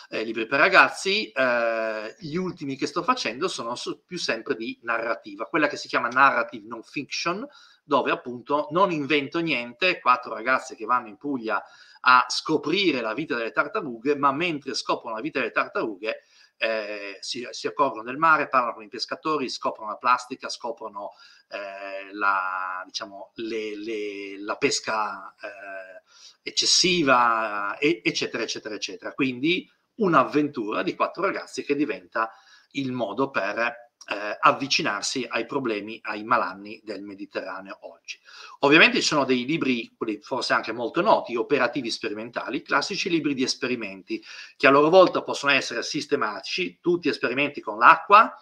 eh, libri per ragazzi, eh, gli ultimi che sto facendo sono su, più sempre di narrativa, quella che si chiama narrative non fiction, dove appunto non invento niente, quattro ragazze che vanno in Puglia a scoprire la vita delle tartarughe, ma mentre scoprono la vita delle tartarughe eh, si, si, accorgono del mare, parlano con i pescatori, scoprono la plastica, scoprono eh, la, diciamo, le, le, la, pesca eh, eccessiva, e, eccetera, eccetera, eccetera. Quindi un'avventura di quattro ragazzi che diventa il modo per eh, avvicinarsi ai problemi, ai malanni del Mediterraneo oggi. Ovviamente ci sono dei libri, quelli forse anche molto noti, operativi sperimentali, classici libri di esperimenti, che a loro volta possono essere sistematici, tutti esperimenti con l'acqua,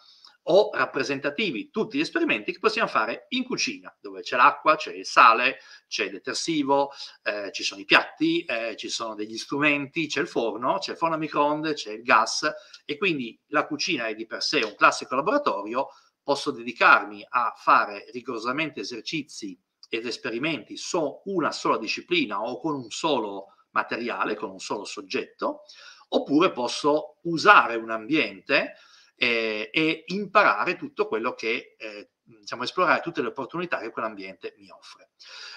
o rappresentativi tutti gli esperimenti che possiamo fare in cucina, dove c'è l'acqua, c'è il sale, c'è il detersivo, eh, ci sono i piatti, eh, ci sono degli strumenti, c'è il forno, c'è il forno a microonde, c'è il gas e quindi la cucina è di per sé un classico laboratorio, posso dedicarmi a fare rigorosamente esercizi ed esperimenti su una sola disciplina o con un solo materiale, con un solo soggetto, oppure posso usare un ambiente eh, e imparare tutto quello che, eh, diciamo, esplorare tutte le opportunità che quell'ambiente mi offre.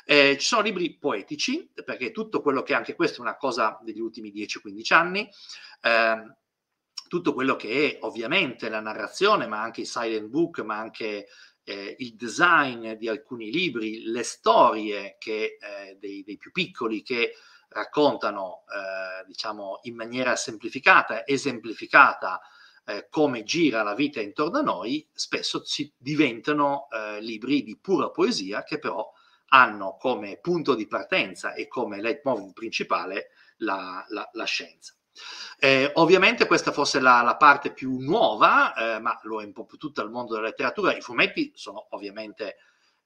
Eh, ci sono libri poetici, perché tutto quello che, anche questa è una cosa degli ultimi 10-15 anni, ehm, tutto quello che è ovviamente la narrazione, ma anche i silent book, ma anche eh, il design di alcuni libri, le storie che, eh, dei, dei, più piccoli che raccontano, eh, diciamo, in maniera semplificata, esemplificata eh, come gira la vita intorno a noi, spesso ci diventano eh, libri di pura poesia che però hanno come punto di partenza e come leitmotiv principale la, la, la scienza. Eh, ovviamente questa fosse la, la parte più nuova, eh, ma lo è un po' più tutto il mondo della letteratura. I fumetti sono ovviamente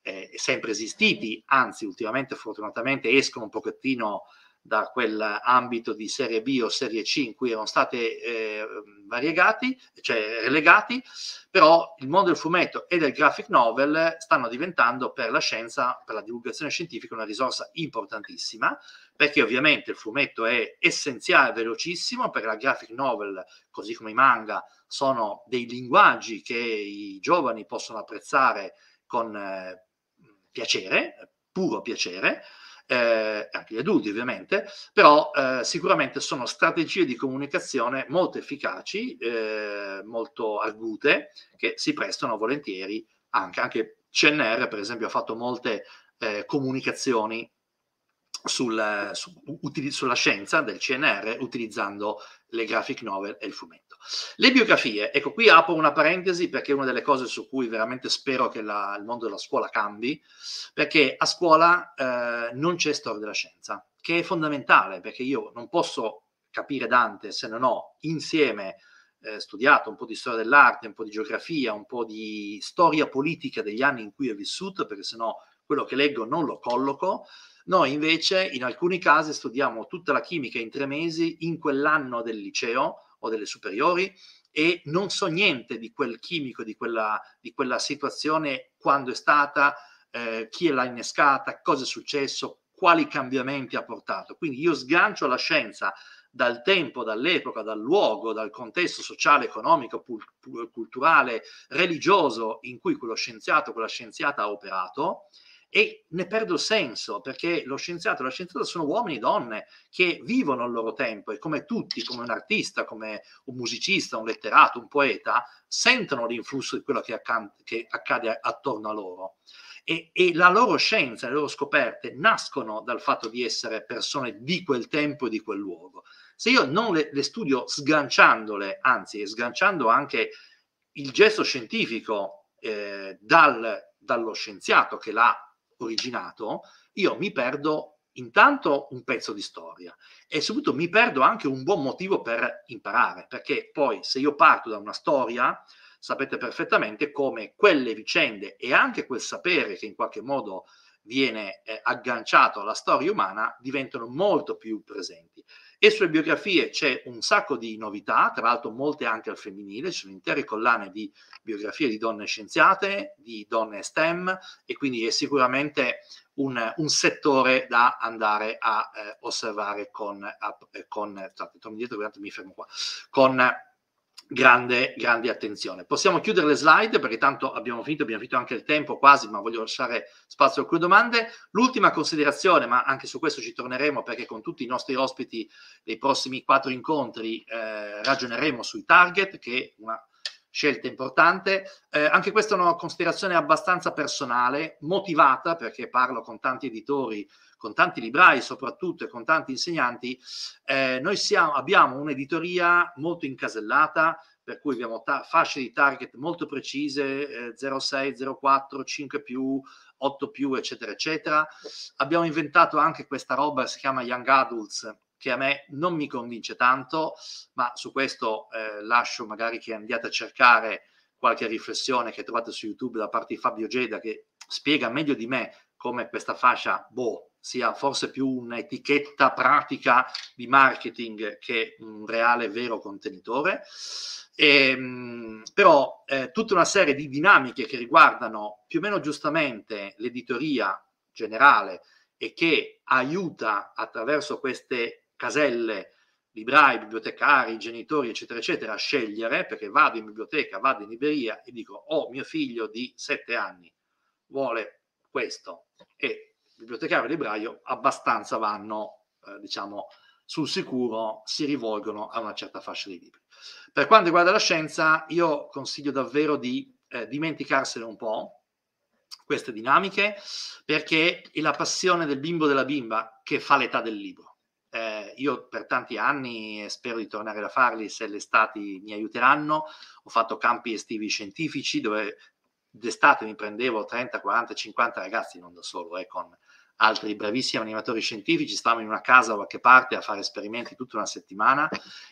eh, sempre esistiti, anzi ultimamente fortunatamente escono un pochettino da quell'ambito di Serie B o Serie C in cui erano state eh, variegati, cioè relegati, però il mondo del fumetto e del graphic novel stanno diventando per la scienza, per la divulgazione scientifica, una risorsa importantissima, perché ovviamente il fumetto è essenziale, velocissimo, perché la graphic novel, così come i manga, sono dei linguaggi che i giovani possono apprezzare con eh, piacere, puro piacere, eh, anche gli adulti ovviamente, però eh, sicuramente sono strategie di comunicazione molto efficaci, eh, molto argute, che si prestano volentieri anche, anche CNR per esempio ha fatto molte eh, comunicazioni sul, su, utili, sulla scienza del CNR utilizzando le graphic novel e il fumetto. Le biografie, ecco qui apro una parentesi perché è una delle cose su cui veramente spero che la, il mondo della scuola cambi, perché a scuola eh, non c'è storia della scienza, che è fondamentale perché io non posso capire Dante se non ho insieme eh, studiato un po' di storia dell'arte, un po' di geografia, un po' di storia politica degli anni in cui è vissuto, perché sennò quello che leggo non lo colloco. Noi invece in alcuni casi studiamo tutta la chimica in tre mesi in quell'anno del liceo o delle superiori e non so niente di quel chimico, di quella, di quella situazione, quando è stata, eh, chi l'ha innescata, cosa è successo, quali cambiamenti ha portato. Quindi io sgancio la scienza dal tempo, dall'epoca, dal luogo, dal contesto sociale, economico, pul- pul- culturale, religioso in cui quello scienziato, quella scienziata ha operato e ne perdo il senso perché lo scienziato e la scienziata sono uomini e donne che vivono il loro tempo e come tutti, come un artista, come un musicista, un letterato, un poeta, sentono l'influsso di quello che, acc- che accade attorno a loro. E, e, la loro scienza, le loro scoperte nascono dal fatto di essere persone di quel tempo e di quel luogo. Se io non le, le studio sganciandole, anzi sganciando anche il gesto scientifico eh, dal, dallo scienziato che l'ha originato, io mi perdo intanto un pezzo di storia e soprattutto mi perdo anche un buon motivo per imparare, perché poi se io parto da una storia, sapete perfettamente come quelle vicende e anche quel sapere che in qualche modo viene eh, agganciato alla storia umana diventano molto più presenti. E sulle biografie c'è un sacco di novità, tra l'altro molte anche al femminile, ci sono intere collane di biografie di donne scienziate, di donne STEM e quindi è sicuramente un, un settore da andare a eh, osservare con, a, eh, con, scusate, indietro, mi fermo qua, con grande, grande attenzione. Possiamo chiudere le slide perché tanto abbiamo finito, abbiamo finito anche il tempo quasi, ma voglio lasciare spazio a alcune domande. L'ultima considerazione, ma anche su questo ci torneremo perché con tutti i nostri ospiti nei prossimi quattro incontri eh, ragioneremo sui target, che è una scelta importante. Eh, anche questa è una considerazione abbastanza personale, motivata perché parlo con tanti editori con tanti librai soprattutto e con tanti insegnanti, eh, noi siamo, abbiamo un'editoria molto incasellata, per cui abbiamo ta- fasce di target molto precise, eh, 06, 04, 5 più, 8 più, eccetera, eccetera. Abbiamo inventato anche questa roba, che si chiama Young Adults, che a me non mi convince tanto, ma su questo eh, lascio magari che andiate a cercare qualche riflessione che trovate su YouTube da parte di Fabio Geda, che spiega meglio di me come questa fascia, boh, sia forse più un'etichetta pratica di marketing che un reale vero contenitore. E, ehm, però eh, tutta una serie di dinamiche che riguardano più o meno giustamente l'editoria generale e che aiuta attraverso queste caselle librai, bibliotecari, genitori, eccetera, eccetera, a scegliere, perché vado in biblioteca, vado in libreria e dico, oh, mio figlio di sette anni vuole questo e bibliotecario e libraio abbastanza vanno, eh, diciamo, sul sicuro, si rivolgono a una certa fascia di libri. Per quanto riguarda la scienza, io consiglio davvero di eh, dimenticarsene un po' queste dinamiche, perché è la passione del bimbo della bimba che fa l'età del libro. Eh, io per tanti anni e spero di tornare a farli se le estati mi aiuteranno. Ho fatto campi estivi scientifici dove d'estate mi prendevo 30, 40, 50 ragazzi, non da solo, eh, con altri bravissimi animatori scientifici, stavamo in una casa o da che parte a fare esperimenti tutta una settimana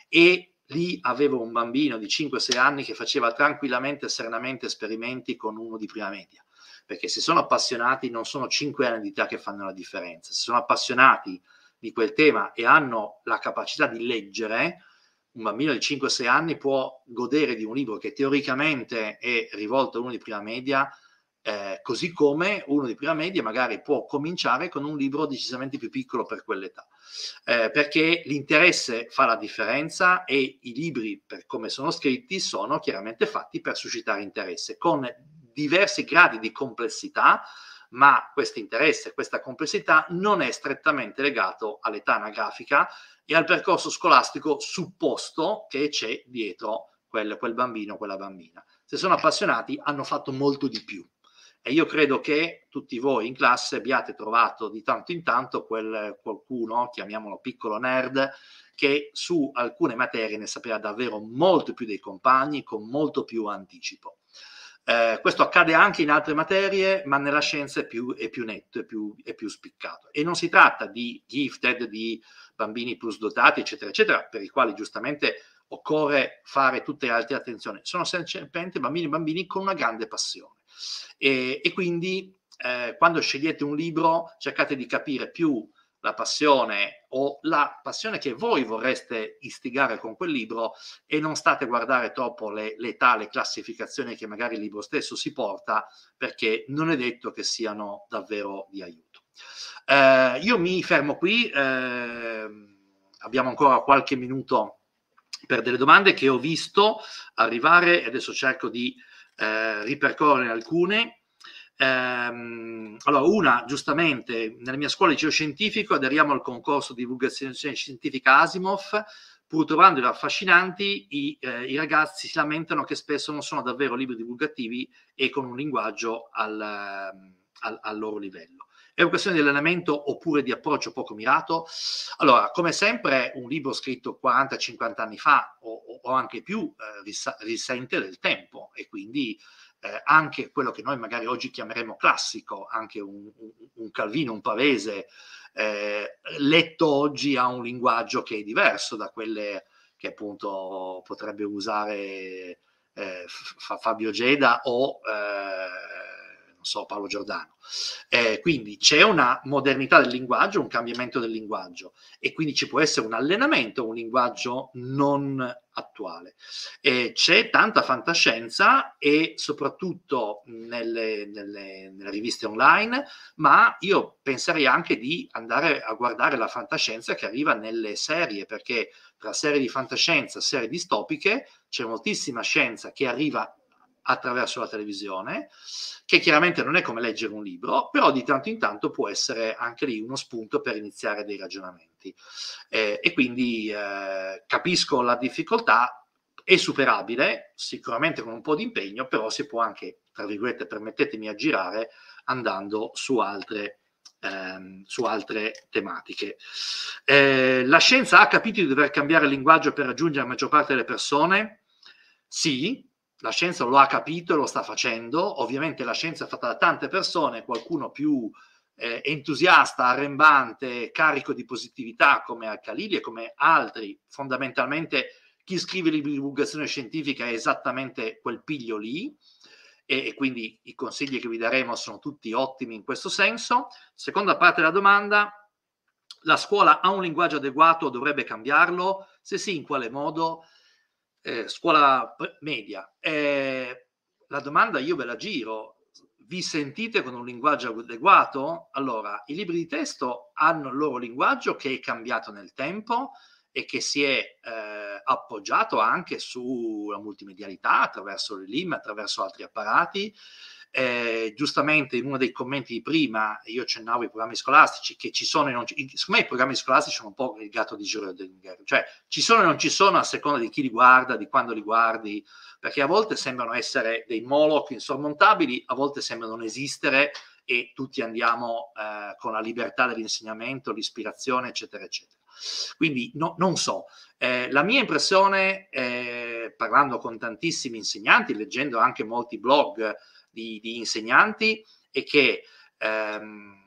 e lì avevo un bambino di 5-6 anni che faceva tranquillamente e serenamente esperimenti con uno di prima media. Perché se sono appassionati non sono 5 anni di età che fanno la differenza, se sono appassionati di quel tema e hanno la capacità di leggere, un bambino di 5-6 anni può godere di un libro che teoricamente è rivolto a uno di prima media, eh, così come uno di prima media magari può cominciare con un libro decisamente più piccolo per quell'età, eh, perché l'interesse fa la differenza e i libri, per come sono scritti, sono chiaramente fatti per suscitare interesse, con diversi gradi di complessità, ma questo interesse, questa complessità non è strettamente legato all'età anagrafica e al percorso scolastico supposto che c'è dietro quel, quel bambino quella bambina. Se sono appassionati hanno fatto molto di più e io credo che tutti voi in classe abbiate trovato di tanto in tanto quel qualcuno, chiamiamolo piccolo nerd, che su alcune materie ne sapeva davvero molto più dei compagni, con molto più anticipo. Eh, questo accade anche in altre materie, ma nella scienza è più, è più netto, è più, è più, spiccato. E non si tratta di gifted, di bambini plus dotati, eccetera, eccetera, per i quali giustamente occorre fare tutte le altre attenzioni. Sono semplicemente bambini e bambini con una grande passione e, e quindi eh, quando scegliete un libro cercate di capire più la passione o la passione che voi vorreste istigare con quel libro e non state a guardare troppo le, l'età, le classificazioni che magari il libro stesso si porta perché non è detto che siano davvero di aiuto. Eh, io mi fermo qui, eh, abbiamo ancora qualche minuto per delle domande che ho visto arrivare e adesso cerco di eh, ripercorrere alcune. Ehm, allora, una, giustamente, nella mia scuola liceo scientifico aderiamo al concorso di divulgazione scientifica Asimov, pur trovandoli affascinanti, i, eh, i, ragazzi si lamentano che spesso non sono davvero libri divulgativi e con un linguaggio al, ehm, al, al loro livello. È una questione di allenamento oppure di approccio poco mirato? Allora, come sempre, un libro scritto 40-50 anni fa o, o anche più eh, ris- risente del tempo e quindi eh, anche quello che noi magari oggi chiameremo classico, anche un, un, un Calvino, un Pavese, eh, letto oggi ha un linguaggio che è diverso da quelle che appunto potrebbe usare eh, F- Fabio Geda o... Eh, so, Paolo Giordano. Eh, quindi c'è una modernità del linguaggio, un cambiamento del linguaggio e quindi ci può essere un allenamento, un linguaggio non attuale. Eh, c'è tanta fantascienza e soprattutto nelle, nelle, nelle, riviste online, ma io penserei anche di andare a guardare la fantascienza che arriva nelle serie, perché tra serie di fantascienza e serie distopiche c'è moltissima scienza che arriva attraverso la televisione, che chiaramente non è come leggere un libro, però di tanto in tanto può essere anche lì uno spunto per iniziare dei ragionamenti. Eh, e quindi eh, capisco la difficoltà, è superabile, sicuramente con un po' di impegno, però si può anche, tra virgolette, permettetemi, aggirare andando su altre ehm, su altre tematiche. Eh, la scienza ha capito di dover cambiare il linguaggio per raggiungere la maggior parte delle persone? Sì, la scienza lo ha capito e lo sta facendo, ovviamente la scienza è fatta da tante persone, qualcuno più eh, entusiasta, arrembante, carico di positività come al e come altri, fondamentalmente chi scrive libri di divulgazione scientifica è esattamente quel piglio lì e, e, quindi i consigli che vi daremo sono tutti ottimi in questo senso. Seconda parte della domanda, la scuola ha un linguaggio adeguato o dovrebbe cambiarlo? Se sì, in quale modo? eh, scuola media. Eh, la domanda io ve la giro. Vi sentite con un linguaggio adeguato? Allora, i libri di testo hanno il loro linguaggio che è cambiato nel tempo e che si è eh, appoggiato anche sulla multimedialità attraverso le LIM, attraverso altri apparati eh, giustamente in uno dei commenti di prima io accennavo ai programmi scolastici che ci sono e non ci sono. secondo me i programmi scolastici sono un po' il gatto di Schrödinger, cioè ci sono e non ci sono a seconda di chi li guarda, di quando li guardi, perché a volte sembrano essere dei moloch insormontabili, a volte sembrano non esistere e tutti andiamo eh, con la libertà dell'insegnamento, l'ispirazione, eccetera, eccetera. Quindi no, non so, eh, la mia impressione, eh, parlando con tantissimi insegnanti, leggendo anche molti blog, di, di insegnanti e che ehm,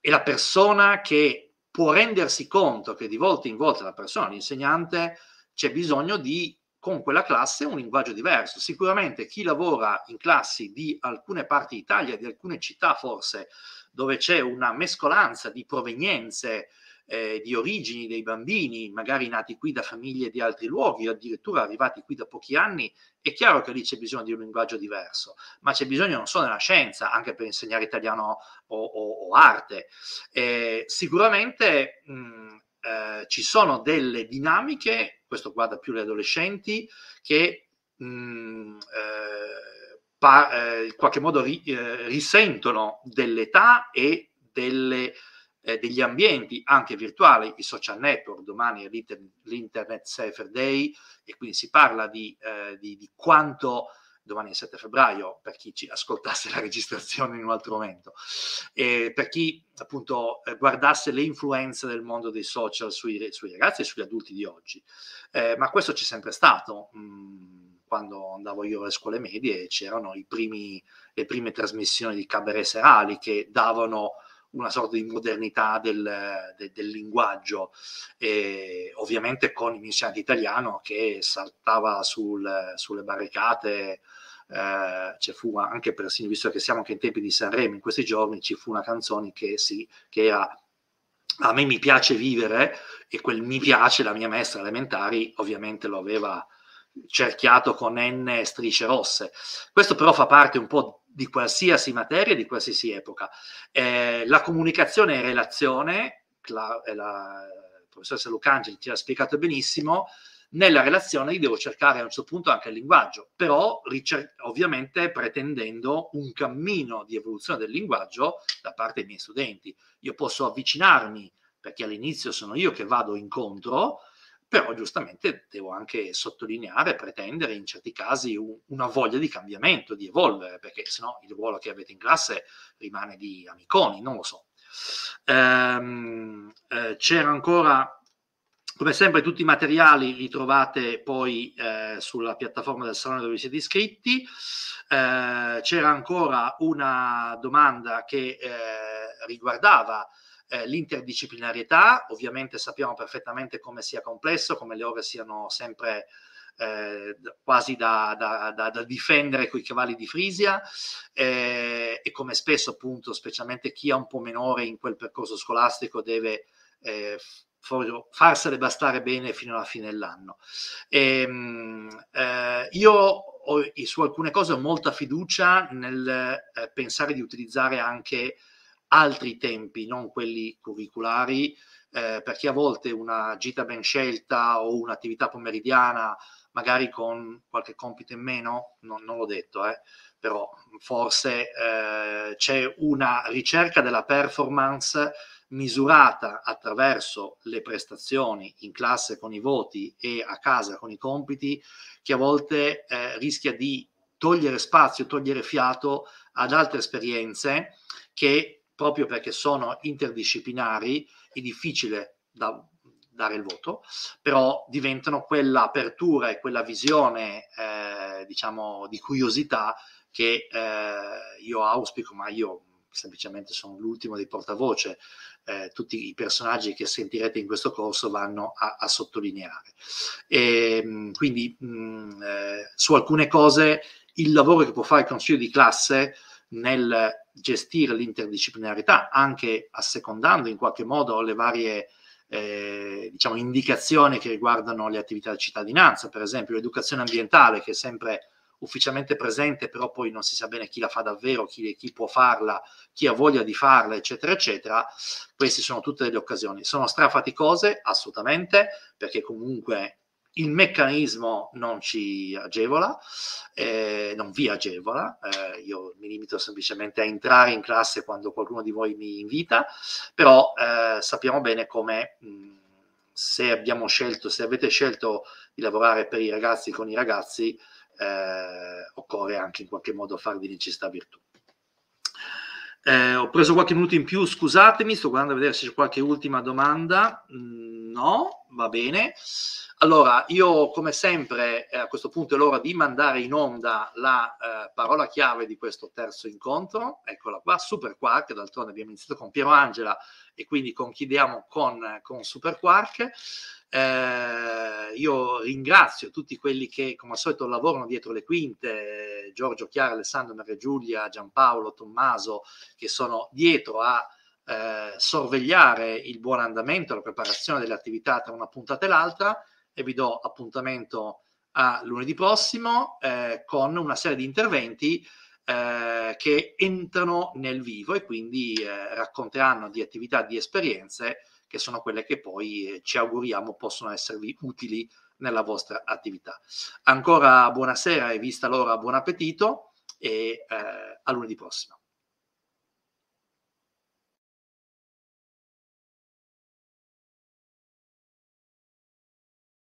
è la persona che può rendersi conto che di volta in volta la persona, l'insegnante, c'è bisogno di con quella classe un linguaggio diverso. Sicuramente chi lavora in classi di alcune parti d'Italia, di alcune città forse, dove c'è una mescolanza di provenienze eh, di origini dei bambini, magari nati qui da famiglie di altri luoghi, addirittura arrivati qui da pochi anni, è chiaro che lì c'è bisogno di un linguaggio diverso, ma c'è bisogno non solo della scienza, anche per insegnare italiano o, o, o arte. Eh, sicuramente mh, mm, eh, ci sono delle dinamiche, questo guarda più le adolescenti, che mh, mm, eh, pa- eh, in qualche modo ri- eh, risentono dell'età e delle eh, degli ambienti anche virtuali, i social network, domani è l'Internet Safer Day e quindi si parla di, eh, di, di quanto domani è 7 febbraio, per chi ci ascoltasse (laughs) la registrazione in un altro momento, e per chi appunto eh, guardasse le influenze del mondo dei social sui, sui ragazzi e sugli adulti di oggi. Eh, ma questo c'è sempre stato. Mm, quando andavo io alle scuole medie c'erano primi, le prime trasmissioni di cabaret serali che davano una sorta di modernità del, de, del linguaggio, e ovviamente con il missionario italiano che saltava sul, sulle barricate. Eh, ci fu anche persino, visto che siamo anche in tempi di Sanremo, in questi giorni ci fu una canzone che, sì, che era a me mi piace vivere e quel mi piace la mia maestra elementari ovviamente lo aveva cerchiato con N strisce rosse. Questo però fa parte un po' di qualsiasi materia, di qualsiasi epoca. Eh, la comunicazione e relazione, la, eh, la professoressa Lucangeli ci ha spiegato benissimo, nella relazione io devo cercare a un certo punto anche il linguaggio, però ricer- ovviamente pretendendo un cammino di evoluzione del linguaggio da parte dei miei studenti. Io posso avvicinarmi, perché all'inizio sono io che vado incontro, però giustamente devo anche sottolineare, pretendere in certi casi un, una voglia di cambiamento, di evolvere, perché sennò il ruolo che avete in classe rimane di amiconi, non lo so. Ehm, eh, c'era ancora, come sempre, tutti i materiali li trovate poi eh, sulla piattaforma del salone dove siete iscritti. Eh, c'era ancora una domanda che eh, riguardava eh, l'interdisciplinarietà, ovviamente sappiamo perfettamente come sia complesso, come le ore siano sempre eh, quasi da, da, da, da, difendere coi cavalli di Frisia eh, e come spesso appunto, specialmente chi è un po' minore in quel percorso scolastico deve eh, farsene bastare bene fino alla fine dell'anno. E, ehm, eh, io ho, su alcune cose ho molta fiducia nel eh, pensare di utilizzare anche altri tempi, non quelli curriculari, eh, perché a volte una gita ben scelta o un'attività pomeridiana, magari con qualche compito in meno, non, non l'ho detto, eh, però forse eh, c'è una ricerca della performance misurata attraverso le prestazioni in classe con i voti e a casa con i compiti, che a volte eh, rischia di togliere spazio, togliere fiato ad altre esperienze che proprio perché sono interdisciplinari, è difficile da dare il voto, però diventano quell'apertura e quella visione, eh, diciamo, di curiosità che eh, io auspico, ma io semplicemente sono l'ultimo dei portavoce, eh, tutti i personaggi che sentirete in questo corso vanno a, a sottolineare. E, ehm, quindi mh, mm, eh, su alcune cose il lavoro che può fare il consiglio di classe nel gestire l'interdisciplinarità, anche assecondando in qualche modo le varie eh, diciamo, indicazioni che riguardano le attività di cittadinanza, per esempio l'educazione ambientale che è sempre ufficialmente presente, però poi non si sa bene chi la fa davvero, chi, chi può farla, chi ha voglia di farla, eccetera, eccetera. Queste sono tutte delle occasioni. Sono strafaticose, assolutamente, perché comunque il meccanismo non ci agevola, eh, non vi agevola, eh, io mi limito semplicemente a entrare in classe quando qualcuno di voi mi invita, però eh, sappiamo bene come se abbiamo scelto, se avete scelto di lavorare per i ragazzi con i ragazzi, eh, occorre anche in qualche modo far di necessità virtù. Eh, ho preso qualche minuto in più, scusatemi, sto guardando a vedere se c'è qualche ultima domanda. Mm, no, va bene. Allora, io come sempre eh, a questo punto è l'ora di mandare in onda la eh, parola chiave di questo terzo incontro, eccola qua, Super Quark, d'altronde abbiamo iniziato con Piero Angela e quindi conchidiamo con, con Super Quark. Eh, io ringrazio tutti quelli che come al solito lavorano dietro le quinte, Giorgio, Chiara, Alessandro, Maria Giulia, Giampaolo, Tommaso, che sono dietro a... Eh, sorvegliare il buon andamento, la preparazione delle attività tra una puntata e l'altra e vi do appuntamento a lunedì prossimo eh, con una serie di interventi eh, che entrano nel vivo e quindi eh, racconteranno di attività, di esperienze che sono quelle che poi eh, ci auguriamo possano esservi utili nella vostra attività. Ancora buonasera e vista l'ora, buon appetito e eh, a lunedì prossimo.